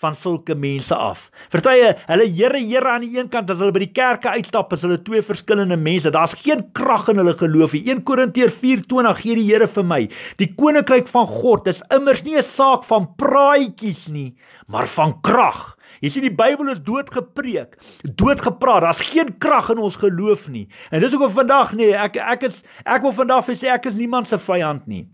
van sulke mense af. Vertuie, hulle Here Here aan die een kant as hulle by die kerke uitstap, is hulle twee verskillende mense. Daar's geen krag in hulle geloof nie. 1 Korintiërs 4:20 gee die Here vir my. Die koninkryk van God is immers nie 'n saak van praatjies nie, maar van krag. Jy sien die Bybel is doodgepreek, doodgepraat. Daar's geen krag in ons geloof nie. En dis hoekom vandag nee, ek ek is ek wil vandag vir sê ek is niemand se vyand nie.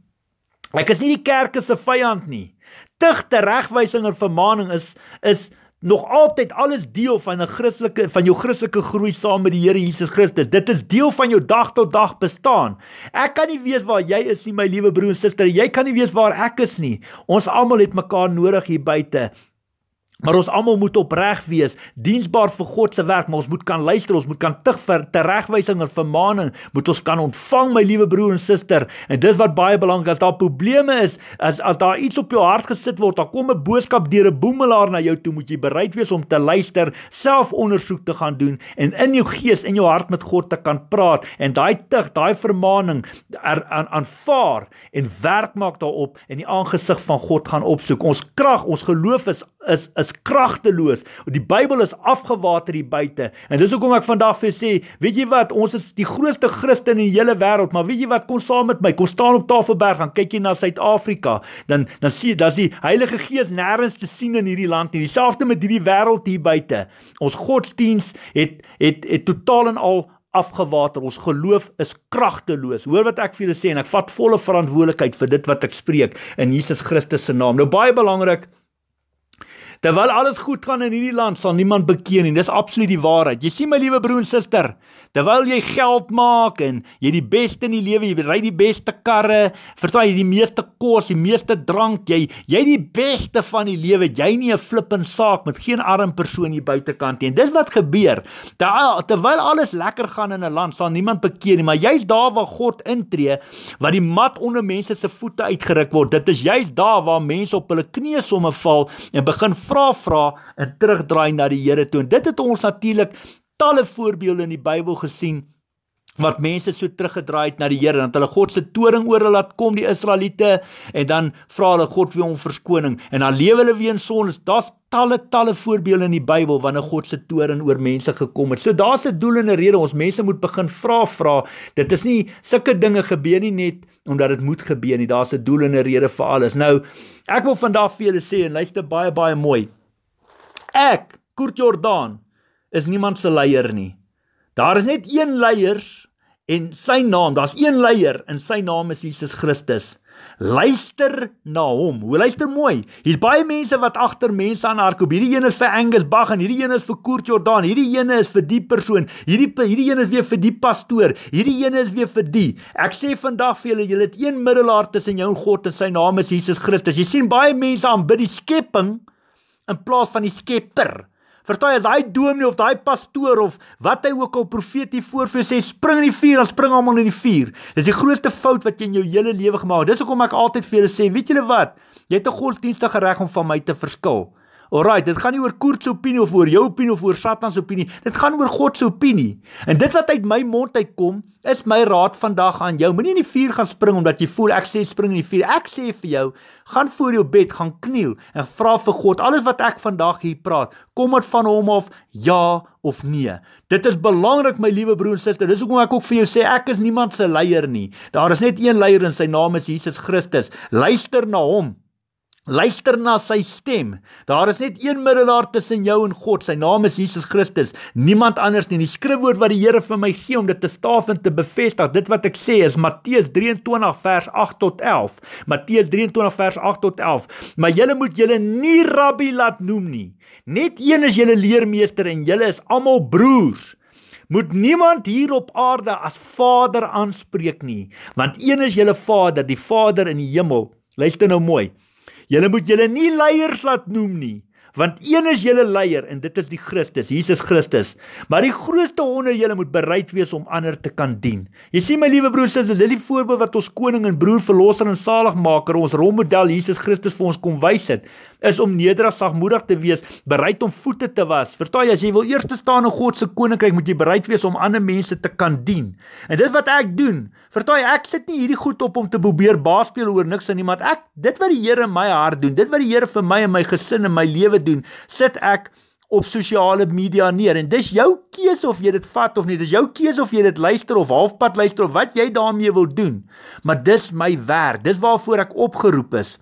Ek is nie die kerk se vyand nie. Tigte regwysing en vermaning is is nog altyd alles deel van 'n Christelike van jou Christelike groei saam met die Here Jesus Christus. Dit is deel van jou dag tot dag bestaan. Ek kan nie weet waar jy is nie, my liewe broer en suster. Jy kan nie weet waar ek is nie. Ons almal het mekaar nodig hier buite. Maar ons almal moet opreg wees, diensbaar vir God se werk, maar ons moet kan luister, ons moet kan tug vir teregwysing en vermaaning, moet ons kan ontvang my liewe broer en suster. En dis wat baie belangrik is, as daar probleme is, as as daar iets op jou hart gesit word, dan kom 'n boodskap deur 'n boemelaar na jou toe, moet jy bereid wees om te luister, self ondersoek te gaan doen en in jou gees en jou hart met God te kan praat en daai tug, daai vermaaning er, aanvaar er, en werk maak daarop en die aangesig van God gaan opsoek. Ons krag, ons geloof is is, is is kragteloos. Die Bybel is afgewater hier buite. En dis hoekom ek vandag vir sê, weet jy wat, ons is die grootste Christen in die hele wêreld, maar weet jy wat, kom saam met my, kom staan op Tafelberg en kyk jy na Suid-Afrika, dan dan sien jy, daar's die Heilige Gees nêrens te sien in hierdie land nie. Dieselfde met hierdie wêreld hier buite. Ons godsdiens het het het, het totaal en al afgewater. Ons geloof is kragteloos. Hoor wat ek vir julle sê en ek vat volle verantwoordelikheid vir dit wat ek spreek in Jesus Christus se naam. Nou baie belangrik terwyl alles goed gaan in hierdie land sal niemand bekeer nie dis absoluut die waarheid jy sien my liewe broer en suster Terwyl jy geld maak en jy die beste in die lewe, jy ry die beste karre, vertel jy die meeste kos, die meeste drank, jy jy die beste van die lewe, jy nie 'n flippin saak met geen arm persoon hier buitekant nie. En dis wat gebeur. Terwyl alles lekker gaan in 'n land, sal niemand bekeer nie, maar jy's daar waar God intree, waar die mat onder mense se voete uitgeruk word. Dit is juist daar waar mense op hulle knieë somme val en begin vra vra en terugdraai na die Here toe. En dit het ons natuurlik talle voorbeelde in die Bybel gesien wat mense so teruggedraai het na die Here, dat hulle God se toring oor hulle laat kom die Israeliete en dan vra hulle God vir hom verskoning en dan lewe hulle weer in sonde. Daar's talle talle voorbeelde in die Bybel wanneer God se toring oor mense gekom het. So daar's 'n doel en 'n rede ons mense moet begin vra vra. Dit is nie sulke dinge gebeur nie net omdat dit moet gebeur nie. Daar's 'n doel en 'n rede vir alles. Nou ek wil vandag vir julle sê en luister baie baie mooi. Ek, Kurt Jordaan, is niemand se leier nie. Daar is net een leier en sy naam, daar's een leier en sy naam is Jesus Christus. Luister na hom. Hoe luister mooi. Hier's baie mense wat agter mense aan hardloop. Hierdie een is vir Angus Bach en hierdie een is vir Koert Jordan. Hierdie een is vir die persoon. Hierdie hierdie een is weer vir die pastoor. Hierdie een is weer vir die. Ek sê vandag vir julle, julle het een middelaar tussen jou en God en sy naam is Jesus Christus. Jy sien baie mense aanbid die skepping in plaas van die Skepper. Verstaan jy, daai dominee of daai pastoor of wat hy ook al profeet hier voor vir sê spring in die vuur, dan spring almal in die vuur. Dis die grootste fout wat jy in jou hele lewe gemaak het. Dis hoekom ek altyd vir julle sê, weet julle wat? Jy het 'n godsdienstige reg om van my te verskil. Alrite, dit gaan nie oor Koert se opinie of oor jou opinie of oor Satan se opinie. Dit gaan oor God se opinie. En dit wat uit my mond uitkom, is my raad vandag aan jou. Moenie in die vuur gaan spring omdat jy voel ek sê spring in die vuur. Ek sê vir jou, gaan voor jou bed gaan kniel en vra vir God. Alles wat ek vandag hier praat, kom dit van hom af? Ja of nee. Dit is belangrik my liewe broer en suster. Dis hoekom ek ook vir jou sê ek is niemand se leier nie. Daar is net een leier en sy naam is Jesus Christus. Luister na hom. Luister na sy stem. Daar is net een middelaar tussen jou en God. Sy naam is Jesus Christus. Niemand anders nie. Die skrifwoord wat die Here vir my gee om dit te staaf en te bevestig, dit wat ek sê is Matteus 23 vers 8 tot 11. Matteus 23 vers 8 tot 11. Maar julle moet julle nie rabbi laat noem nie. Net een is julle leermeester en julle is almal broers. Moet niemand hier op aarde as vader aanspreek nie, want een is julle Vader, die Vader in die hemel. Luister nou mooi. Julle moet julle nie leiers laat noem nie, want een is julle leier en dit is die Christus, Jesus Christus. Maar die grootste onder julle moet bereid wees om ander te kan dien. Jy sien my liewe broers en susters, dis die voorbeeld wat ons koning en broer verlosser en saligmaker, ons rolmodel Jesus Christus vir ons kom wys het is om nederig sagmoedig te wees, bereid om voete te was. Vertaai as jy wil eers te staan in God se koninkryk, moet jy bereid wees om ander mense te kan dien. En dit wat ek doen, vertaai ek sit nie hierdie goed op om te probeer baas speel oor niks en iemand. Ek dit wat die Here in my hart doen, dit wat die Here vir my en my gesin en my lewe doen, sit ek op sosiale media neer en dis jou keuse of jy dit vat of nie dis jou keuse of jy dit luister of halfpad luister of wat jy daarmee wil doen maar dis my werk dis waarvoor ek opgeroep is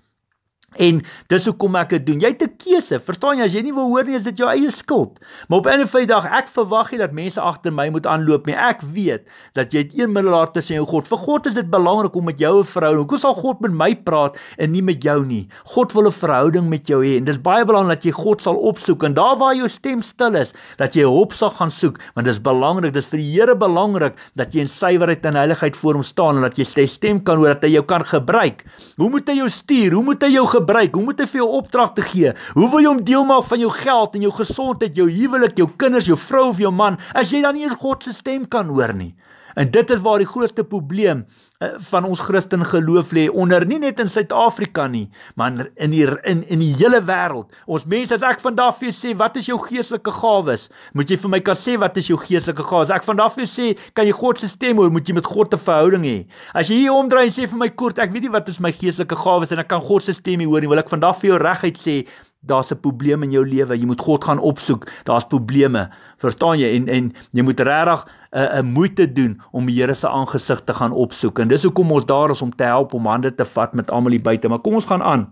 En dis hoekom ek dit doen. Jy het 'n keuse. Verstaan jy as jy nie wil hoor nie, is dit jou eie skuld. Maar op 'n of ander dag, ek verwag nie dat mense agter my moet aanloop nie. Ek weet dat jy het een middelaar tussen jou en God. Vir God is dit belangrik om met jou 'n verhouding. Hoekom sal God met my praat en nie met jou nie? God wil 'n verhouding met jou hê en dis baie belangrik dat jy God sal opsoek en daar waar jou stem stil is, dat jy hulp sal gaan soek, want dis belangrik. Dis vir die Here belangrik dat jy in suiwerheid en heiligheid voor hom staan en dat jy sy stem kan hoor dat hy jou kan gebruik. Hoe moet hy jou stuur? Hoe moet hy jou gebruik? gebruik? Hoe moet jy vir jou opdragte gee? Hoe wil jy om deel maak van jou geld en jou gesondheid, jou huwelik, jou kinders, jou vrou of jou man as jy dan nie God se stem kan hoor nie? En dit is waar die grootste probleem is Eh, van ons Christen geloof lê onder nie net in Suid-Afrika nie, maar in die in in die hele wêreld. Ons mense as ek vandag vir jou sê, wat is jou geestelike gawes? Moet jy vir my kan sê wat is jou geestelike gawes? Ek vandag vir jou sê, kan jy God se stem hoor? Moet jy met God 'n verhouding hê? As jy hier omdraai en sê vir my kort, ek weet nie wat is my geestelike gawes en ek kan God se stem hoor nie, wil ek vandag vir jou reguit sê, daar's 'n probleem in jou lewe, jy moet God gaan opsoek, daar's probleme. Verstaan jy? En en jy moet regtig 'n uh, eh, uh, eh, moeite doen om die Here se aangesig te gaan opsoek. En dis hoekom ons daar is om te help om hande te vat met almal hier buite. Maar kom ons gaan aan.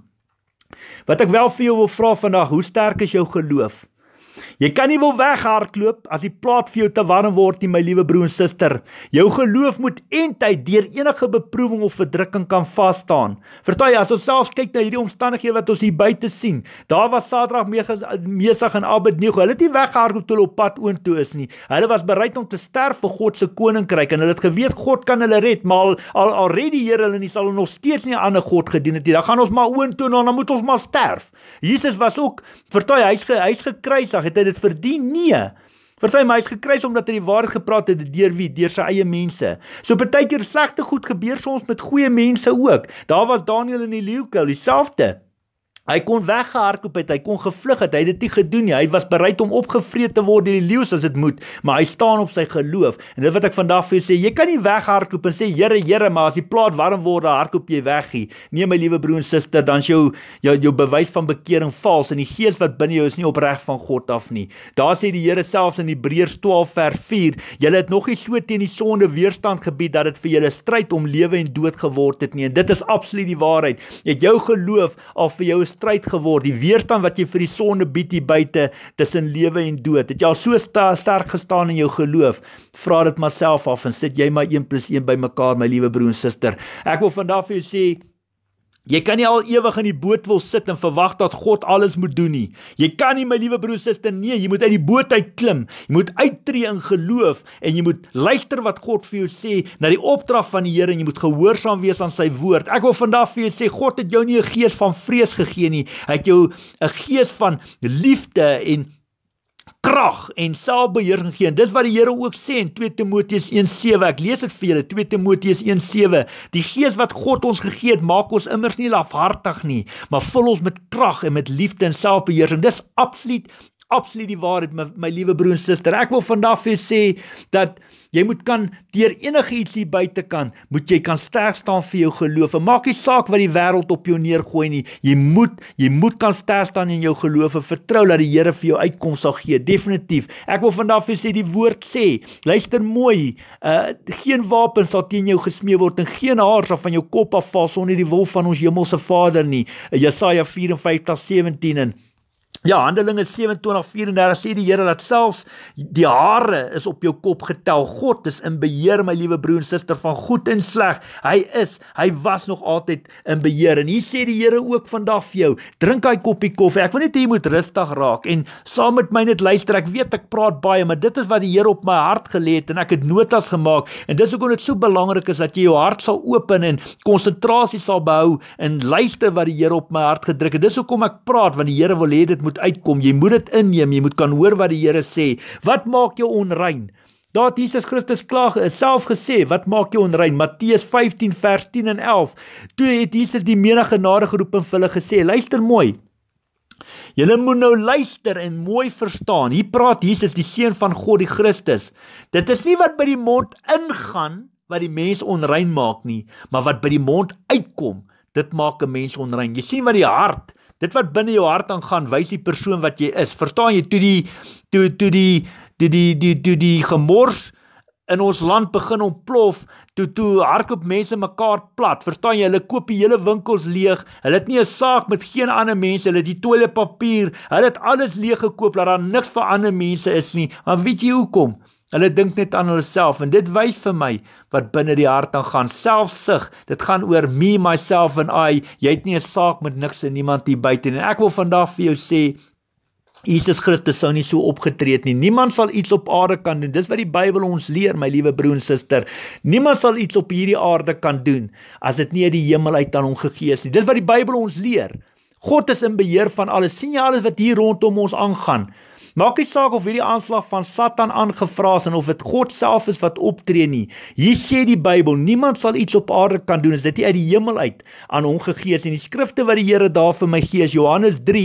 Wat ek wel vir jou wil vra vandag, hoe sterk is jou geloof? Jy kan nie wil weghardloop as die plaas vir jou te warm word nie, my liewe broer en suster. Jou geloof moet entyd deur enige beproewing of verdrukking kan vasstaan. Vertel jy as ons self kyk na hierdie omstandighede wat ons hier buite sien. Daar was Sadrag, Mesag en Abednego. Hulle het nie weggehardloop toe hulle op pad oontoe is nie. Hulle was bereid om te sterf vir God se koninkryk en hulle het geweet God kan hulle red, maar al alreeds al hulle nie sal hulle nog steeds nie 'n ander god gedien het nie. Dan gaan ons maar oontoe en dan moet ons maar sterf. Jesus was ook vertel hy's hy's gekruisig het hy dit verdien? Nee. Party mense gekruis omdat hy die waarheid gepraat het deur wie? Deur sy eie mense. So partykeer slegte goed gebeur soms met goeie mense ook. Daar was Daniel in die leeukel, dieselfde. Hy kon weggehardloop het, hy kon gevlug het, hy het dit nie gedoen nie. Hy was bereid om opgevreet te word deur die leeu as dit moet, maar hy staan op sy geloof. En dit wat ek vandag vir jou sê, jy kan nie weghardloop en sê Here, Here, maar as die plaas warm word, hardloop jy weg nie. Nee my liewe broer en suster, dan is jou jou jou bewys van bekering vals en die gees wat binne jou is nie opreg van God af nie. Daar sê die Here selfs in Hebreërs 12 vers 4, julle het nog nie so teen die sonde weerstand gebied dat dit vir julle stryd om lewe en dood geword het nie. En dit is absoluut die waarheid. Het jou geloof al vir jou stryd geword, die weerstand wat jy vir die sonde bied hier buite tussen lewe en dood. Het jy al so sterk gestaan in jou geloof? Vra dit maar self af en sit jy maar 1 + 1 bymekaar, my liewe broer en suster. Ek wil vandag vir jou sê Jy kan nie al ewig in die boot wil sit en verwag dat God alles moet doen nie. Jy kan nie my liewe broer suster nee, jy moet uit die boot uit klim. Jy moet uittreë in geloof en jy moet luister wat God vir jou sê na die opdrag van die Here en jy moet gehoorsaam wees aan sy woord. Ek wil vandag vir jou sê God het jou nie 'n gees van vrees gegee nie. Hy het jou 'n gees van liefde en krag en selfbeheersing gee. En dis wat die Here ook sê in 2 Timoteus 1:7. Ek lees dit vir julle, 2 Timoteus 1:7. Die Gees wat God ons gegee het, maak ons immers nie lafhartig nie, maar vul ons met krag en met liefde en selfbeheersing. Dis absoluut absoluut die waarheid, my, my liewe broer en suster. Ek wil vandag vir julle sê dat Jy moet kan deur enigiets hier buite kan, moet jy kan sterk staan vir jou geloof. Maak nie saak wat die wêreld op jou neergooi nie. Jy moet jy moet kan sterk staan in jou geloof en vertrou dat die Here vir jou uitkoms sal gee. Definitief. Ek wil vandag vir sê die woord sê, luister mooi, uh geen wapen sal teen jou gesmee word en geen haar sal van jou kop afval sonder die wil van ons hemelse Vader nie. Jesaja 54:17 en Ja, Handelinge 27:34 sê die Here dat selfs die hare is op jou kop getel. God is in beheer, my liewe broer en suster van goed en sleg. Hy is, hy was nog altyd in beheer. En hier sê die Here ook vandag vir jou, drink daai koppie koffie. Ek wil net hê jy moet rustig raak en saam met my net luister. Ek weet ek praat baie, maar dit is wat die Here op my hart gelê het en ek het notas gemaak. En dis hoekom dit so belangrik is dat jy jou hart sal open en konsentrasie sal behou en luister wat die Here op my hart gedruk het. Dis hoekom ek praat want die Here wil hê dit moet moet uitkom. Jy moet dit inneem. Jy moet kan hoor wat die Here sê. Wat maak jou onrein? Daar Jesus Christus klaag self gesê, wat maak jou onrein? Matteus 15 vers 10 en 11. Toe het Jesus die menige genade geroep en vir hulle gesê, luister mooi. Julle moet nou luister en mooi verstaan. Hier praat Jesus die seun van God, die Christus. Dit is nie wat by die mond ingaan wat die mens onrein maak nie, maar wat by die mond uitkom, dit maak 'n mens onrein. Jy sien wat die hart Dit wat binne jou hart aangaan, wys die persoon wat jy is. Verstaan jy toe die toe toe die die die die die, die gemors in ons land begin ontplof toe toe hardloop mense mekaar plat. Verstaan jy, hulle koop die hele winkels leeg. Hulle het nie 'n saak met geen ander mense. Hulle het die toiletpapier, hulle het alles leeg gekoop dat daar niks vir ander mense is nie. Maar weet jy hoekom? Hulle dink net aan hulself en dit wys vir my wat binne die hart aangaan. Selfsug, dit gaan oor me myself en I. Jy het nie 'n saak met niks en niemand hier buite nie. Ek wil vandag vir jou sê Jesus Christus sou nie so opgetree het nie. Niemand sal iets op aarde kan doen. Dis wat die Bybel ons leer, my liewe broer en suster. Niemand sal iets op hierdie aarde kan doen as dit nie uit die hemel uit aan hom gegee is nie. Dis wat die Bybel ons leer. God is in beheer van alles. sien jy alles wat hier rondom ons aangaan? Maak nie saak of hierdie aanslag van Satan aangevra is en of dit God self is wat optree nie. Hier sê die Bybel, niemand sal iets op aarde kan doen as dit nie uit die hemel uit aan hom gegee is nie. Die skrifte wat die Here daar vir my gee is Johannes 3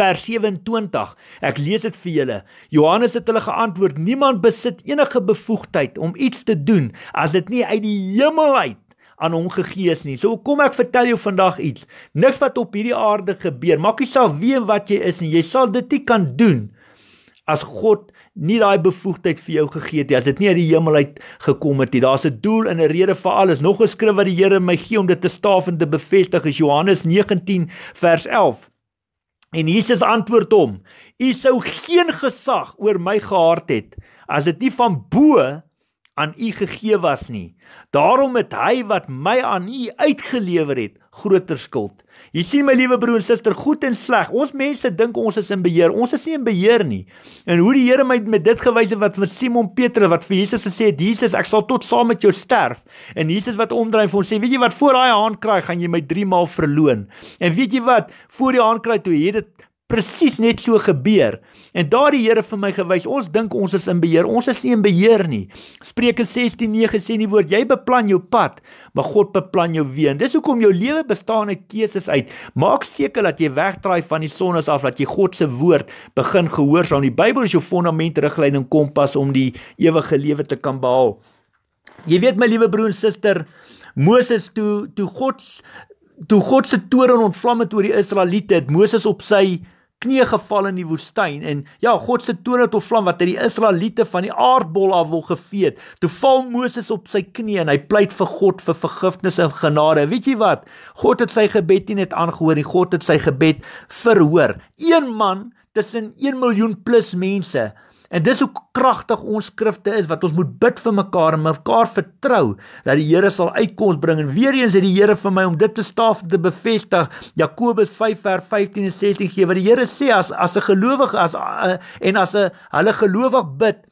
vers 27. Ek lees dit vir julle. Johannes het hulle geantwoord: "Niemand besit enige bevoegdheid om iets te doen as dit nie uit die hemel uit aan hom gegee is nie. So kom ek vertel jou vandag iets. Niks wat op hierdie aarde gebeur, maak nie saak wie en wat jy is nie, jy sal dit nie kan doen as God nie daai bevoegdheid vir jou gegee het nie. As dit nie uit die hemel uit gekom het nie, daar's 'n doel en 'n rede vir alles. Nog geskryf wat die Here my gee om dit te staaf en te bevestig is Johannes 19 vers 11. En Jesus antwoord hom: U sou geen gesag oor my gehad het as dit nie van bo aan u gegee was nie. Daarom het hy wat my aan u uitgelewer het, groter skuld. Jy sien my liewe broer en suster, goed en sleg. Ons mense dink ons is in beheer. Ons is nie in beheer nie. En hoe die Here my met dit gewys het wat vir Simon Petrus wat vir Jesus gesê het, Jesus, ek sal tot saam met jou sterf. En Jesus wat omdraai en vir hom sê, weet jy wat, voor daai haan kraai gaan jy my 3 maal verloon. En weet jy wat, voor die haan kraai toe hier dit presies net so gebeur. En daar die Here vir my gewys, ons dink ons is in beheer. Ons is nie in beheer nie. Spreuke 16:9 sê nie woord jy beplan jou pad, maar God beplan jou weer. Dis hoekom jou lewe bestaan uit keuses uit. Maak seker dat jy wegdraai van die sonnes af dat jy God se woord begin gehoorsaam. Die Bybel is jou fondament, riglyn en kompas om die ewige lewe te kan behaal. Jy weet my liewe broer en suster, Moses toe toe God toe God se toorn ontvlam het oor die Israeliete, het Moses op sy knie geval in die woestyn en ja God se toneel tot vlam wat uit die Israeliete van die aardbol af wil gevee het. Toe val Moses op sy knie en hy pleit vir God vir vergifnis en genade. Weet jy wat? God het sy gebed nie net aangehoor nie. God het sy gebed verhoor. Een man tussen 1 miljoen plus mense En dis hoe kragtig ons skrifte is wat ons moet bid vir mekaar en mekaar vertrou dat die Here sal uitkom bring en weer eens het die Here vir my om dit te staaf te bevestig Jakobus 5 vers 15 en 16 gee wat die Here sê as as 'n gelowige as eh, en as 'n hulle gelowig bid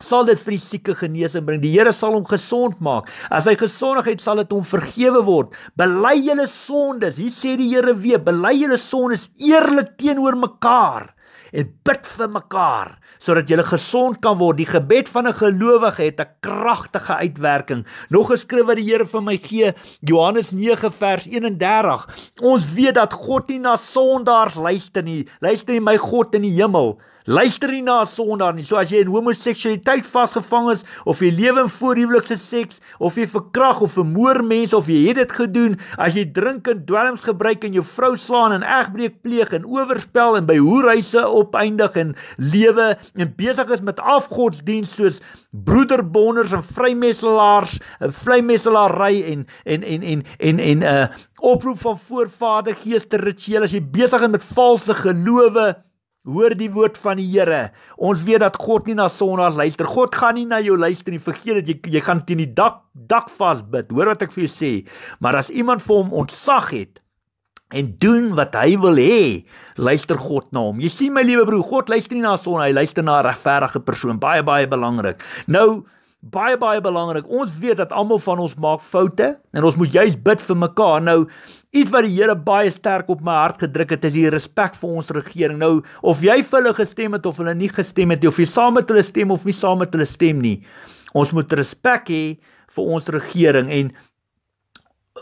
sal dit vir die sieke genesing bring. Die Here sal hom gesond maak. As hy gesondheid sal dit hom vergewe word. Bely julle sondes. Hier sê die Here weer, bely julle sondes eerlik teenoor mekaar en bid vir mekaar sodat jy gesond kan word. Die gebed van 'n gelowige het 'n kragtige uitwerking. Nog geskryf wat die Here vir my gee, Johannes 9 vers 31. Ons weet dat God nie na sondaars luister nie. Luister nie my God in die hemel nie. Luister nie na 'n sondaar nie. So as jy in homoseksualiteit vasgevang is of jy lewe in voorhuwelikse seks of jy verkrag of vermoor mense of jy het dit gedoen, as jy drink en dwelms gebruik en jou vrou slaan en egbreek pleeg en oorspel en by hoerhuise opeindig en lewe en besig is met afgodsdiens soos broederbonders en vrymesselaars, eh, vrymesselaary en en en en en en 'n uh, eh, oproep van voorvader geeste rituele as jy besig is met valse gelowe Hoor die woord van die Here. Ons weet dat God nie na sondaars luister. God gaan nie na jou luister nie. Vergeet dit. Jy jy gaan teen die dak dak vas bid. Hoor wat ek vir jou sê. Maar as iemand vir hom ontsag het en doen wat hy wil hê, luister God na hom. Jy sien my liewe broer, God luister nie na sondaars. Hy luister na 'n regverdige persoon. Baie baie belangrik. Nou baie baie belangrik. Ons weet dat almal van ons maak foute en ons moet juis bid vir mekaar. Nou Iets wat die Here baie sterk op my hart gedruk het, is die respek vir ons regering. Nou, of jy vir hulle gestem het of hulle nie gestem het nie, of jy saam met hulle stem of nie saam met hulle stem nie, ons moet respek hê vir ons regering en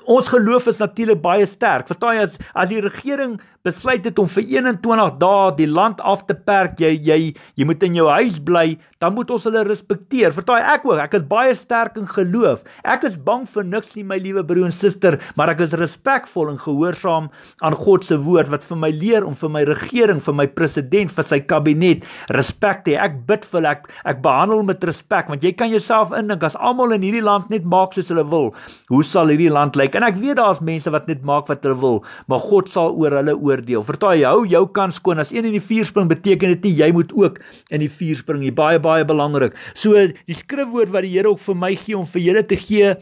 Ons geloof is natuurlik baie sterk. Vertaai as as die regering besluit het om vir 21 dae die land af te perk, jy jy jy moet in jou huis bly, dan moet ons hulle respekteer. Vertaai ek ook. Ek is baie sterk in geloof. Ek is bang vir niks nie, my liewe broer en suster, maar ek is respekvol en gehoorsaam aan God se woord wat vir my leer om vir my regering, vir my president, vir sy kabinet respek te hê. Ek bid vir ek ek behandel met respek, want jy kan jouself indink as almal in hierdie land net maak soos hulle wil, hoe sal hierdie land lyk? lyk. En ek weet daar's mense wat net maak wat hulle wil, maar God sal oor hulle oordeel. Vertaai jou, jou kans kon as een in die vuur spring beteken dit nie jy moet ook in die vuur spring nie. Baie baie belangrik. So die skrifwoord wat die Here ook vir my gee om vir julle te gee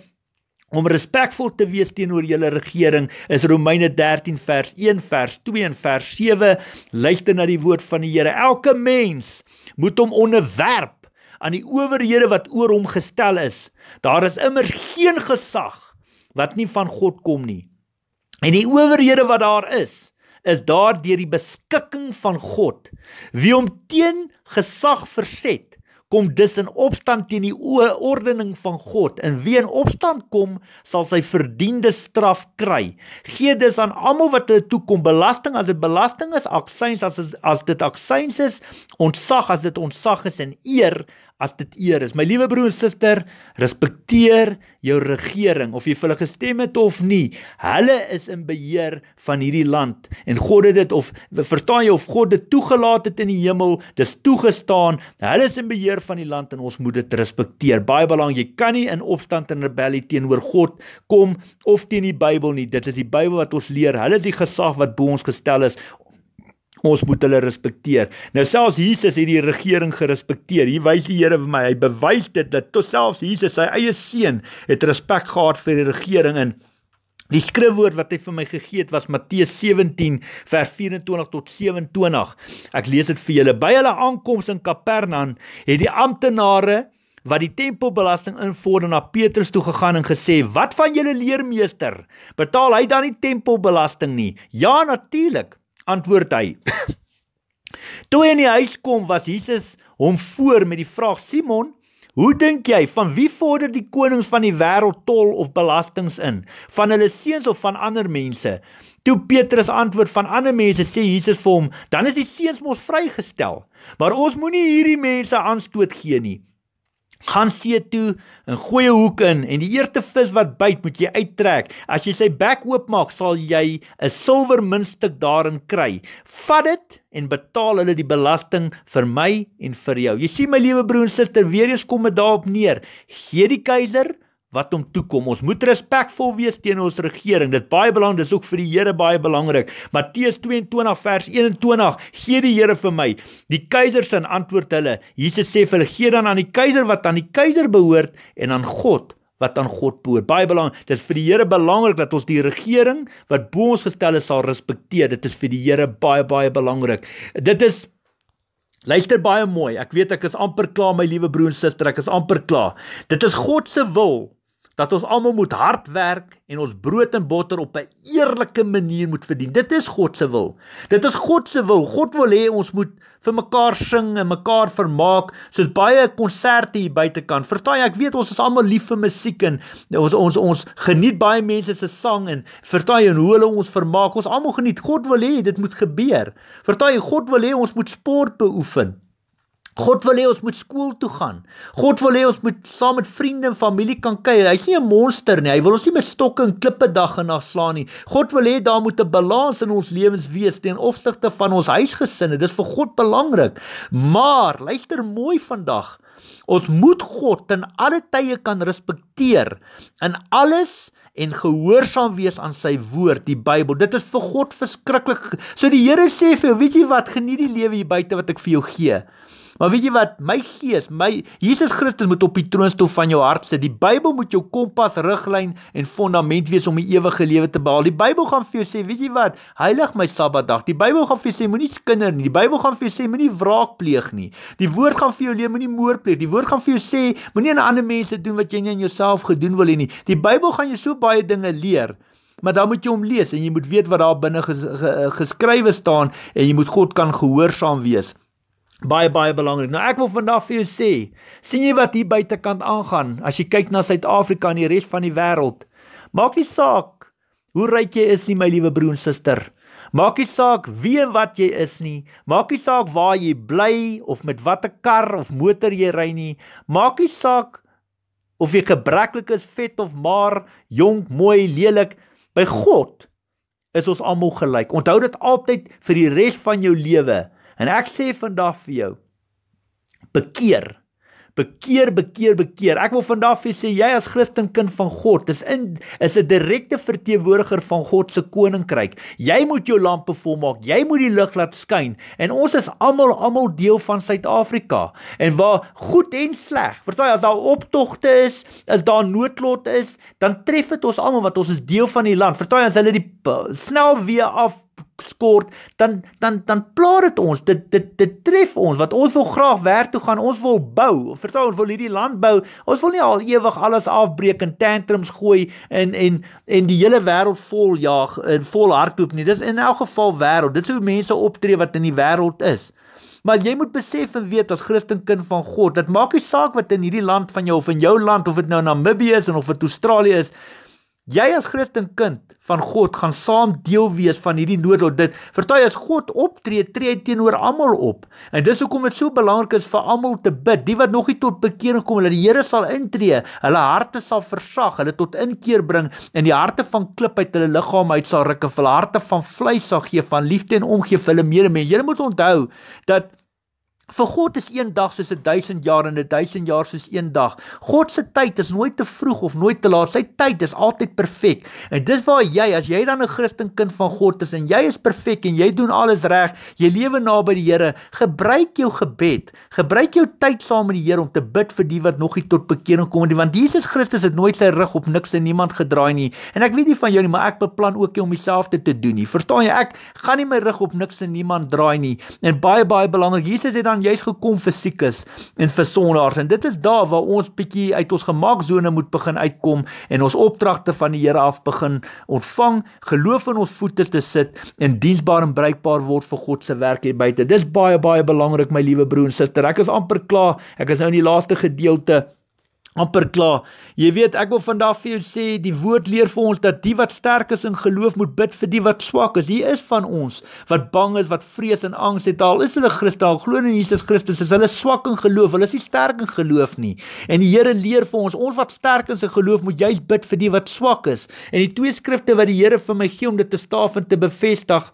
Om respekvol te wees teenoor julle regering is Romeine 13 vers 1 vers 2 en vers 7 luister na die woord van die Here elke mens moet hom onderwerp aan die owerhede wat oor hom gestel is daar is immers geen gesag wat nie van God kom nie. En die owerhede wat daar is, is daar deur die beskikking van God wie om teen gesag verset kom dus in opstand teen die ordening van God en wie in opstand kom sal sy verdiende straf kry gee dus aan almal wat hulle toe kom belasting as dit belasting is aksyns as as dit aksyns is ontsag as dit ontsag is en eer as dit eer is. My liewe broer en suster, respekteer jou regering of jy vir hulle gestem het of nie. Hulle is in beheer van hierdie land en God het dit of verstaan jy of God dit toegelaat het in die hemel, dis toegestaan. Hulle is in beheer van die land en ons moet dit respekteer. Baie belangrik, jy kan nie in opstand en rebellie teenoor God kom of teen die Bybel nie. Dit is die Bybel wat ons leer. Hulle is die gesag wat bo ons gestel is. Ons moet hulle respekteer. Nou selfs Jesus het die regering gerespekteer. Hier wys die Here vir my, hy bewys dit dat selfs Jesus, sy eie seun, het respek gehad vir die regering en Die skrifwoord wat hy vir my gegee het was Matteus 17 vers 24 tot 27. Ek lees dit vir julle. By hulle aankoms in Kapernaum het die amptenare wat die tempelbelasting invorder na Petrus toe gegaan en gesê: "Wat van julle leermeester? Betaal hy dan nie tempelbelasting nie?" "Ja, natuurlik," antwoord hy. Toe hy in die huis kom, was Jesus hom voor met die vraag: "Simon, hoe dink jy van wie vorder die konings van die wêreld tol of belastings in? Van hulle seuns of van ander mense?" Toe Petrus antwoord van ander mense sê Jesus vir hom: "Dan is die seuns mos vrygestel, maar ons moenie hierdie mense aanstoot gee nie." Gaan see toe en gooi 'n hoek in en die eerste vis wat byt, moet jy uittrek. As jy sy bek oopmaak, sal jy 'n silwer muntstuk daarin kry. Vat dit en betaal hulle die belasting vir my en vir jou. Jy sien my liewe broer en suster, weer eens kom dit daarop neer. Gee die keiser wat hom toekom. Ons moet respekvol wees teenoor ons regering. Dit baie belangrik, dis ook vir die Here baie belangrik. Matteus 22 vers 21 gee die Here vir my. Die keiser se antwoord hulle. Jesus sê vir hulle: "Gee dan aan die keiser wat aan die keiser behoort en aan God wat aan God behoort." Baie belangrik. Dis vir die Here belangrik dat ons die regering wat bo ons gestel is sal respekteer. Dit is vir die Here baie baie belangrik. Dit is Luister baie mooi. Ek weet ek is amper klaar my liewe broer en suster. Ek is amper klaar. Dit is God se wil dat ons almal moet hard werk en ons brood en botter op 'n eerlike manier moet verdien. Dit is God se wil. Dit is God se wil. God wil hê ons moet vir mekaar sing en mekaar vermaak soos baie konserte hier buitekant. Vertaai, ek weet ons is almal lief vir musiek en ons ons ons geniet baie mense se sang en vertaai en hoe hulle ons vermaak. Ons almal geniet. God wil hê dit moet gebeur. Vertaai, God wil hê ons moet sport beoefen. God wil hê ons moet skool toe gaan. God wil hê ons moet saam met vriende en familie kan kuier. Hy's nie 'n monster nie. Hy wil ons nie met stokke en klippe dag en nag slaan nie. God wil hê daar moet 'n balans in ons lewens wees ten opsigte van ons huisgesinne. Dis vir God belangrik. Maar luister mooi vandag. Ons moet God in alle tye kan respekteer in alles en gehoorsaam wees aan sy woord die Bybel dit is vir God verskriklik so die Here sê vir jou weet jy wat geniet die lewe hier buite wat ek vir jou gee Maar weet jy wat? My gees, my Jesus Christus moet op die troonstoel van jou hart sit. Die Bybel moet jou kompas, riglyn en fondament wees om 'n ewige lewe te behaal. Die Bybel gaan vir jou sê, weet jy wat? Heilig my Sabbatdag. Die Bybel gaan vir jou sê moenie skinder nie. Die Bybel gaan vir jou sê moenie wraak pleeg nie. Die woord gaan vir jou leer moenie moord pleeg nie. Die woord gaan vir jou sê moenie aan ander mense doen wat jy nie aan jouself gedoen wil hê nie. Die Bybel gaan jou so baie dinge leer. Maar dan moet jy hom lees en jy moet weet wat daar binne ges, ge, geskrywe staan en jy moet God kan gehoorsaam wees baie baie belangrik. Nou ek wil vandag vir jou sê, sien jy wat hier buitekant aangaan as jy kyk na Suid-Afrika en die res van die wêreld? Maak nie saak hoe ryk jy is nie, my liewe broer en suster. Maak nie saak wie en wat jy is nie. Maak nie saak waar jy bly of met watter kar of motor jy ry nie. Maak nie saak of jy gebreklik is, vet of maar, jonk, mooi, lelik. By God is ons almal gelyk. Onthou dit altyd vir die res van jou lewe. En ek sê vandag vir jou bekeer bekeer bekeer bekeer. Ek wil vandag vir sê jy as Christen kind van God, dis in is 'n direkte verteenwoordiger van God se koninkryk. Jy moet jou lampe volmaak. Jy moet die lig laat skyn. En ons is almal almal deel van Suid-Afrika. En waar goed en sleg, vertel as daar optogte is, as daar noodlot is, dan tref dit ons almal want ons is deel van die land. Vertel as hulle die snelweë af skort dan dan dan plaag dit ons dit dit dit tref ons wat ons wil graag werk toe gaan ons wil bou vertel ons wil hierdie land bou ons wil nie al ewig alles afbreek en tantrums gooi en en en die hele wêreld vol jaag en vol hardloop nie dis in elk geval wêreld dit is hoe mense optree wat in die wêreld is Maar jy moet besef en weet as Christen kind van God, dit maak nie saak wat in hierdie land van jou of in jou land of dit nou Namibië is en of dit Australië is, Jy as Christen kind van God gaan saam deel wees van hierdie noodlot dit. Vertel as God optree, tree hy teenoor almal op. En dis hoekom dit so belangrik is vir almal te bid. Die wat nog nie tot bekering kom, dat die Here sal intree, hulle harte sal versag, hulle tot inkeer bring en die harte van klip uit hulle liggaam uit sal ruk en hulle harte van vleis sal gee van liefde en omgee vir hulle medemens. Jy moet onthou dat Vir God is een dag soos 'n 1000 jaar en 'n 1000 jaar soos een dag. God se tyd is nooit te vroeg of nooit te laat. Sy tyd is altyd perfek. En dis waar jy as jy dan 'n Christen kind van God is en jy is perfek en jy doen alles reg, jy lewe naby die Here, gebruik jou gebed, gebruik jou tyd saam met die Here om te bid vir die wat nog nie tot bekering kom nie, want Jesus Christus het nooit sy rug op niks en niemand gedraai nie. En ek weet nie van jou nie, maar ek beplan ook om dieselfde te doen nie. Verstaan jy? Ek gaan nie my rug op niks en niemand draai nie. En baie baie belangrik, Jesus het dan juist gekom vir siekes en vir sondaars en dit is daar waar ons bietjie uit ons gemaksones moet begin uitkom en ons opdragte van die Here af begin ontvang, geloof in ons voete te sit en diensbaar en bruikbaar word vir God se werk hier buite. Dis baie baie belangrik my liewe broer en suster. Ek is amper klaar. Ek is nou in die laaste gedeelte amper klaar. Jy weet, ek wil vandag vir jou sê, die woord leer vir ons dat die wat sterk is in geloof moet bid vir die wat swak is. Hier is van ons wat bang is, wat vrees en angs het al. Is hulle Christen, glo in Jesus Christus, is hulle swak in geloof, hulle is nie sterk in geloof nie. En die Here leer vir ons, ons wat sterk is in geloof moet juist bid vir die wat swak is. En die twee skrifte wat die Here vir my gee om dit te staaf en te bevestig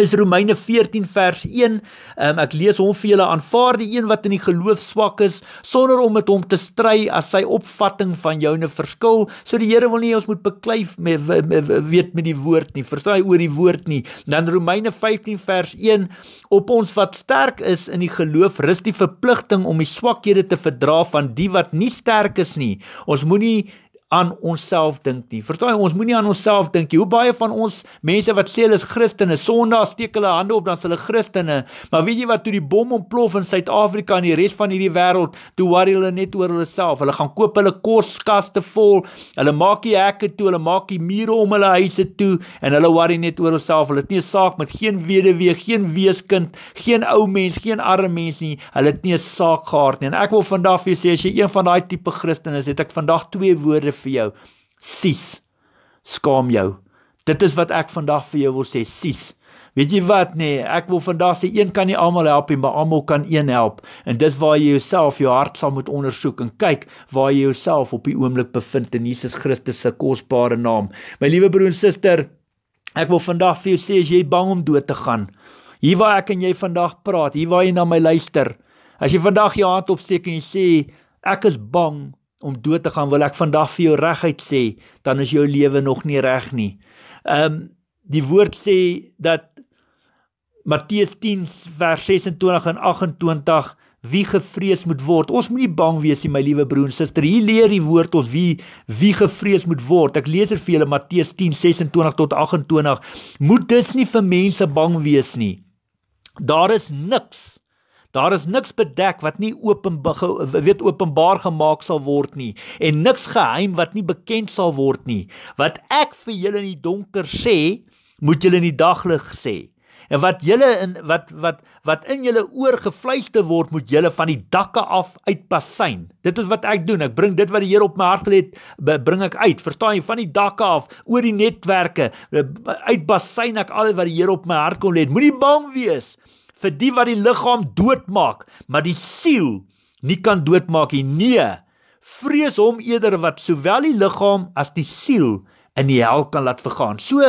is Romeine 14 vers 1. Um, ehm, ek lees hom vir julle aanvaar die een wat in die geloof swak is sonder om met hom te stry as sy opvatting van jou 'n verskil. So die Here wil nie ons moet beklei met weet met die woord nie. Verstaan oor die woord nie. Dan Romeine 15 vers 1 op ons wat sterk is in die geloof rus die verpligting om die swakhede te verdra van die wat nie sterk is nie. Ons moenie aan onsself dink nie. Verstaan jy, ons moenie aan onsself dink nie. Hoe baie van ons mense wat sê hulle is Christene, Sondag steek hulle hande op dan s'hulle Christene. Maar weet jy wat toe die bom ontplof in Suid-Afrika en die res van hierdie wêreld, toe worry hulle net oor hulle self. Hulle gaan koop hulle koskaste vol. Hulle maak die hekke toe, hulle maak die mure om hulle huise toe en hulle worry net oor hulself. Hulle het nie 'n saak met geen weduwee, geen weeskind, geen ou mens, geen arme mens nie. Hulle het nie 'n saak gehad nie. En ek wil vandag vir jou sê as jy een van daai tipe Christene is, het ek vandag twee woorde vir jou: Sis, skaam jou. Dit is wat ek vandag vir jou wil sê, Sis. Weet jy wat nê, nee, ek wil vandag sê een kan nie almal help nie, maar almal kan een help. En dis waar jy jouself, jou hart sal moet ondersoek en kyk waar jy jouself op die oomblik bevind in Jesus Christus se kosbare naam. My liewe broer en suster, ek wil vandag vir jou sê as jy bang om dood te gaan, hier waar ek en jy vandag praat, hier waar jy na my luister. As jy vandag jou hand opsteek en jy sê ek is bang om dood te gaan, wil ek vandag vir jou reguit sê, dan is jou lewe nog nie reg nie. Ehm um, die woord sê dat Matteus 10 vers 26 en 28 wie gevrees moet word. Ons moenie bang wees nie, my liewe broer en suster. Hier leer die woord ons wie wie gevrees moet word. Ek lees vir julle Matteus 10 26 tot 28. Moet dus nie vir mense bang wees nie. Daar is niks Daar is niks bedek wat nie openbaar weet openbaar gemaak sal word nie en niks geheim wat nie bekend sal word nie. Wat ek vir julle in die donker sê, moet julle in die daglig sê. En wat julle in wat wat wat in julle oor gefluister word, moet julle van die dakke af uitpasyn. Dit is wat ek doen. Ek bring dit wat die Here op my hart gelê het, bring ek uit. Verstaan jy van die dakke af, oor die netwerke, uitpasyn ek al wat die Here op my hart kom lê. Moenie bang wees nie vir die wat die liggaam doodmaak, maar die siel nie kan doodmaak nie. Nee, vrees hom eerder wat sowel die liggaam as die siel in die hel kan laat vergaan. So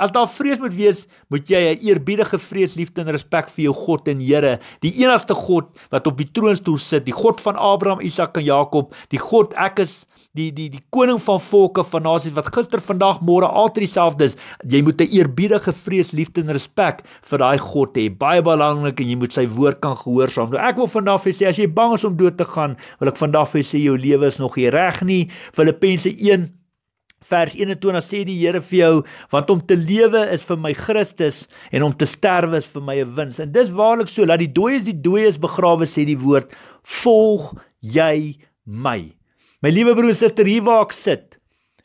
as daar vrees moet wees, moet jy 'n eerbiedige vrees, liefde en respek vir jou God en Here, die enigste God wat op die troonstoel sit, die God van Abraham, Isak en Jakob, die God ek is die die die koning van volke van nasies wat gister, vandag, môre altyd dieselfde is. Jy moet 'n eerbiedige vrees, liefde en respek vir daai God hê. Baie belangrik en jy moet sy woord kan gehoorsaam. So ek wil vandag vir sê as jy bang is om dood te gaan, wil ek vandag vir sê jou lewe is nog nie reg nie. Filippense 1 Vers 21 sê die Here vir jou want om te lewe is vir my Christus en om te sterwe is vir my 'n wins. En dis waarlik so, laat die dooies die dooies begrawe sê die woord volg jy my. My liewe broer en suster, hier waar ek sit,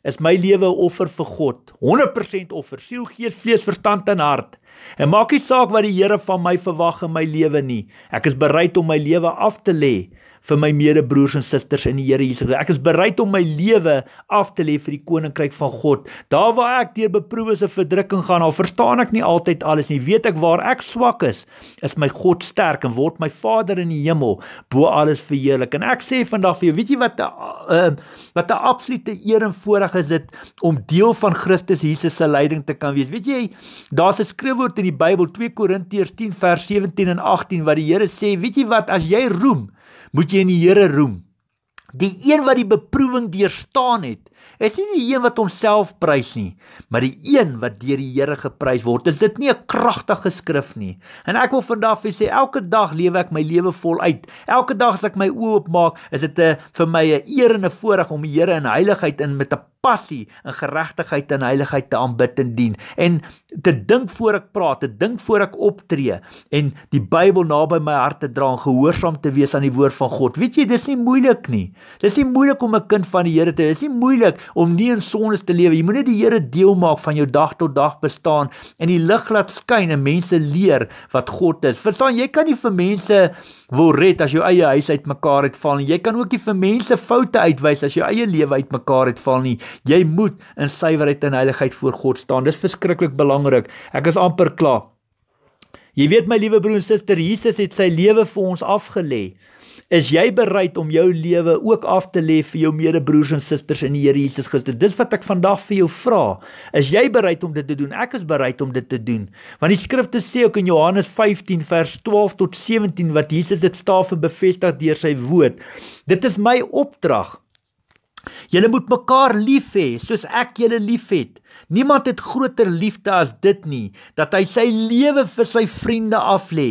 is my lewe 'n offer vir God. 100% offer, siel, gees, vlees, verstand en hart. En maak nie saak wat die Here van my verwag in my lewe nie. Ek is bereid om my lewe af te lê vir my medebroers en susters in die Here Jesus. Ek is bereid om my lewe af te lê vir die koninkryk van God. Daar waar ek deur beproewings en verdrukking gaan, al verstaan ek nie altyd alles nie, weet ek waar ek swak is, is my God sterk en word my Vader in die hemel bo alles verheerlik. En ek sê vandag vir jou, weet jy wat 'n uh, wat 'n absolute eer en voorreg is dit om deel van Christus Jesus se lyding te kan wees. Weet jy, daar's 'n skrifwoord in die Bybel, 2 Korintiërs 10 vers 17 en 18 wat die Here sê, weet jy wat, as jy roem moet jy in die Here roem. Die een wat die beproewing deurstaan het, is nie die een wat homself prys nie, maar die een wat deur die Here geprys word. Is dit nie 'n kragtige skrif nie? En ek wil vandag vir sê elke dag lewe ek my lewe voluit. Elke dag as ek my oë oopmaak, is dit 'n vir my 'n eer en 'n voorreg om die Here in heiligheid en met 'n passie in geregtigheid en heiligheid te aanbid en dien en te dink voor ek praat, te dink voor ek optree en die Bybel naby my hart te dra en gehoorsaam te wees aan die woord van God. Weet jy, dis nie moeilik nie. Dis nie moeilik om 'n kind van die Here te wees. Dis nie moeilik om nie in sones te lewe. Jy moet net die Here deel maak van jou dag tot dag bestaan en die lig laat skyn en mense leer wat God is. Verstaan, jy kan nie vir mense wil red as jou eie huis uitmekaar uitval nie. Jy kan ook nie vir mense foute uitwys as jou eie lewe uitmekaar uitval nie. Jy moet in suiwerheid en heiligheid voor God staan. Dis verskriklik belangrik. Ek is amper klaar. Jy weet my liewe broer en suster, Jesus het sy lewe vir ons afgelê. Is jy bereid om jou lewe ook af te lê vir jou medebroers en susters in die Here Jesus Christus? Dis wat ek vandag vir jou vra. Is jy bereid om dit te doen? Ek is bereid om dit te doen. Want die Skrifte sê ook in Johannes 15 vers 12 tot 17 wat Jesus dit staaf en bevestig deur sy woord. Dit is my opdrag. Julle moet mekaar lief hê soos ek julle liefhet. Niemand het groter liefde as dit nie dat hy sy lewe vir sy vriende aflê.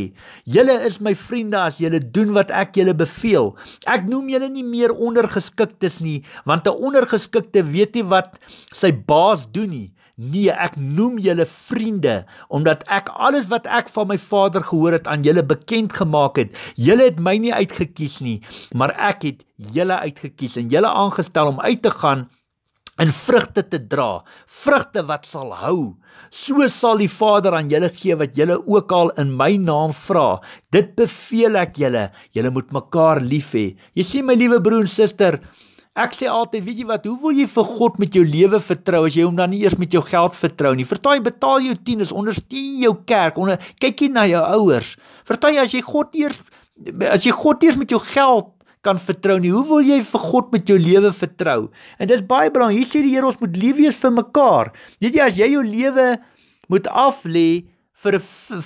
Julle is my vriende as julle doen wat ek julle beveel. Ek noem julle nie meer ondergeskiktes nie, want 'n ondergeskikte weet nie wat sy baas doen nie. Nee, ek noem julle vriende omdat ek alles wat ek van my Vader gehoor het aan julle bekend gemaak het. Julle het my nie uitget kies nie, maar ek het julle uitget kies en julle aangestel om uit te gaan en vrugte te dra, vrugte wat sal hou. So sal die Vader aan julle gee wat julle ook al in my naam vra. Dit beveel ek julle, julle moet mekaar lief hê. Jy sien my liewe broer en suster, Ek sê altyd, weet jy wat, hoe wil jy vir God met jou lewe vertrou as jy hom dan nie eers met jou geld vertrou nie? Vertaai betaal jou tieners, ondersteun jou kerk, onder kyk jy na jou ouers. Vertaai as jy God eers as jy God eers met jou geld kan vertrou nie. Hoe wil jy vir God met jou lewe vertrou? En dis baie belangrik. Hier sê die Here ons moet lief wees vir mekaar. Weet jy as jy jou lewe moet aflê vir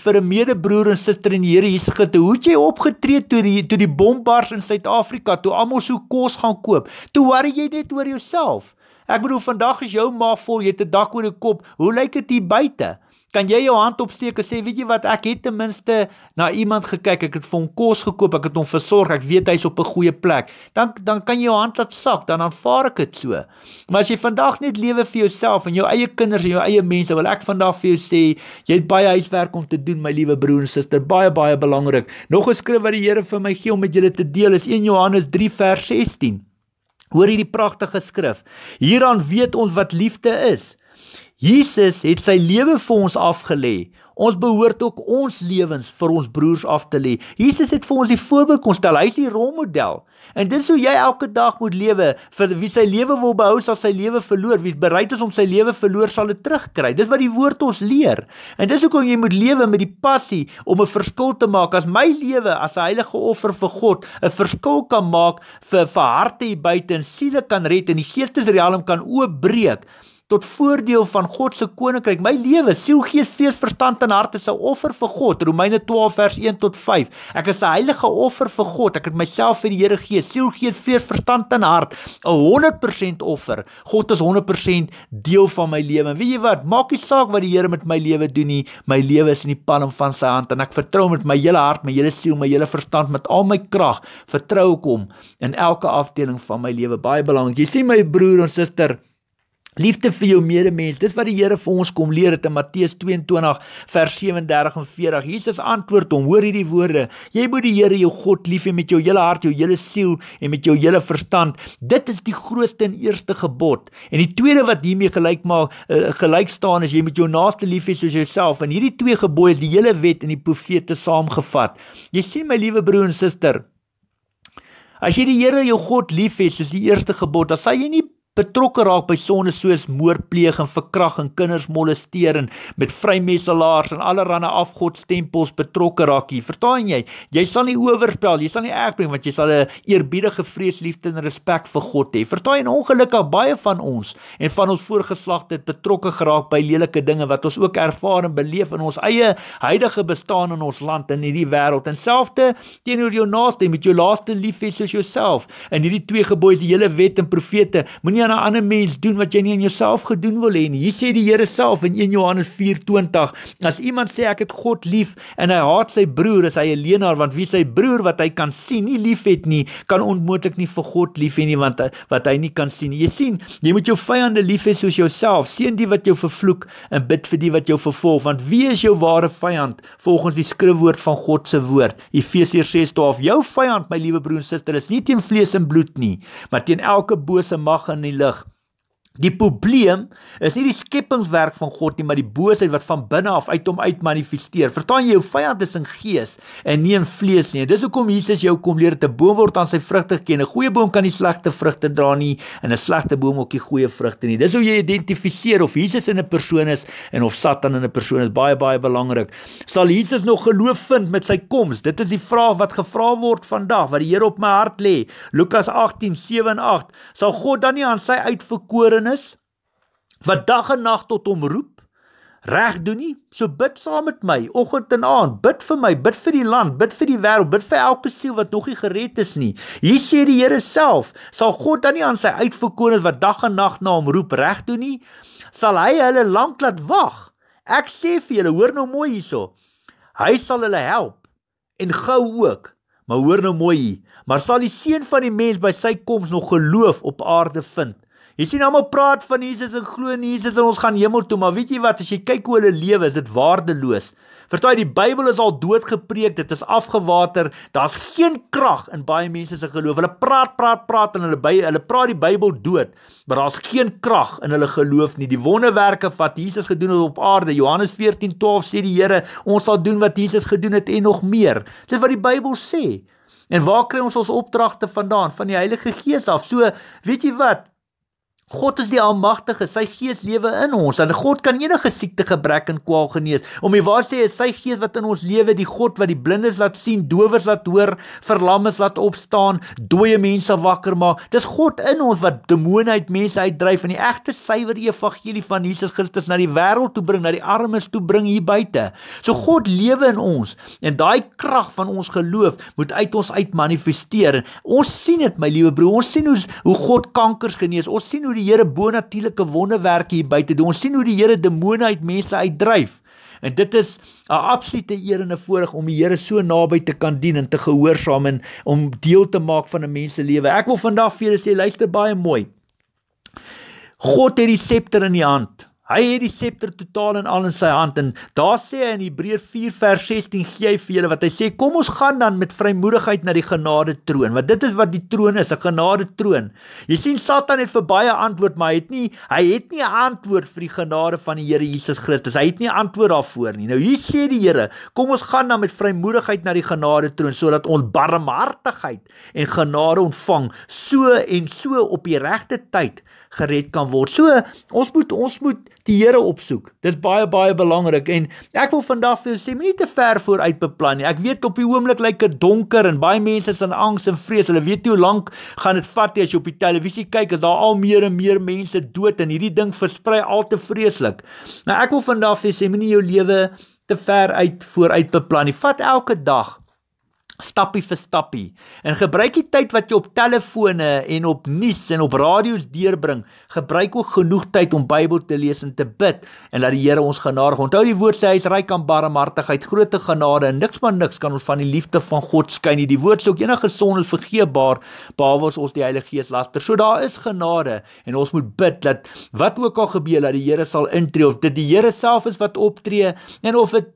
vir 'n medebroer en suster in die Here Jesus Christus toe. Hoe het jy opgetree toe die toe die bombars in Suid-Afrika, toe almal so kos gaan koop? Toe worry jy net oor jouself. Ek bedoel vandag is jou ma vol, jy het 'n dak oor die kop. Hoe lyk dit hier buite? kan jy jou hand opsteek en sê weet jy wat ek het ten minste na iemand gekyk ek het vir hom kos gekoop ek het hom versorg ek weet hy's op 'n goeie plek dan dan kan jy jou hand laat sak dan aanvaar ek dit so maar as jy vandag net lewe vir jouself en jou eie kinders en jou eie mense wil ek vandag vir jou sê jy het baie huiswerk om te doen my liewe broer en suster baie baie belangrik nog 'n skrif wat die Here vir my gee om met julle te deel is 1 Johannes 3 vers 16 Hoor hierdie pragtige skrif. Hieraan weet ons wat liefde is. Jesus het sy lewe vir ons afgelê. Ons behoort ook ons lewens vir ons broers af te lê. Jesus het vir ons die voorbeeld kon stel. Hy's die rolmodel. En dis hoe jy elke dag moet lewe. Vir wie sy lewe wil behou, sal sy lewe verloor. Wie bereid is om sy lewe verloor, sal dit terugkry. Dis wat die woord ons leer. En dis hoekom jy moet lewe met die passie om 'n verskil te maak. As my lewe as 'n heilige offer vir God 'n verskil kan maak vir vir harte hier buite en siele kan red en die geestesriem kan oopbreek, tot voordeel van God se koninkryk. My lewe, siel, gees, fees, verstand en hart is 'n offer vir God. Romeine 12 vers 1 tot 5. Ek is 'n heilige offer vir God. Ek het myself vir die Here gee, siel, gees, fees, verstand en hart, 'n 100% offer. God is 100% deel van my lewe. Weet jy wat? Maak nie saak wat die Here met my lewe doen nie. My lewe is in die palm van sy hand en ek vertrou met my hele hart, my hele siel, my hele verstand met al my krag, vertrou ek hom in elke afdeling van my lewe. Baie belangrik. Jy sien my broer en suster, Liefde vir jou medemens, dis wat die Here vir ons kom leer te Matteus 22 vers 37 en 40. Jesus antwoord hom: "Hoor hierdie woorde: Jy moet die Here jou God lief hê met jou hele hart, jou hele siel en met jou hele verstand. Dit is die grootste en eerste gebod. En die tweede wat hiermee gelyk maak, eh, gelyk staan is jy moet jou naaste lief hê soos jouself. En hierdie twee gebooie is die hele wet en die profete saamgevat. Jy sien my liewe broer en suster, as jy die Here jou God lief hê soos die eerste gebod, dan sal jy nie betrokke raak by sones soos moordpleeg en verkrachting, kinders molesteer en met vrymeselaars en allerlei afgodstempels betrokke raak hier. Vertaan jy? Jy sal nie oorspel, jy sal nie erg bring want jy sal 'n eerbiedige vrees, liefde en respek vir God hê. Vertaan jy? Ongelukkig baie van ons en van ons voorgeslagte het betrokke geraak by lelike dinge wat ons ook ervaar en beleef in ons eie huidige bestaan in ons land en in hierdie wêreld. En selfde teenoor jou naaste, met jou laaste lief hê soos jouself. In hierdie twee gebooie, die hele wet en profete, moenie aan 'n ander mens doen wat jy nie aan jouself gedoen wil hê nie. Hier sê die Here self in 1 Johannes 4:20, as iemand sê ek het God lief en hy haat sy broer, is hy 'n leienaar want wie sy broer wat hy kan sien nie liefhet nie, kan onmoontlik nie vir God lief hê nie want wat hy nie kan sien nie. Jy sien, jy moet jou vyande lief hê soos jouself. Seën die wat jou vervloek en bid vir die wat jou vervolg want wie is jou ware vyand volgens die skrifwoord van God se woord? Efesiërs 6:12 Jou vyand, my liewe broer en suster, is nie teen vlees en bloed nie, maar teen elke bose mag en تین لاکھ Die probleem is nie die skepingswerk van God nie, maar die boosheid wat van binne af uit hom uitmanifesteer. Verstaan jy, jou vyand is in gees en nie in vlees nie. Dis hoekom Jesus jou kom leer dat 'n boom word aan sy vrugte ken. 'n Goeie boom kan nie slegte vrugte dra nie en 'n slegte boom ook nie goeie vrugte nie. Dis hoe jy identifiseer of Jesus in 'n persoon is en of Satan in 'n persoon is baie baie belangrik. Sal Jesus nog geloof vind met sy koms? Dit is die vraag wat gevra word vandag wat die Here op my hart lê. Lukas 18:7 en 8. Sal God dan nie aan sy uitverkorene duisternis wat dag en nag tot hom roep reg doen nie so bid saam met my oggend en aand bid vir my bid vir die land bid vir die wêreld bid vir elke siel wat nog nie gered is nie hier sê die Here self sal God dan nie aan sy uitverkorenes wat dag en nag na hom roep reg doen nie sal hy hulle lank laat wag ek sê vir julle hoor nou mooi hierso hy sal hulle help en gou ook maar hoor nou mooi hier maar sal die seun van die mens by sy koms nog geloof op aarde vind Jy sien almal praat van Jesus en glo in Jesus en ons gaan hemel toe, maar weet jy wat as jy kyk hoe hulle lewe, is dit waardeloos. Vertou die Bybel is al dood gepreek, dit is afgewater. Daar's geen krag in baie mense se geloof. Hulle praat, praat, praat en hulle by hulle praat die Bybel dood, maar daar's geen krag in hulle geloof nie. Die wonderwerke wat Jesus gedoen het op aarde, Johannes 14:12 sê die Here, ons sal doen wat Jesus gedoen het en nog meer. Dis wat die Bybel sê. En waar kry ons ons opdragte vandaan? Van die Heilige Gees af. So, weet jy wat? God is die almagtige, sy gees lewe in ons. En God kan enige siekte, gebrek en kwaal genees. Om die waar sê is sy gees wat in ons lewe, die God wat die blindes laat sien, dowers laat hoor, verlammes laat opstaan, dooie mense wakker maak. Dis God in ons wat demone uit mense uitdryf en die egte suiwer evangelie van Jesus Christus na die wêreld toe bring, na die armes toe bring hier buite. So God lewe in ons en daai krag van ons geloof moet uit ons uit manifesteer. Ons sien dit my liewe broer, ons sien hoe hoe God kankers genees. Ons sien hoe die Here bonatuurlike wonderwerke hier buite doen. Ons sien hoe die Here demone uit mense uitdryf. En dit is 'n absolute eer en 'n voorreg om die Here so naby te kan dien en te gehoorsaam en om deel te maak van 'n mens se lewe. Ek wil vandag vir julle sê luister baie mooi. God het die septer in die hand. Hy het die septer totaal en al in sy hand en daar sê hy in Hebreërs 4 vers 16 gee hy vir julle wat hy sê kom ons gaan dan met vrymoedigheid na die genade troon want dit is wat die troon is 'n genade troon. Jy sien Satan het vir baie antwoord maar hy het nie hy het nie antwoord vir die genade van die Here Jesus Christus. Hy het nie antwoord daarvoor nie. Nou hier sê die Here kom ons gaan dan met vrymoedigheid na die genade troon sodat ons barmhartigheid en genade ontvang so en so op die regte tyd gered kan word. So ons moet ons moet die Here opsoek. Dis baie baie belangrik en ek wil vandag vir julle sê moenie te ver vooruit beplan nie. Ek weet op die oomblik lyk dit donker en baie mense is in angs en vrees. Hulle weet nie hoe lank gaan dit vat nie as jy op die televisie kyk, is daar al meer en meer mense dood en hierdie ding versprei al te vreeslik. Nou ek wil vandag vir julle sê moenie jou lewe te ver uit vooruit beplan nie. Vat elke dag stappie vir stappie en gebruik die tyd wat jy op telefone en op nuus en op radio's deurbring gebruik ook genoeg tyd om Bybel te lees en te bid en laat die Here ons genadig onthou die woord sê hy is ryk aan barmhartigheid groot genade en niks maar niks kan ons van die liefde van God skei nie die woord sê ook enige sonde is vergeefbaar behalwe ons die Heilige Gees laster so daar is genade en ons moet bid dat wat ook al gebeur dat die Here sal intree of dit die Here self is wat optree en of dit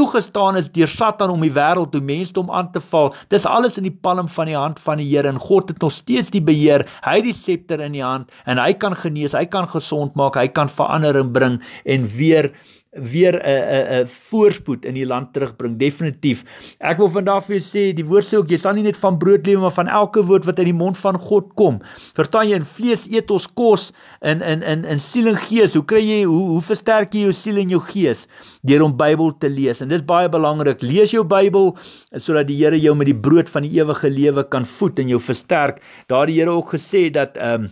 toegestaan is deur Satan om die wêreld toe mensdom aan te val. Dis alles in die palm van die hand van die Here en God het nog steeds die beheer. Hy het die scepter in die hand en hy kan genees, hy kan gesond maak, hy kan verandering bring en weer weer 'n 'n 'n voorspoed in die land terugbring definitief. Ek wil vandag vir jou sê, die woord sê ook jy sal nie net van brood lewe maar van elke woord wat uit die mond van God kom. Verstaan jy, in vlees eet ons kos in in in in siel en gees. Hoe kry jy hoe hoe versterk jy jou siel en jou gees deur om Bybel te lees? En dit is baie belangrik. Lees jou Bybel sodat die Here jou met die brood van die ewige lewe kan voed en jou versterk. Daar die Here ook gesê dat ehm um,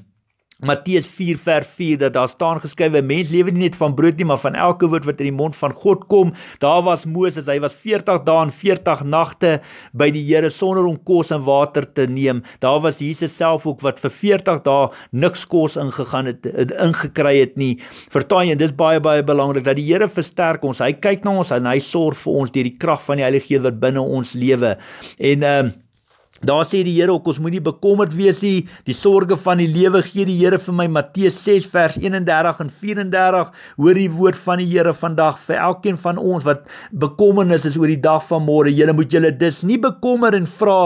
Matteus 4 vers 4 dat daar staan geskrywe mens lewe nie net van brood nie maar van elke woord wat uit die mond van God kom. Daar was Moses, hy was 40 dae en 40 nagte by die Here sonder om kos en water te neem. Daar was Jesus self ook wat vir 40 dae niks kos ingegaan het ingekry het nie. Vertaai en dis baie baie belangrik dat die Here versterk ons. Hy kyk na ons en hy sorg vir ons deur die krag van die Heilige Gees wat binne ons lewe. En ehm uh, Daar sê die Here ook ons moenie bekommerd wees nie. Die sorge van die lewe gee die Here vir my Matteus 6 vers 31 en 34. Hoor die woord van die Here vandag vir elkeen van ons wat bekommernis is oor die dag van môre. Julle moet julle dus nie bekommer en vra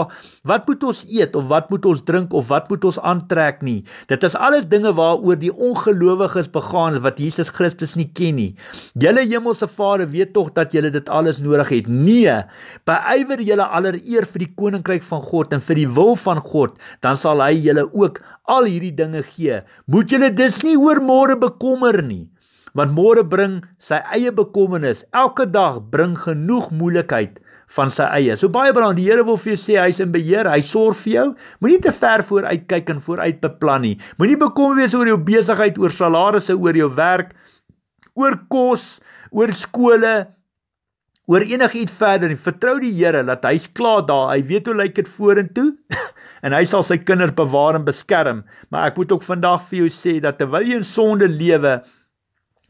wat moet ons eet of wat moet ons drink of wat moet ons aantrek nie. Dit is alles dinge waaroor die ongelowiges begaan wat Jesus Christus nie ken nie. Julle hemelse Vader weet tog dat julle dit alles nodig het. Nee, beywer julle allereer vir die koninkryk van God God en vir die wil van God, dan sal hy julle ook al hierdie dinge gee. Moet julle dus nie oor môre bekommer nie, want môre bring sy eie bekommernis. Elke dag bring genoeg moeilikheid van sy eie. So baie baie dan die Here wil vir jou sê hy's in beheer, hy sorg vir jou. Moenie te ver vooruit kyk en vooruit beplan nie. Moenie bekommerd wees oor jou besigheid, oor salarisse, oor jou werk, oor kos, oor skole, oor enigiets verder nie. Vertrou die Here dat hy's klaar daar. Hy weet hoe lyk dit vorentoe *laughs* en hy sal sy kinders bewaar en beskerm. Maar ek moet ook vandag vir jou sê dat terwyl jy in sonde lewe,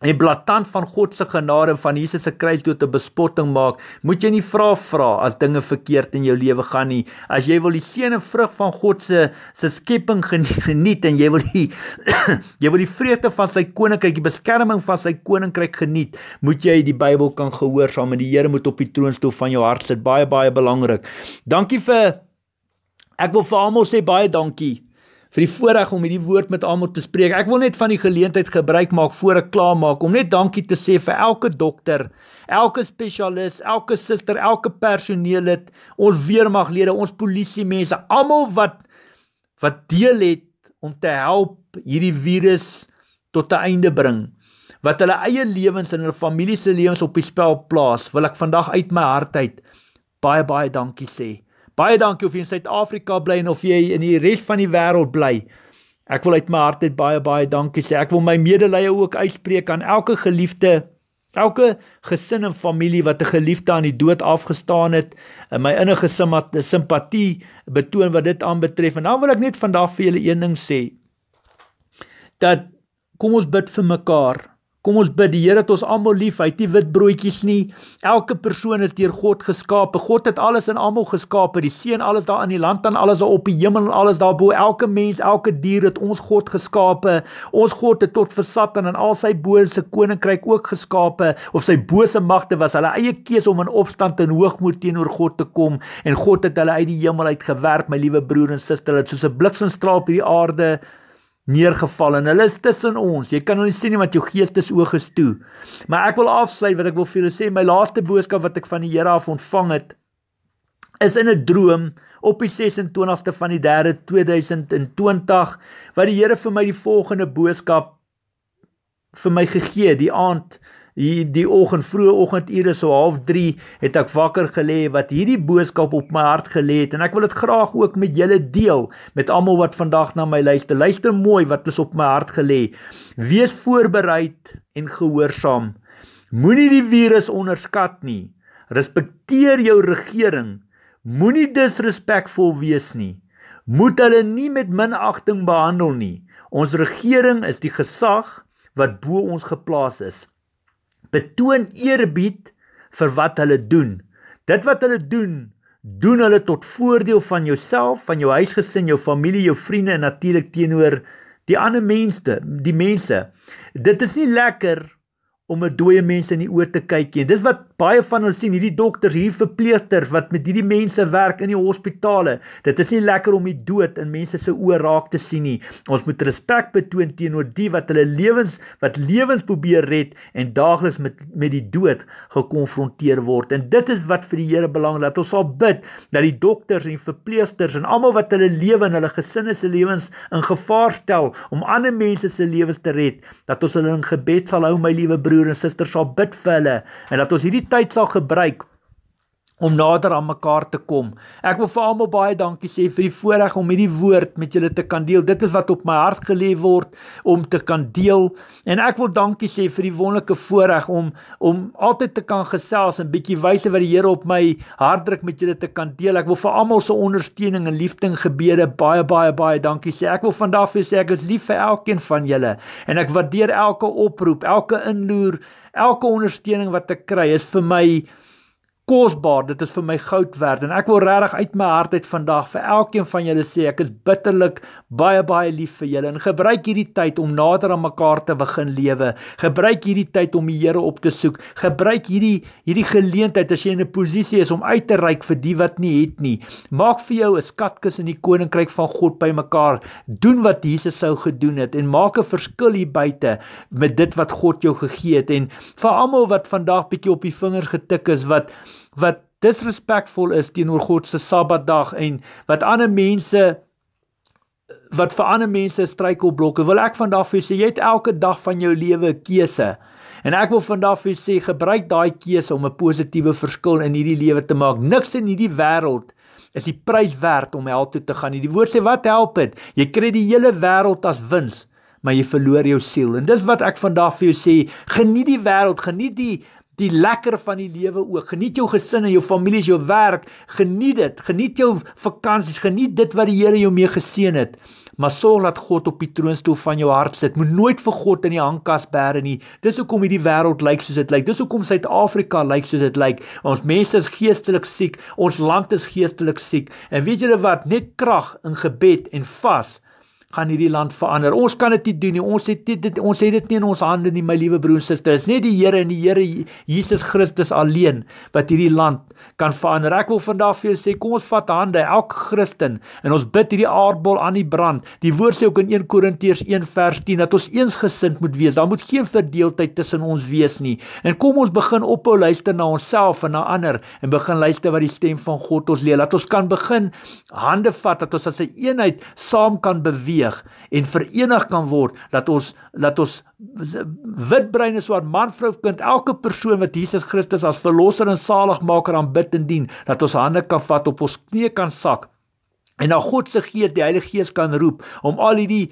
en blaatant van God se genade van Jesus se kruis dood te bespotting maak, moet jy nie vra vra as dinge verkeerd in jou lewe gaan nie. As jy wil die seën en vrug van God se se skepping geniet en jy wil die *coughs* jy wil die vrede van sy koninkryk, die beskerming van sy koninkryk geniet, moet jy die Bybel kan gehoorsaam en die Here moet op die troonstoel van jou hart sit. Baie baie belangrik. Dankie vir Ek wil vir almal sê baie dankie vir die voorreg om hierdie woord met almal te spreek. Ek wil net van die geleentheid gebruik maak voor ek klaar maak om net dankie te sê vir elke dokter, elke spesialis, elke suster, elke personeellid, ons weermaglede, ons polisiemense, almal wat wat deel het om te help hierdie virus tot 'n einde bring wat hulle eie lewens en hulle familie se lewens op die spel plaas, wil ek vandag uit my hart uit baie baie dankie sê. Baie dankie of jy in Suid-Afrika bly en of jy in die res van die wêreld bly. Ek wil uit my hart net baie baie dankie sê. Ek wil my medelee ook uitspreek aan elke geliefde, elke gesin en familie wat 'n geliefde aan die dood afgestaan het. In my innige simpatie betoon wat dit aanbetref. En dan wil ek net vandag vir julle een ding sê. Dat kom ons bid vir mekaar. Kom ons bid die Here dat ons almal lief, hy het nie wit broodjies nie. Elke persoon is deur God geskape. God het alles in almal geskape. Die see en alles daar in die land en alles daar op die hemel en alles daarbo. Elke mens, elke dier het ons God geskape. Ons God het tot vir Satan en al sy bose koninkryk ook geskape of sy bose magte was hulle eie keuse om in opstand en hoogmoed teenoor God te kom en God het hulle uit die hemel uit gewerp, my liewe broer en suster, dit soos 'n bliksemstraal op hierdie aarde neergeval en hulle is tussen ons. Jy kan hulle nou sien nie want jou gees is oog is toe. Maar ek wil afsluit wat ek wil vir julle sê. My laaste boodskap wat ek van die Here af ontvang het is in 'n droom op die 26ste van die 3de 2020 wat die Here vir my die volgende boodskap vir my gegee die aand hier die oggend vroeë oggendure so half 3 het ek wakker gelê wat hierdie boodskap op my hart gelê het en ek wil dit graag ook met julle deel met almal wat vandag na my luister luister mooi wat is op my hart gelê wees voorberei en gehoorsaam moenie die virus onderskat nie respekteer jou regering moenie disrespekvol wees nie moet hulle nie met minagting behandel nie ons regering is die gesag wat bo ons geplaas is betoon eerbied vir wat hulle doen. Dit wat hulle doen, doen hulle tot voordeel van jouself, van jou huisgesin, jou familie, jou vriende en natuurlik teenoor die ander mense, die mense. Dit is nie lekker om 'n dooie mens in die oë te kyk nie. Dis wat Baie van ons sien hierdie dokters, hierdie verpleegsters wat met hierdie mense werk in die hospitale. Dit is nie lekker om die dood in mense se oë raak te sien nie. Ons moet respek betoon teenoor die wat hulle lewens, wat lewens probeer red en daagliks met met die dood gekonfronteer word. En dit is wat vir die Here belangrik dat ons sal bid dat die dokters en verpleegsters en almal wat hulle lewe en hulle gesinne se lewens in gevaar stel om ander mense se lewens te red, dat ons hulle in gebed sal hou, my liewe broer en suster, sal bid vir hulle en dat ons hierdie tyd sal gebruik om nader aan mekaar te kom. Ek wil vir almal baie dankie sê vir die voorreg om hierdie woord met julle te kan deel. Dit is wat op my hart gelê word om te kan deel en ek wil dankie sê vir die wonderlike voorreg om om altyd te kan gesels en bietjie wyse wat die Here op my hart druk met julle te kan deel. Ek wil vir almal se ondersteuning en liefde en gebede baie baie baie dankie sê. Ek wil vandag vir sê ek is lief vir elkeen van julle en ek waardeer elke oproep, elke inloer, elke ondersteuning wat ek kry is vir my kosbaar, dit is vir my goud werd en ek wil regtig uit my hart uit vandag vir elkeen van julle sê ek is bitterlik baie baie lief vir julle en gebruik hierdie tyd om nader aan mekaar te begin lewe. Gebruik hierdie tyd om die Here op te soek. Gebruik hierdie hierdie geleentheid as jy in 'n posisie is om uit te reik vir die wat nie het nie. Maak vir jou 'n skatkis in die koninkryk van God bymekaar. Doen wat Jesus sou gedoen het en maak 'n verskil hier buite met dit wat God jou gegee het en vir almal wat vandag bietjie op die vingers getik is wat Thank you wat disrespekvol is teenoor God se Sabbatdag en wat ander mense wat vir ander mense struikelblokke wil ek vandag vir sê jy het elke dag van jou lewe 'n keuse en ek wil vandag vir sê gebruik daai keuse om 'n positiewe verskil in hierdie lewe te maak niks in hierdie wêreld is die prys werd om hel toe te gaan die woord sê wat help dit jy kry die hele wêreld as wins maar jy verloor jou siel en dis wat ek vandag vir jou sê geniet die wêreld geniet die die lekker van die lewe ook. Geniet jou gesin en jou familie en jou werk. Geniet dit. Geniet jou vakansies. Geniet dit wat die Here jou mee geseën het. Maar sorg dat God op die troonstoel van jou hart sit. Moet nooit vir God in die hangkas bære nie. Dis hoekom hierdie wêreld lyk soos dit lyk. Dis hoekom Suid-Afrika lyk soos dit lyk. Ons mense is geestelik siek. Ons land is geestelik siek. En weet julle wat? Net krag in gebed en vas gaan hierdie land verander. Ons kan dit nie doen nie. Ons het dit ons het dit nie in ons hande nie, my liewe broers en susters. Dis net die Here en die Here Jesus Christus alleen wat hierdie land kan verander. Ek wil vandag vir julle sê, kom ons vat hande, elke Christen, en ons bid hierdie aardbol aan die brand. Die Woord sê ook in 1 Korintiërs 1:10 dat ons eensgesind moet wees. Daar moet geen verdeeldheid tussen ons wees nie. En kom ons begin ophou luister na onsself en na ander en begin luister wat die stem van God ons leer. Laat ons kan begin hande vat dat ons as 'n een eenheid saam kan beweeg beweeg en verenig kan word dat ons dat ons wit breine swart man vrou kind elke persoon wat Jesus Christus as verlosser en saligmaker aanbid en dien dat ons hande kan vat op ons knieë kan sak En na God se gees, die Heilige Gees kan roep om al hierdie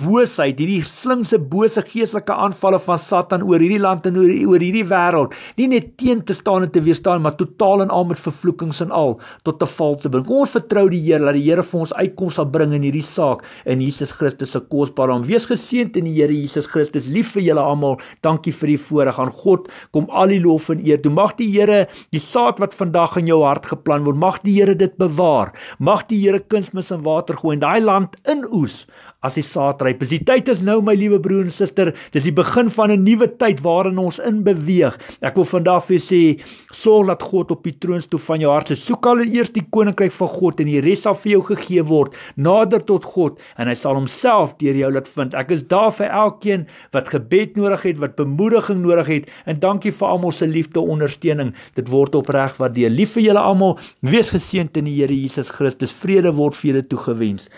boosheid, hierdie slinkse bose geestelike aanvalle van Satan oor hierdie land en oor oor hierdie wêreld, nie net teen te staan en te weerstaan, maar totaal en al met vervloekings en al tot 'n val te bring. Ons vertrou die Here dat die Here vir ons uitkoms sal bring in hierdie saak in Jesus Christus se kosbare naam. Wees geseënd in die Here Jesus Christus. Lief vir julle almal. Dankie vir die voorreg aan God. Kom al die lof en eer. Toe mag die Here die saad wat vandag in jou hart geplant word, mag die Here dit bewaar. Mag die Heere kunsmis in water gooi en daai land inoes as die saadryp. Dis die tyd is nou my liewe broer en suster, dis die begin van 'n nuwe tyd waarin ons inbeweeg. Ek wil vandag vir sê, sorg dat God op die troon toe van jou hart se soek al eers die koninkryk van God en die res sal vir jou gegee word. Nader tot God en hy sal homself deur jou laat vind. Ek is daar vir elkeen wat gebed nodig het, wat bemoediging nodig het en dankie vir almal se liefde, ondersteuning. Dit word opreg waardeer. Lief vir julle almal. Wees geseënd in die Here Jesus Christus. Vrede word vir julle toegewens.